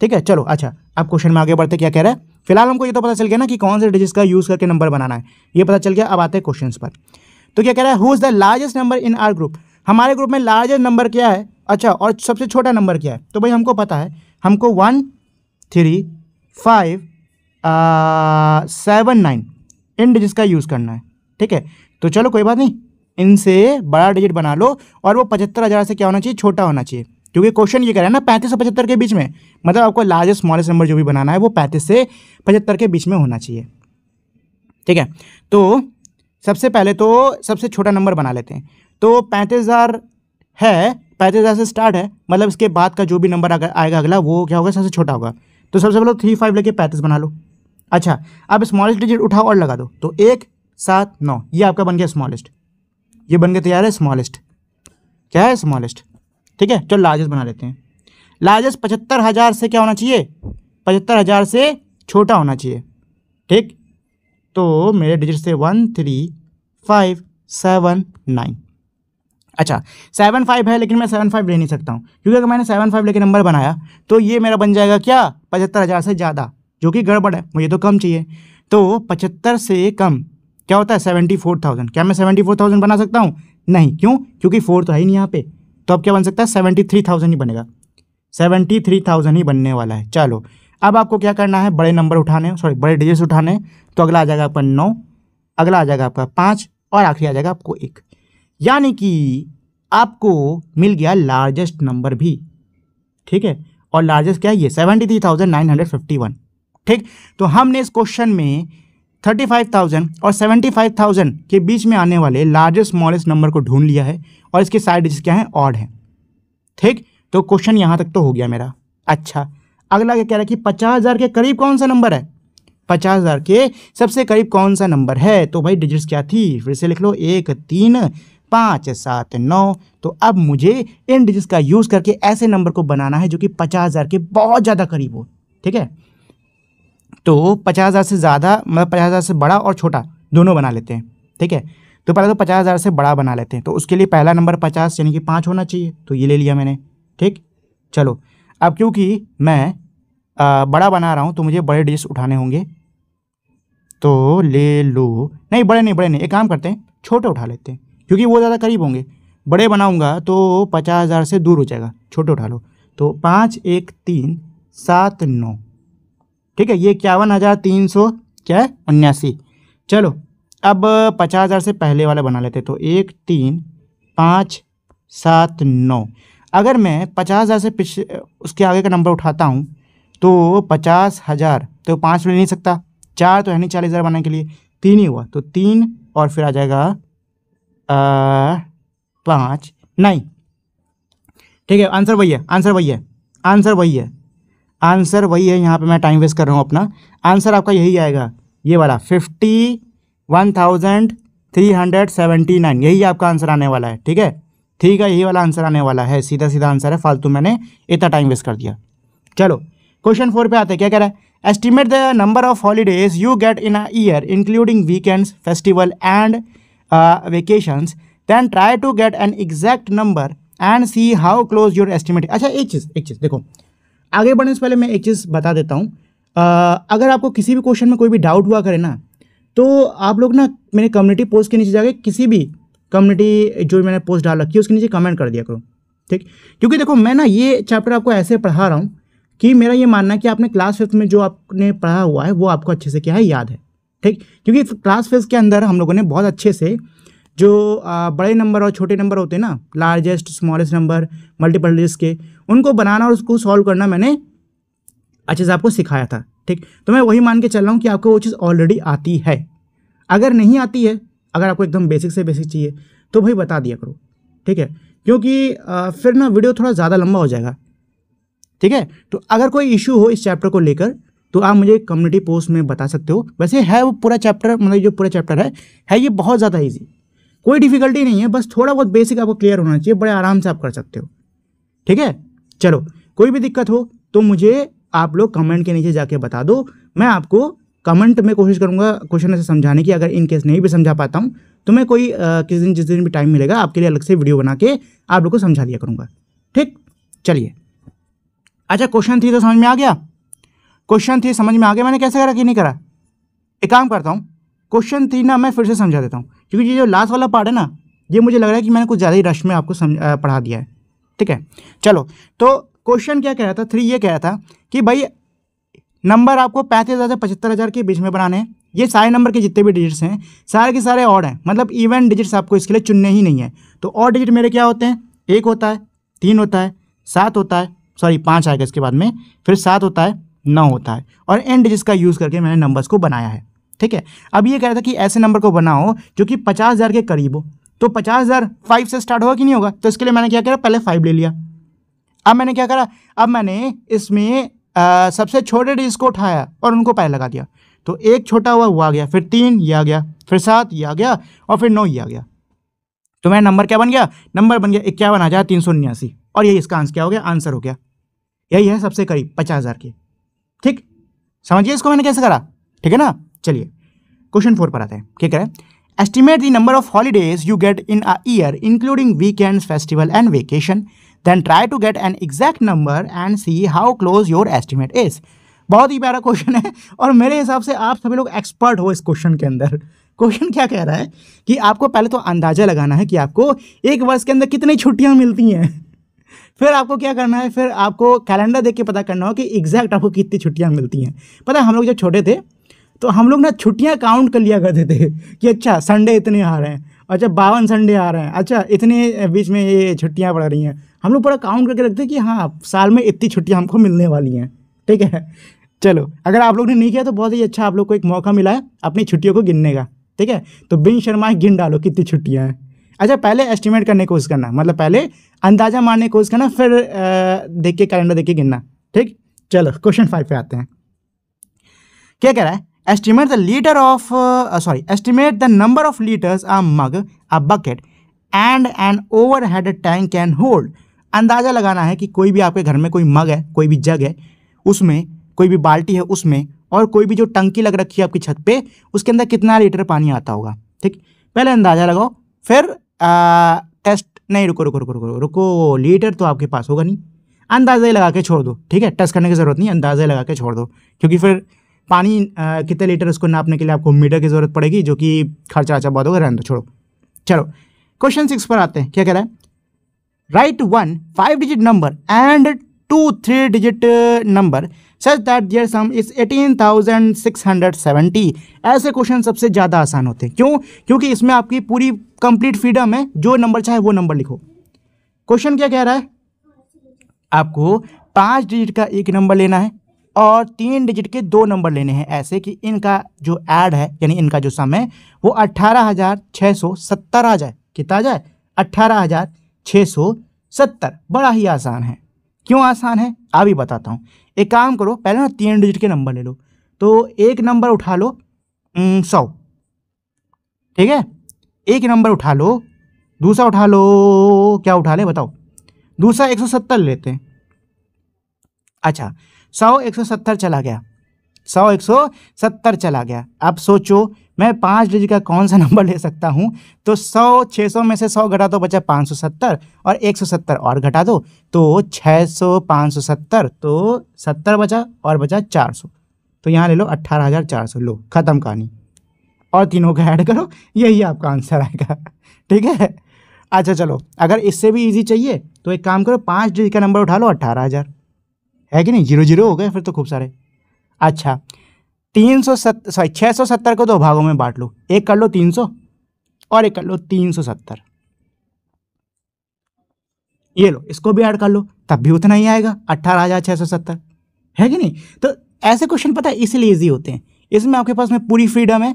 ठीक है चलो अच्छा आप क्वेश्चन में आगे बढ़ते क्या कह रहा है फिलहाल हमको ये तो पता चल गया ना कि कौन से डिजिट का यूज़ करके नंबर बनाना है ये पता चल गया अब आते हैं क्वेश्चन पर तो क्या कह रहा है who is the largest number in our group हमारे ग्रुप में लार्जेस्ट नंबर क्या है अच्छा और सबसे छोटा नंबर क्या है तो भाई हमको पता है हमको one three five seven nine इन डिजिट्स का यूज़ करना है ठीक है तो चलो कोई बात नहीं इनसे बड़ा डिजिट बना लो और वो पचहत्तर हज़ार से क्या होना चाहिए छोटा होना चाहिए क्योंकि क्वेश्चन ये कह रहा है ना पैंतीस से पचहत्तर के बीच में मतलब आपको लार्जेस्ट स्मॉलेस्ट नंबर जो भी बनाना है वो पैंतीस से पचहत्तर के बीच में होना चाहिए ठीक है तो सबसे पहले तो सबसे छोटा नंबर बना लेते हैं तो पैंतीस हज़ार है पैंतीस हज़ार से स्टार्ट है मतलब इसके बाद का जो भी नंबर आएगा अगला वो क्या होगा सबसे छोटा होगा तो सबसे पहले थ्री फाइव लेके पैंतीस बना लो अच्छा अब स्मॉलेस्ट डिजिट उठाओ और लगा दो तो एक सात नौ ये आपका बन गया स्मॉलेस्ट ये बन गया तैयार है स्मॉलेस्ट क्या है स्मॉलेस्ट ठीक है चलो लार्जेस्ट बना लेते हैं लार्जेस्ट पचहत्तर हज़ार से क्या होना चाहिए पचहत्तर हज़ार से छोटा होना चाहिए ठीक तो मेरे डिजिट से one three five seven nine अच्छा सेवन फाइव है लेकिन मैं सेवन फाइव ले नहीं सकता हूँ क्योंकि अगर मैंने सेवन फाइव लेकर नंबर बनाया तो ये मेरा बन जाएगा क्या पचहत्तर हज़ार से ज़्यादा जो कि गड़बड़ है मुझे तो कम चाहिए तो पचहत्तर से कम क्या होता है सेवेंटी फोर थाउजेंड क्या मैं सेवेंटी फोर थाउजेंड बना सकता हूँ नहीं क्यों क्योंकि फोर तो है ही नहीं यहाँ पे तो अब क्या बन सकता है सेवेंटी थ्री थाउजेंड ही बनेगा सेवेंटी थ्री थाउजेंड ही बनने वाला है चलो अब आपको क्या करना है बड़े नंबर उठाने सॉरी बड़े डिजिट्स उठाने तो अगला आ जाएगा आपका नौ अगला आ जाएगा आपका पाँच और आखिरी आ जाएगा आपको एक यानी कि आपको मिल गया लार्जेस्ट नंबर भी ठीक है और लार्जेस्ट क्या है ये seventy three thousand nine hundred fifty one ठीक तो हमने इस क्वेश्चन में 35,000 और 75,000 के बीच में आने वाले लार्जेस्ट स्मॉलेस्ट नंबर को ढूंढ लिया है और इसके साइड डिजिट क्या हैं ऑड हैं ठीक तो क्वेश्चन यहाँ तक तो हो गया मेरा अच्छा अगला क्या कह रहा है कि पचास हज़ार के करीब कौन सा नंबर है पचास हज़ार के सबसे करीब कौन सा नंबर है तो भाई डिजिट्स क्या थी फिर से लिख लो एक तीन पाँच सात नौ तो अब मुझे इन डिजिट्स का यूज़ करके ऐसे नंबर को बनाना है जो कि पचास हज़ार के बहुत ज़्यादा करीब हो ठीक है तो पचास हज़ार से ज़्यादा मतलब पचास हज़ार से बड़ा और छोटा दोनों बना लेते हैं ठीक है तो पहले तो पचास हज़ार से बड़ा बना लेते हैं तो उसके लिए पहला नंबर पचास यानी कि पाँच होना चाहिए तो ये ले लिया मैंने ठीक चलो अब क्योंकि मैं आ, बड़ा बना रहा हूँ तो मुझे बड़े डिजिट्स उठाने होंगे तो ले लो नहीं बड़े नहीं बड़े नहीं एक काम करते हैं छोटे उठा लेते हैं क्योंकि वो ज़्यादा करीब होंगे बड़े बनाऊँगा तो पचास हज़ार से दूर हो जाएगा छोटे उठा लो तो पाँच एक तीन सात नौ ठीक है ये इक्यावन हज़ार तीन सौ क्या है उन्यासी चलो अब पचास हज़ार से पहले वाला बना लेते तो एक तीन पाँच सात नौ अगर मैं पचास हज़ार से पिछले उसके आगे का नंबर उठाता हूँ तो पचास हज़ार तो पाँच ले नहीं सकता चार तो है नहीं चालीस हज़ार बनाने के लिए तीन ही हुआ तो तीन और फिर आ जाएगा पाँच नहीं ठीक है आंसर वही है आंसर वही है आंसर वही है आंसर वही है यहाँ पे मैं टाइम वेस्ट कर रहा हूँ अपना आंसर आपका यही आएगा ये वाला fifty one thousand three hundred seventy nine यही आपका आंसर आने वाला है ठीक है ठीक है यही वाला आंसर आने वाला है सीधा सीधा आंसर है फालतू मैंने इतना टाइम वेस्ट कर दिया चलो क्वेश्चन फोर पे आते हैं क्या कह रहा है estimate the number of holidays you get in a year including weekends festival and vacations then try to get an exact number and see how close your estimate अच्छा एक चीज़ एक चीज़ देखो आगे बढ़ने से पहले मैं एक चीज़ बता देता हूँ अगर आपको किसी भी क्वेश्चन में कोई भी डाउट हुआ करे ना तो आप लोग ना मेरे कम्युनिटी पोस्ट के नीचे जाके किसी भी कम्युनिटी जो मैंने पोस्ट डाल रखी है उसके नीचे कमेंट कर दिया करो ठीक क्योंकि देखो मैं ना ये चैप्टर आपको ऐसे पढ़ा रहा हूँ कि मेरा ये मानना है कि आपने क्लास फिफ्थ में जो आपने पढ़ा हुआ है वो आपको अच्छे से क्या है याद है ठीक क्योंकि क्लास फिफ्थ के अंदर हम लोगों ने बहुत अच्छे से जो बड़े नंबर और छोटे नंबर होते हैं ना largest smallest number multiple digits के उनको बनाना और उसको सॉल्व करना मैंने अच्छे से आपको सिखाया था ठीक तो मैं वही मान के चल रहा हूँ कि आपको वो चीज़ ऑलरेडी आती है अगर नहीं आती है अगर आपको एकदम बेसिक से बेसिक चाहिए तो भाई बता दिया करो ठीक है क्योंकि फिर ना वीडियो थोड़ा ज़्यादा लंबा हो जाएगा ठीक है तो अगर कोई इशू हो इस चैप्टर को लेकर तो आप मुझे कम्युनिटी पोस्ट में बता सकते हो वैसे है वो पूरा चैप्टर मतलब जो पूरा चैप्टर है है ये बहुत ज़्यादा ईजी कोई डिफिकल्टी नहीं है बस थोड़ा बहुत बेसिक आपको क्लियर होना चाहिए बड़े आराम से आप कर सकते हो ठीक है चलो कोई भी दिक्कत हो तो मुझे आप लोग कमेंट के नीचे जाके बता दो मैं आपको कमेंट में कोशिश करूंगा क्वेश्चन ऐसे समझाने की अगर इन केस नहीं भी समझा पाता हूँ तो मैं कोई आ, किस दिन जिस दिन भी टाइम मिलेगा आपके लिए अलग से वीडियो बना के आप लोग को समझा दिया करूँगा ठीक चलिए अच्छा क्वेश्चन थ्री तो समझ में आ गया क्वेश्चन थ्री समझ में आ गया मैंने कैसे करा कि नहीं करा एक काम करता हूँ क्वेश्चन थ्री ना मैं फिर से समझा देता हूँ क्योंकि ये जो लास्ट वाला पार्ट है ना ये मुझे लग रहा है कि मैंने कुछ ज़्यादा ही रश में आपको समझ पढ़ा दिया है ठीक है चलो तो क्वेश्चन क्या कह रहा था थ्री ये कह रहा था कि भाई नंबर आपको पैंतीस हज़ार से पचहत्तर हज़ार के बीच में बनाने हैं ये सारे नंबर के जितने भी डिजिट्स हैं सारे के सारे ऑड हैं मतलब इवन डिजिट्स आपको इसके लिए चुनने ही नहीं है तो ऑड डिजिट मेरे क्या होते हैं एक होता है तीन होता है सात होता है सॉरी पाँच आएगा इसके बाद में फिर सात होता है नौ होता है और एन डिजिट्स का यूज़ करके मैंने नंबर्स को बनाया है ठीक है अब ये कह रहा था कि ऐसे नंबर को बनाओ जो कि पचास हज़ार के करीब हो तो पचास हज़ार फाइव से स्टार्ट होगा कि नहीं होगा तो इसके लिए मैंने क्या करा पहले फाइव ले लिया अब मैंने क्या करा अब मैंने इसमें सबसे छोटे डिजिट को उठाया और उनको पहले लगा दिया तो एक छोटा हुआ वो आ गया फिर तीन ये आ गया फिर सात ये आ गया और फिर नौ ये आ गया तो मेरा नंबर क्या बन गया नंबर बन गया इक्यावन हज़ार तीन सौ उन्यासी और यही इसका आंसर क्या हो गया आंसर हो गया यही है सबसे करीब पचास हज़ार के ठीक समझिए इसको मैंने कैसे करा ठीक है ना चलिए क्वेश्चन फोर पर आते हैं क्या कह रहे हैं number of holidays you get in a year including year festival and vacation then try to get an exact number and see how close your estimate your बहुत ही प्यारा क्वेश्चन है और मेरे हिसाब से आप सभी लोग एक्सपर्ट हो इस क्वेश्चन के अंदर क्वेश्चन क्या कह रहा है कि आपको पहले तो अंदाज़ा लगाना है कि आपको एक वर्ष के अंदर कितनी छुट्टियां मिलती हैं फिर आपको क्या करना है फिर आपको कैलेंडर देख के पता करना हो कि एग्जैक्ट आपको कितनी छुट्टियां मिलती हैं पता है हम लोग जब छोटे थे तो हम लोग ना छुट्टियाँ काउंट कर लिया करते थे कि अच्छा संडे इतने आ रहे हैं अच्छा बावन संडे आ रहे हैं अच्छा इतने बीच में ये छुट्टियाँ पड़ रही हैं हम लोग पूरा काउंट करके रखते कि हाँ साल में इतनी छुट्टियाँ हमको मिलने वाली हैं ठीक है चलो अगर आप लोग ने नहीं किया तो बहुत ही अच्छा आप लोग को एक मौका मिला है अपनी छुट्टियों को गिनने का ठीक है तो बिन शर्मा गिन डालो कितनी छुट्टियाँ हैं अच्छा पहले एस्टिमेट करने की कोशिश करना मतलब पहले अंदाज़ा मारने की कोशिश करना फिर देख के कैलेंडर देख के गिनना ठीक चलो क्वेश्चन फाइव पे आते हैं क्या कह रहा है estimate the litre of sorry estimate the number of litres a mug a bucket and and over head tank can hold अंदाज़ा लगाना है कि कोई भी आपके घर में कोई मग है कोई भी जग है उसमें कोई भी बाल्टी है उसमें और कोई भी जो टंकी लग रखी है आपकी छत पे उसके अंदर कितना लीटर पानी आता होगा ठीक पहले अंदाज़ा लगाओ फिर आ, टेस्ट नहीं रुको रुको रुको रुको रुको लीटर तो आपके पास होगा नहीं अंदाज़ा ही लगा के छोड़ दो ठीक है टेस्ट करने की ज़रूरत नहीं अंदाज़ा लगा के छोड़ दो क्योंकि फिर पानी कितने लीटर उसको नापने के लिए आपको मीटर की ज़रूरत पड़ेगी जो कि खर्चा अच्छा बहुत होगा रहने छोड़ो चलो क्वेश्चन सिक्स पर आते हैं क्या कह रहा है write one five digit number and two three digit number such that their sum is eighteen thousand six hundred seventy ऐसे क्वेश्चन सबसे ज़्यादा आसान होते हैं क्यों क्योंकि इसमें आपकी पूरी कंप्लीट फ्रीडम है जो नंबर चाहे वो नंबर लिखो क्वेश्चन क्या कह रहा है आपको पाँच डिजिट का एक नंबर लेना है और तीन डिजिट के दो नंबर लेने हैं ऐसे कि इनका जो ऐड है यानी इनका जो सम है वो अट्ठारह हज़ार छः सौ सत्तर आ जाए कितना आ जाए अट्ठारह हज़ार छः सौ सत्तर बड़ा ही आसान है क्यों आसान है आप ही बताता हूँ एक काम करो पहले ना तीन डिजिट के नंबर ले लो तो एक नंबर उठा लो सौ ठीक है एक नंबर उठा लो दूसरा उठा लो क्या उठा ले बताओ दूसरा एक सौ सत्तर लेते हैं अच्छा सौ एक सौ सत्तर चला गया सौ एक सौ सत्तर चला गया अब सोचो मैं पाँच डिजिट का कौन सा नंबर ले सकता हूँ तो सौ छः सौ में से सौ घटा दो बचा पाँच सौ सत्तर और एक सौ सत्तर और घटा दो तो छः सौ पाँच सौ सत्तर तो सत्तर बचा और बचा चार सौ तो यहाँ ले लो अट्ठारह हज़ार चार सौ लो ख़त्म कहानी और तीनों का ऐड करो यही आपका आंसर आएगा ठीक है अच्छा चलो अगर इससे भी ईजी चाहिए तो एक काम करो पाँच डिजिट का नंबर उठा लो अट्ठारह हज़ार है कि नहीं जीरो जीरो हो गए फिर तो खूब सारे अच्छा तीन सौ सत्तर सॉरी छः सौ सत्तर को दो भागों में बांट लो एक कर लो तीन सौ और एक कर लो तीन सौ सत्तर ये लो इसको भी ऐड कर लो तब भी उतना ही आएगा अट्ठारह हज़ार छः सौ सत्तर है कि नहीं तो ऐसे क्वेश्चन पता है इसलिए ईजी होते हैं इसमें आपके पास में पूरी फ्रीडम है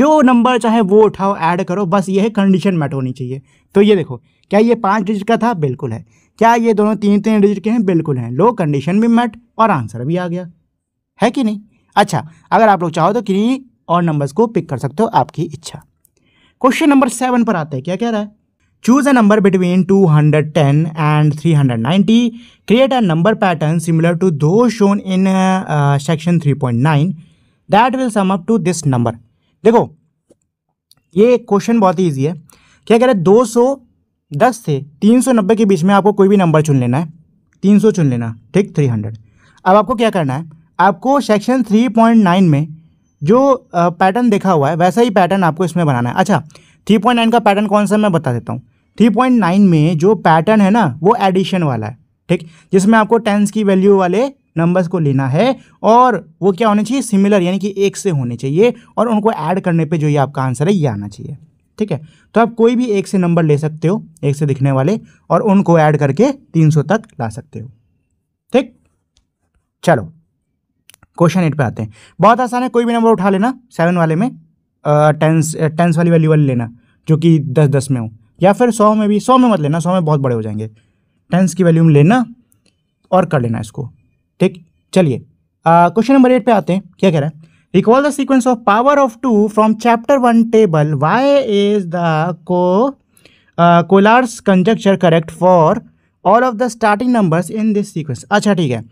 जो नंबर चाहे वो उठाओ ऐड करो बस यही कंडीशन मैट होनी चाहिए तो ये देखो क्या ये पाँच डिजिट का था बिल्कुल है क्या ये दोनों तीन तीन डिजिट के हैं बिल्कुल हैं लो कंडीशन भी मेट और आंसर भी आ गया है कि नहीं अच्छा अगर आप लोग चाहो तो किन्हीं और नंबर्स को पिक कर सकते हो आपकी इच्छा क्वेश्चन नंबर सेवन पर आते हैं क्या कह रहा है choose a number between 210 and 390 create a number pattern similar to those shown in section 3.9 that will sum up to this number देखो ये क्वेश्चन बहुत ही ईजी है क्या कह रहा है दो दस से तीन सौ नब्बे के बीच में आपको कोई भी नंबर चुन लेना है तीन सौ चुन लेना ठीक थ्री हंड्रेड अब आपको क्या करना है आपको सेक्शन थ्री पॉइंट नाइन में जो पैटर्न देखा हुआ है वैसा ही पैटर्न आपको इसमें बनाना है अच्छा थ्री पॉइंट नाइन का पैटर्न कौन सा मैं बता देता हूँ थ्री पॉइंट नाइन में जो पैटर्न है ना वो एडिशन वाला है ठीक जिसमें आपको टेंस की वैल्यू वाले नंबर्स को लेना है और वो क्या होने चाहिए सिमिलर यानी कि एक से होने चाहिए और उनको ऐड करने पे जो ये आपका आंसर है ये आना चाहिए ठीक है तो आप कोई भी एक से नंबर ले सकते हो एक से दिखने वाले और उनको ऐड करके 300 तक ला सकते हो ठीक चलो क्वेश्चन एट पे आते हैं बहुत आसान है कोई भी नंबर उठा लेना सेवन वाले में टेंस टेंस वाली वैल्यू वाली लेना जो कि दस दस में हो या फिर सौ में भी सौ में मत लेना सौ में बहुत बड़े हो जाएंगे टेंस की वैल्यू लेना और कर लेना इसको ठीक चलिए क्वेश्चन नंबर एट पे आते हैं क्या कह रहा है Recall the sequence of power of 2 from chapter 1 table. Why is the co uh, Kohler's conjecture correct for all of the starting numbers in this sequence अच्छा ठीक है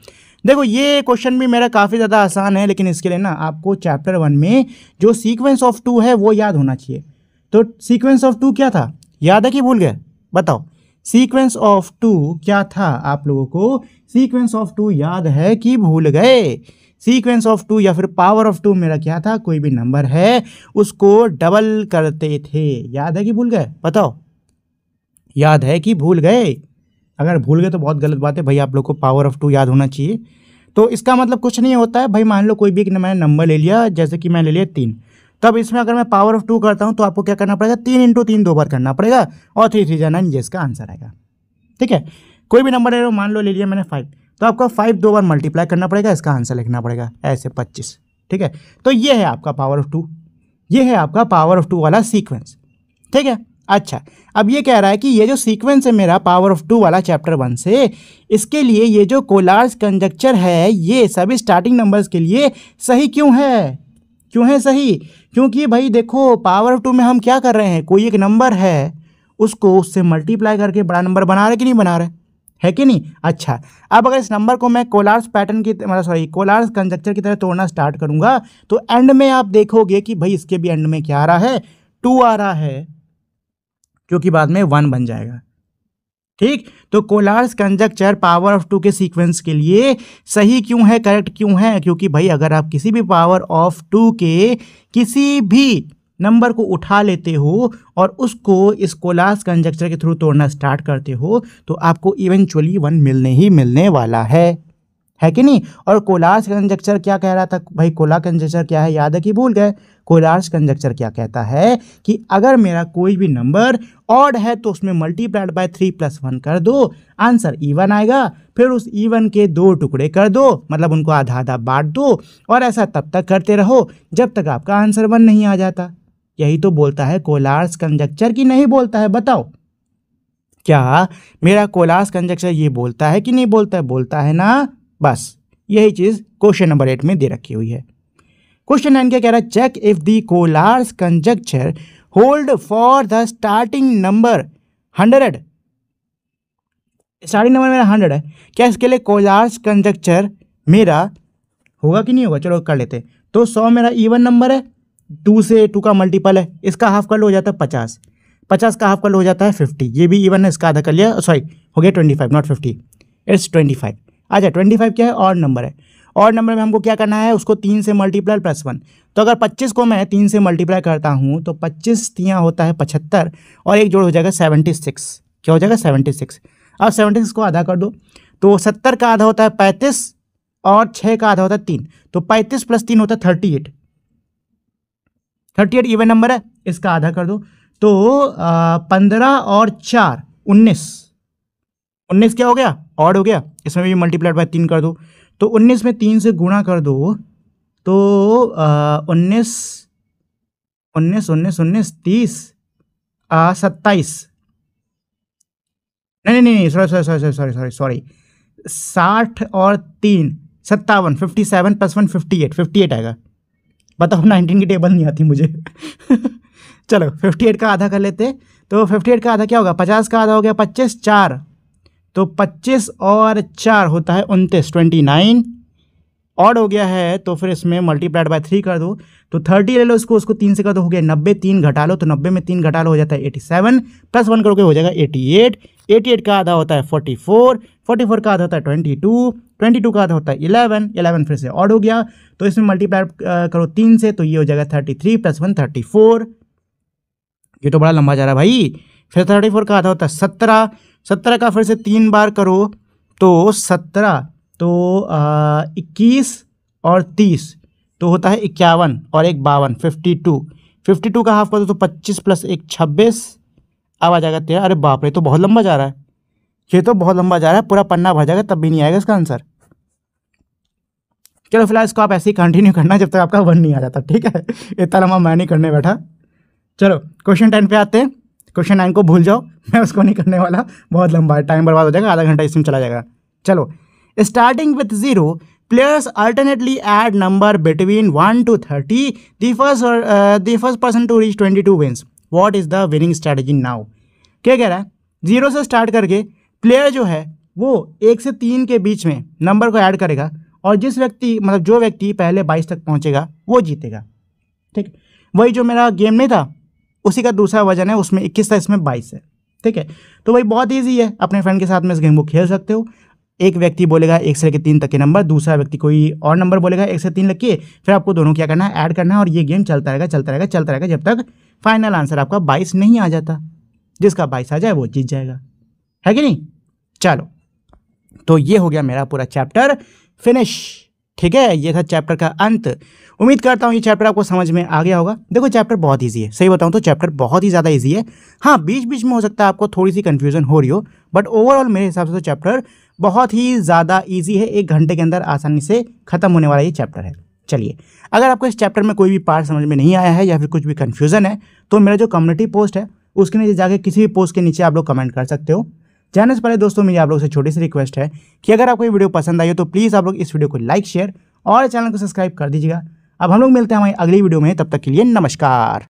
देखो ये क्वेश्चन भी मेरा काफ़ी ज़्यादा आसान है लेकिन इसके लिए ना आपको चैप्टर वन में जो सीक्वेंस ऑफ टू है वो याद होना चाहिए तो सीक्वेंस ऑफ टू क्या था याद है कि भूल गए बताओ सीक्वेंस ऑफ टू क्या था आप लोगों को सीक्वेंस ऑफ टू याद है कि भूल गए सीक्वेंस ऑफ टू या फिर पावर ऑफ टू मेरा क्या था कोई भी नंबर है उसको डबल करते थे याद है कि भूल गए बताओ याद है कि भूल गए अगर भूल गए तो बहुत गलत बात है भाई आप लोग को पावर ऑफ टू याद होना चाहिए तो इसका मतलब कुछ नहीं होता है भाई मान लो कोई भी एक मैंने नंबर ले लिया जैसे कि मैं ले लिया तीन तब इसमें अगर मैं पावर ऑफ टू करता हूँ तो आपको क्या करना पड़ेगा तीन इंटू तीन दो बार करना पड़ेगा और थ्री थ्री जाना ये इसका आंसर आएगा ठीक है कोई भी नंबर ले लो मान लो ले लिया मैंने फाइव तो आपको फाइव दो बार मल्टीप्लाई करना पड़ेगा इसका आंसर लिखना पड़ेगा ऐसे पच्चीस ठीक है तो ये है आपका पावर ऑफ टू ये है आपका पावर ऑफ टू वाला सीक्वेंस ठीक है अच्छा अब ये कह रहा है कि ये जो सीक्वेंस है मेरा पावर ऑफ टू वाला चैप्टर वन से इसके लिए ये जो कोलार्स कंजक्चर है ये सभी स्टार्टिंग नंबर्स के लिए सही क्यों है क्यों है सही क्योंकि भाई देखो पावर ऑफ टू में हम क्या कर रहे हैं कोई एक नंबर है उसको उससे मल्टीप्लाई करके बड़ा नंबर बना रहे कि नहीं बना रहे है कि नहीं अच्छा अब अगर इस नंबर को मैं कोलार्स पैटर्न की मतलब सॉरी कोलार्स कंजक्चर की तरह तोड़ना स्टार्ट करूंगा तो एंड में आप देखोगे कि भाई इसके भी एंड में क्या आ रहा है टू आ रहा है क्योंकि बाद में वन बन जाएगा ठीक तो Collatz's conjecture power of two के सीक्वेंस के लिए सही क्यों है करेक्ट क्यों है क्योंकि भाई अगर आप किसी भी पावर ऑफ टू के किसी भी नंबर को उठा लेते हो और उसको इस कोलास कंजक्चर के थ्रू तोड़ना स्टार्ट करते हो तो आपको इवेंचुअली वन मिलने ही मिलने वाला है है कि नहीं और कोलार्स कंजक्चर क्या कह रहा था भाई कोला कंजक्चर क्या है याद है कि भूल गए कोलार्स कंजक्चर क्या कहता है कि अगर मेरा कोई भी नंबर ऑड है तो उसमें multiplied by three plus one कर दो आंसर वन आएगा फिर उस वन के दो टुकड़े कर दो मतलब उनको आधा आधा बांट दो और ऐसा तब तक करते रहो जब तक आपका आंसर वन नहीं आ जाता यही तो बोलता है कोलार्स कंजक्चर कि नहीं बोलता है बताओ क्या मेरा कोलार्स कंजक्चर ये बोलता है कि नहीं बोलता है बोलता है ना बस यही चीज़ क्वेश्चन नंबर एट में दे रखी हुई है क्वेश्चन नाइन क्या कह रहा है check if the Collatz's conjecture hold for the starting number hundred starting number मेरा हंड्रेड है क्या इसके लिए कोलार्स कंजक्चर मेरा होगा कि नहीं होगा चलो कर लेते तो सौ मेरा ईवन नंबर है टू से टू का मल्टीपल है इसका हाफ कल हो जाता है पचास पचास का हाफ कल हो जाता है फिफ्टी ये भी इवन है इसका आधा कर लिया सॉरी हो गया twenty five not fifty it's twenty five अच्छा ट्वेंटी फाइव क्या है और नंबर है और नंबर में हमको क्या करना है उसको तीन से मल्टीप्लाई प्लस वन तो अगर पच्चीस को मैं तीन से मल्टीप्लाई करता हूँ तो पच्चीस तियाँ होता है पचहत्तर और एक जोड़ हो जाएगा सेवेंटी सिक्स क्या हो जाएगा सेवेंटी सिक्स अब सेवेंटी सिक्स को आधा कर दो तो सत्तर का आधा होता है पैंतीस और छः का आधा होता है तीन तो पैंतीस प्लस तीन होता है thirty eight thirty eight even number है इसका आधा कर दो तो पंद्रह और चार उन्नीस उन्नीस क्या हो गया ऑड हो गया इसमें भी मल्टीप्लाइड बाय तीन कर दो तो उन्नीस में तीन से गुणा कर दो तो उन्नीस उन्नीस उन्नीस उन्नीस तीस सत्ताईस नहीं नहीं नहीं sorry sorry sorry sorry sorry sorry साठ और तीन सत्तावन fifty seven plus one fifty eight fifty eight आएगा बताओ नाइनटीन की टेबल नहीं आती मुझे चलो फिफ्टी एट का आधा कर लेते तो फिफ्टी एट का आधा क्या होगा पचास का आधा हो गया पच्चीस चार तो पच्चीस और चार होता है उनतीस ट्वेंटी नाइन ऑड हो गया है तो फिर इसमें मल्टीप्लाइड बाय थ्री कर दो तो थर्टी ले लो इसको उसको तीन से कर दो हो गया नब्बे तीन घटा लो तो नब्बे में तीन घटा लो हो जाता है एटी सेवन प्लस वन करोगे हो जाएगा एटी एट 88 का आधा होता है 44 44 का आधा होता है 22 22 का आधा होता है 11 11 फिर से ऑड हो गया तो इसमें मल्टीप्लाई करो तीन से तो ये हो जाएगा 33 प्लस वन थर्टी ये तो बड़ा लंबा जा रहा है भाई फिर 34 का आधा होता है 17 17 का फिर से तीन बार करो तो 17 तो इक्कीस और तीस तो होता है इक्यावन और एक बावन फिफ्टी टू फिफ्टी टू का हाफ कर दो तो पच्चीस प्लस एक छब्बीस अब आ जाएगा तेरह अरे बाप रे तो बहुत लंबा जा रहा है ये तो बहुत लंबा जा रहा है पूरा पन्ना भर जाएगा तब भी नहीं आएगा इसका आंसर चलो फिलहाल इसको आप ऐसे ही कंटिन्यू करना जब तक आपका वन नहीं आ जाता ठीक है इतना लंबा मैं नहीं करने बैठा चलो क्वेश्चन टेन पे आते हैं क्वेश्चन नाइन को भूल जाओ मैं उसको नहीं करने वाला बहुत लंबा है टाइम बर्बाद हो जाएगा आधा घंटा इसमें चला जाएगा चलो starting with zero players alternately add number between one to thirty the first the first person to reach twenty two what is the winning strategy now क्या कह रहा है जीरो से स्टार्ट करके प्लेयर जो है वो एक से तीन के बीच में नंबर को ऐड करेगा और जिस व्यक्ति मतलब जो व्यक्ति पहले बाईस तक पहुंचेगा वो जीतेगा ठीक वही जो मेरा गेम नहीं था उसी का दूसरा वजन है उसमें इक्कीस था इसमें बाईस है ठीक है तो वही बहुत ईजी है अपने फ्रेंड के साथ में इस गेम को खेल सकते हो एक व्यक्ति बोलेगा एक से लेकर तीन तक के नंबर दूसरा व्यक्ति कोई और नंबर बोलेगा एक से तीन लग फिर आपको दोनों क्या करना है ऐड करना है और ये गेम चलता रहेगा चलता रहेगा चलता रहेगा जब तक फाइनल आंसर आपका बाईस नहीं आ जाता जिसका बाईस आ जाए वो जीत जाएगा है कि नहीं चलो तो ये हो गया मेरा पूरा चैप्टर फिनिश ठीक है ये था चैप्टर का अंत उम्मीद करता हूँ ये चैप्टर आपको समझ में आ गया होगा देखो चैप्टर बहुत ईजी है सही बताऊँ तो चैप्टर बहुत ही ज़्यादा ईजी है हाँ बीच बीच में हो सकता है आपको थोड़ी सी कन्फ्यूजन हो रही हो बट ओवरऑल मेरे हिसाब से तो चैप्टर बहुत ही ज़्यादा ईजी है एक घंटे के अंदर आसानी से ख़त्म होने वाला ये चैप्टर है चलिए अगर आपको इस चैप्टर में कोई भी पार्ट समझ में नहीं आया है या फिर कुछ भी कन्फ्यूज़न है तो मेरा जो कम्युनिटी पोस्ट है उसके नीचे जाके किसी भी पोस्ट के नीचे आप लोग कमेंट कर सकते हो जाने से पहले दोस्तों मेरी आप लोग से छोटी सी रिक्वेस्ट है कि अगर आपको ये वीडियो पसंद आई हो तो प्लीज़ आप लोग इस वीडियो को लाइक शेयर और चैनल को सब्सक्राइब कर दीजिएगा अब हम लोग मिलते हैं हमारी अगली वीडियो में तब तक के लिए नमस्कार